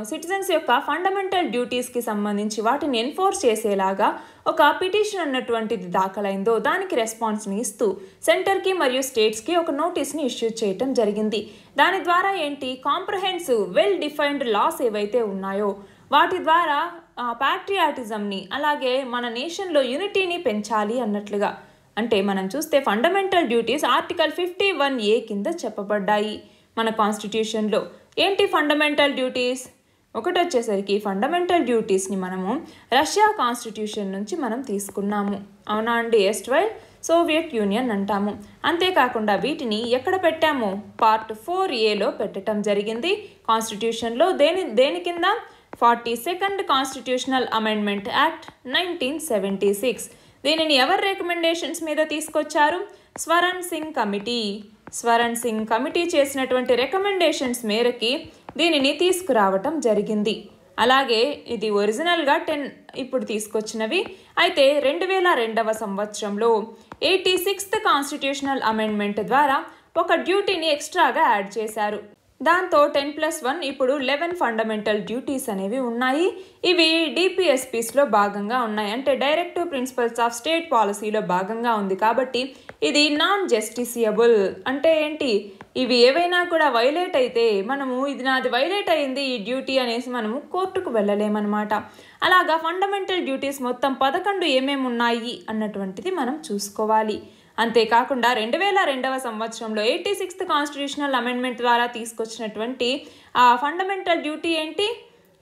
సిటిజన్స్ యొక్క ఫండమెంటల్ డ్యూటీస్కి సంబంధించి వాటిని ఎన్ఫోర్స్ చేసేలాగా ఒక పిటిషన్ అన్నటువంటిది దాఖలైందో దానికి రెస్పాన్స్ని ఇస్తూ సెంటర్కి మరియు స్టేట్స్కి ఒక నోటీస్ని ఇష్యూ చేయటం జరిగింది దాని ద్వారా ఏంటి కాంప్రహెన్సివ్ వెల్ డిఫైన్డ్ లాస్ ఏవైతే ఉన్నాయో వాటి ద్వారా ప్యాట్రియాటిజంని అలాగే మన నేషన్లో యూనిటీని పెంచాలి అన్నట్లుగా అంటే మనం చూస్తే fundamental duties article fifty one A కింద చెప్పబడ్డాయి మన కాన్స్టిట్యూషన్లో ఏంటి ఫండమెంటల్ డ్యూటీస్ ఒకటి వచ్చేసరికి ఫండమెంటల్ డ్యూటీస్ని మనము రష్యా కాన్స్టిట్యూషన్ నుంచి మనం తీసుకున్నాము అవునా అండి ఎస్ట్ వైల్ సోవియట్ యూనియన్ అంటాము అంతేకాకుండా వీటిని ఎక్కడ పెట్టాము పార్ట్ ఫోర్ ఏలో పెట్టడం జరిగింది కాన్స్టిట్యూషన్లో దేని దేని కింద forty second constitutional amendment act nineteen seventy six దీనిని ఎవరి రికమెండేషన్స్ మీద తీసుకొచ్చారు స్వరణ్ సింగ్ కమిటీ స్వరణ్ సింగ్ కమిటీ చేసినటువంటి రికమెండేషన్స్ మేరకి దీనిని తీసుకురావటం జరిగింది అలాగే ఇది ఒరిజినల్గా టెన్ ఇప్పుడు తీసుకొచ్చినవి అయితే రెండు వేల రెండవ సంవత్సరంలో ఎయిటీ సిక్స్త్ కాన్స్టిట్యూషనల్ అమెండ్మెంట్ ద్వారా ఒక డ్యూటీని ఎక్స్ట్రాగా యాడ్ చేశారు దాంతో టెన్ ప్లస్ వన్ ఇప్పుడు లెవెన్ ఫండమెంటల్ డ్యూటీస్ అనేవి ఉన్నాయి ఇవి డిపిఎస్పీస్లో భాగంగా ఉన్నాయి అంటే డైరెక్టివ్ ప్రిన్సిపల్స్ ఆఫ్ స్టేట్ పాలసీలో భాగంగా ఉంది కాబట్టి ఇది నాన్ జస్టిసియబుల్ అంటే ఏంటి ఇవి ఏవైనా కూడా వైలేట్ అయితే మనము ఇది నాది వైలేట్ అయింది ఈ డ్యూటీ అనేసి మనము కోర్టుకు వెళ్ళలేమన్నమాట అలాగా ఫండమెంటల్ డ్యూటీస్ మొత్తం పదకొండు ఏమేమి ఉన్నాయి అన్నటువంటిది మనం చూసుకోవాలి అంతేకాకుండా రెండు వేల రెండవ సంవత్సరంలో ఎయిటీ సిక్స్త్ కాన్స్టిట్యూషనల్ అమెండ్మెంట్ ద్వారా తీసుకొచ్చినటువంటి ఆ ఫండమెంటల్ డ్యూటీ ఏంటి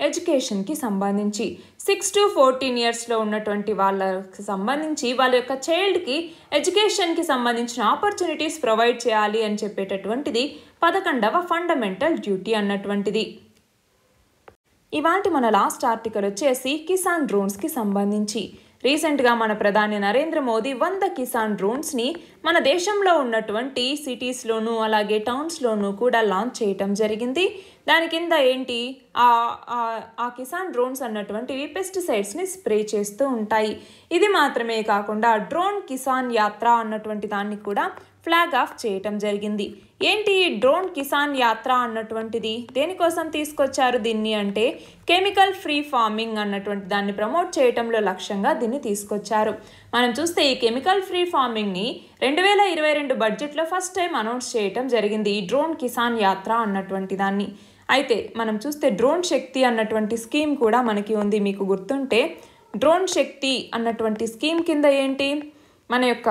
ఎడ్యుకేషన్కి సంబంధించి సిక్స్ టు ఫోర్టీన్ ఇయర్స్లో ఉన్నటువంటి వాళ్ళకి సంబంధించి వాళ్ళ యొక్క చైల్డ్కి ఎడ్యుకేషన్కి సంబంధించిన ఆపర్చునిటీస్ ప్రొవైడ్ చేయాలి అని చెప్పేటటువంటిది పదకొండవ ఫండమెంటల్ డ్యూటీ అన్నటువంటిది ఇవాంటి మన లాస్ట్ ఆర్టికల్ వచ్చేసి కిసాన్ డ్రోన్స్కి సంబంధించి రీసెంట్గా మన ప్రధాని నరేంద్ర మోదీ వంద కిసాన్ డ్రోన్స్ని మన దేశంలో ఉన్నటువంటి సిటీస్లోనూ అలాగే టౌన్స్లోనూ కూడా లాంచ్ చేయటం జరిగింది దాని కింద ఏంటి ఆ కిసాన్ డ్రోన్స్ అన్నటువంటివి పెస్టిసైడ్స్ని స్ప్రే చేస్తూ ఉంటాయి ఇది మాత్రమే కాకుండా డ్రోన్ కిసాన్ యాత్ర అన్నటువంటి దాన్ని కూడా ఫ్లాగ్ ఆఫ్ చేయటం జరిగింది ఏంటి ఈ డ్రోన్ కిసాన్ యాత్ర అన్నటువంటిది దేనికోసం తీసుకొచ్చారు దీన్ని అంటే కెమికల్ ఫ్రీ ఫార్మింగ్ అన్నటువంటి దాన్ని ప్రమోట్ చేయటంలో లక్ష్యంగా దీన్ని తీసుకొచ్చారు మనం చూస్తే ఈ కెమికల్ ఫ్రీ ఫార్మింగ్ని రెండు వేల ఇరవై రెండు బడ్జెట్లో ఫస్ట్ టైం అనౌన్స్ చేయటం జరిగింది ఈ డ్రోన్ కిసాన్ యాత్ర అన్నటువంటి దాన్ని అయితే మనం చూస్తే డ్రోన్ శక్తి అన్నటువంటి స్కీమ్ కూడా మనకి ఉంది మీకు గుర్తుంటే డ్రోన్ శక్తి అన్నటువంటి స్కీమ్ కింద ఏంటి మన యొక్క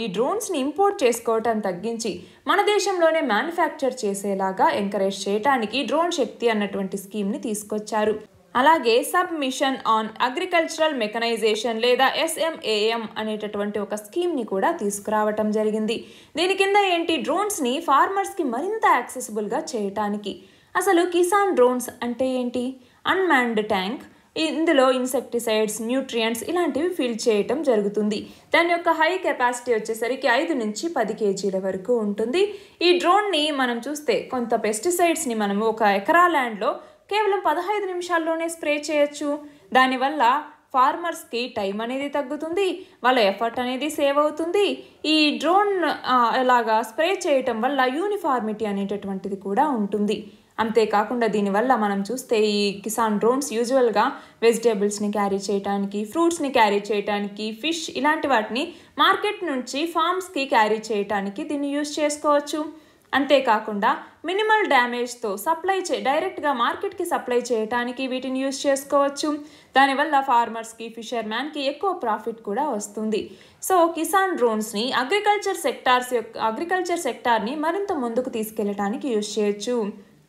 ఈ డ్రోన్స్ని ఇంపోర్ట్ చేసుకోవటం తగ్గించి మన దేశంలోనే మ్యానుఫ్యాక్చర్ చేసేలాగా ఎంకరేజ్ చేయడానికి డ్రోన్ శక్తి అన్నటువంటి స్కీమ్ని తీసుకొచ్చారు అలాగే sub mission on agricultural mechanization లేదా ఎస్ఎంఏఎం అనేటటువంటి ఒక స్కీమ్ని కూడా తీసుకురావటం జరిగింది దీని కింద ఏంటి డ్రోన్స్ని ఫార్మర్స్కి మరింత యాక్సెసిబుల్గా చేయటానికి అసలు కిసాన్ డ్రోన్స్ అంటే ఏంటి అన్మాన్డ్ ట్యాంక్ ఇందులో ఇన్సెక్టిసైడ్స్ న్యూట్రియంట్స్ ఇలాంటివి ఫిల్ చేయటం జరుగుతుంది దాని యొక్క హై కెపాసిటీ వచ్చేసరికి ఐదు నుంచి పది కేజీల వరకు ఉంటుంది ఈ డ్రోన్ని మనం చూస్తే కొంత పెస్టిసైడ్స్ని మనము ఒక ఎకరా ల్యాండ్లో కేవలం పదహైదు నిమిషాల్లోనే స్ప్రే చేయొచ్చు దానివల్ల ఫార్మర్స్కి టైం అనేది తగ్గుతుంది వాళ్ళ ఎఫర్ట్ అనేది సేవ్ అవుతుంది ఈ డ్రోన్ ఇలాగా స్ప్రే చేయటం వల్ల యూనిఫార్మిటీ అనేటటువంటిది కూడా ఉంటుంది అంతేకాకుండా దీనివల్ల మనం చూస్తే ఈ కిసాన్ డ్రోన్స్ యూజువల్గా వెజిటేబుల్స్ని క్యారీ చేయడానికి ఫ్రూట్స్ని క్యారీ చేయడానికి ఫిష్ ఇలాంటి వాటిని మార్కెట్ నుంచి ఫామ్స్కి క్యారీ చేయడానికి దీన్ని యూజ్ చేసుకోవచ్చు అంతేకాకుండా మినిమల్ డ్యామేజ్తో సప్లై చే డైరెక్ట్గా మార్కెట్కి సప్లై చేయడానికి వీటిని యూజ్ చేసుకోవచ్చు దానివల్ల ఫార్మర్స్కి ఫిషర్మ్యాన్కి ఎక్కువ ప్రాఫిట్ కూడా వస్తుంది సో కిసాన్ డ్రోన్స్ని అగ్రికల్చర్ సెక్టార్స్ యొక్క అగ్రికల్చర్ సెక్టార్ని మరింత ముందుకు తీసుకెళ్ళడానికి యూజ్ చేయొచ్చు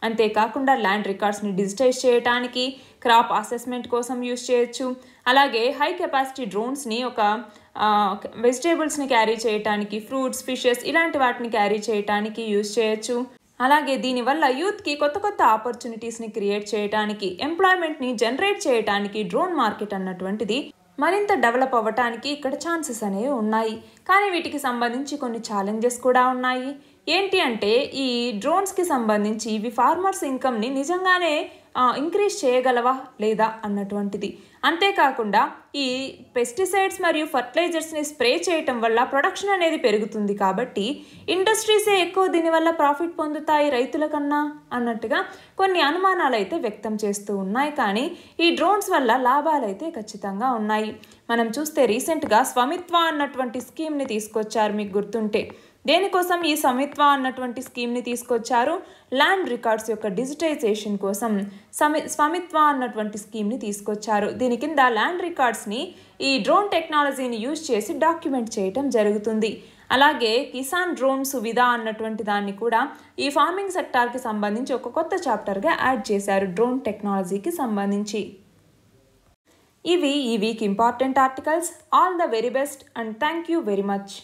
అంతేకాకుండా ల్యాండ్ రికార్డ్స్ని డిజిటైజ్ చేయడానికి క్రాప్ అసెస్మెంట్ కోసం యూజ్ చేయొచ్చు అలాగే హై కెపాసిటీ డ్రోన్స్ని ఒక వెజిటేబుల్స్ని క్యారీ చేయటానికి ఫ్రూట్స్ ఫిషెస్ ఇలాంటి వాటిని క్యారీ చేయటానికి యూజ్ చేయొచ్చు అలాగే దీనివల్ల యూత్కి కొత్త కొత్త ఆపర్చునిటీస్ని క్రియేట్ చేయడానికి ఎంప్లాయ్మెంట్ని జనరేట్ చేయడానికి డ్రోన్ మార్కెట్ అన్నటువంటిది మరింత డెవలప్ అవ్వటానికి ఇక్కడ ఛాన్సెస్ అనేవి ఉన్నాయి కానీ వీటికి సంబంధించి కొన్ని ఛాలెంజెస్ కూడా ఉన్నాయి ఏంటి అంటే ఈ డ్రోన్స్కి సంబంధించి ఇవి ఫార్మర్స్ ఇన్కమ్ని నిజంగానే ఇంక్రీజ్ చేయగలవా లేదా అన్నటువంటిది అంతేకాకుండా ఈ పెస్టిసైడ్స్ మరియు ఫర్టిలైజర్స్ని స్ప్రే చేయటం వల్ల ప్రొడక్షన్ అనేది పెరుగుతుంది కాబట్టి ఇండస్ట్రీసే ఎక్కువ దీనివల్ల ప్రాఫిట్ పొందుతాయి రైతుల కన్నా అన్నట్టుగా కొన్ని అనుమానాలు అయితే వ్యక్తం చేస్తూ ఉన్నాయి కానీ ఈ డ్రోన్స్ వల్ల లాభాలు అయితే ఖచ్చితంగా ఉన్నాయి మనం చూస్తే రీసెంట్గా స్వమిత్వ అన్నటువంటి స్కీమ్ని తీసుకొచ్చారు మీకు గుర్తుంటే దేనికోసం ఈ సమిత్వ అన్నటువంటి స్కీమ్ని తీసుకొచ్చారు ల్యాండ్ రికార్డ్స్ యొక్క డిజిటైజేషన్ కోసం సమి స్వమిత్వ అన్నటువంటి స్కీమ్ని తీసుకొచ్చారు దీని కింద ల్యాండ్ రికార్డ్స్ని ఈ డ్రోన్ టెక్నాలజీని యూజ్ చేసి డాక్యుమెంట్ చేయటం జరుగుతుంది అలాగే కిసాన్ డ్రోన్ సువిధ అన్నటువంటి దాన్ని కూడా ఈ ఫార్మింగ్ సెక్టార్కి సంబంధించి ఒక కొత్త చాప్టర్గా యాడ్ చేశారు డ్రోన్ టెక్నాలజీకి సంబంధించి ఇవి ఈ week important articles all the very best and thank you very much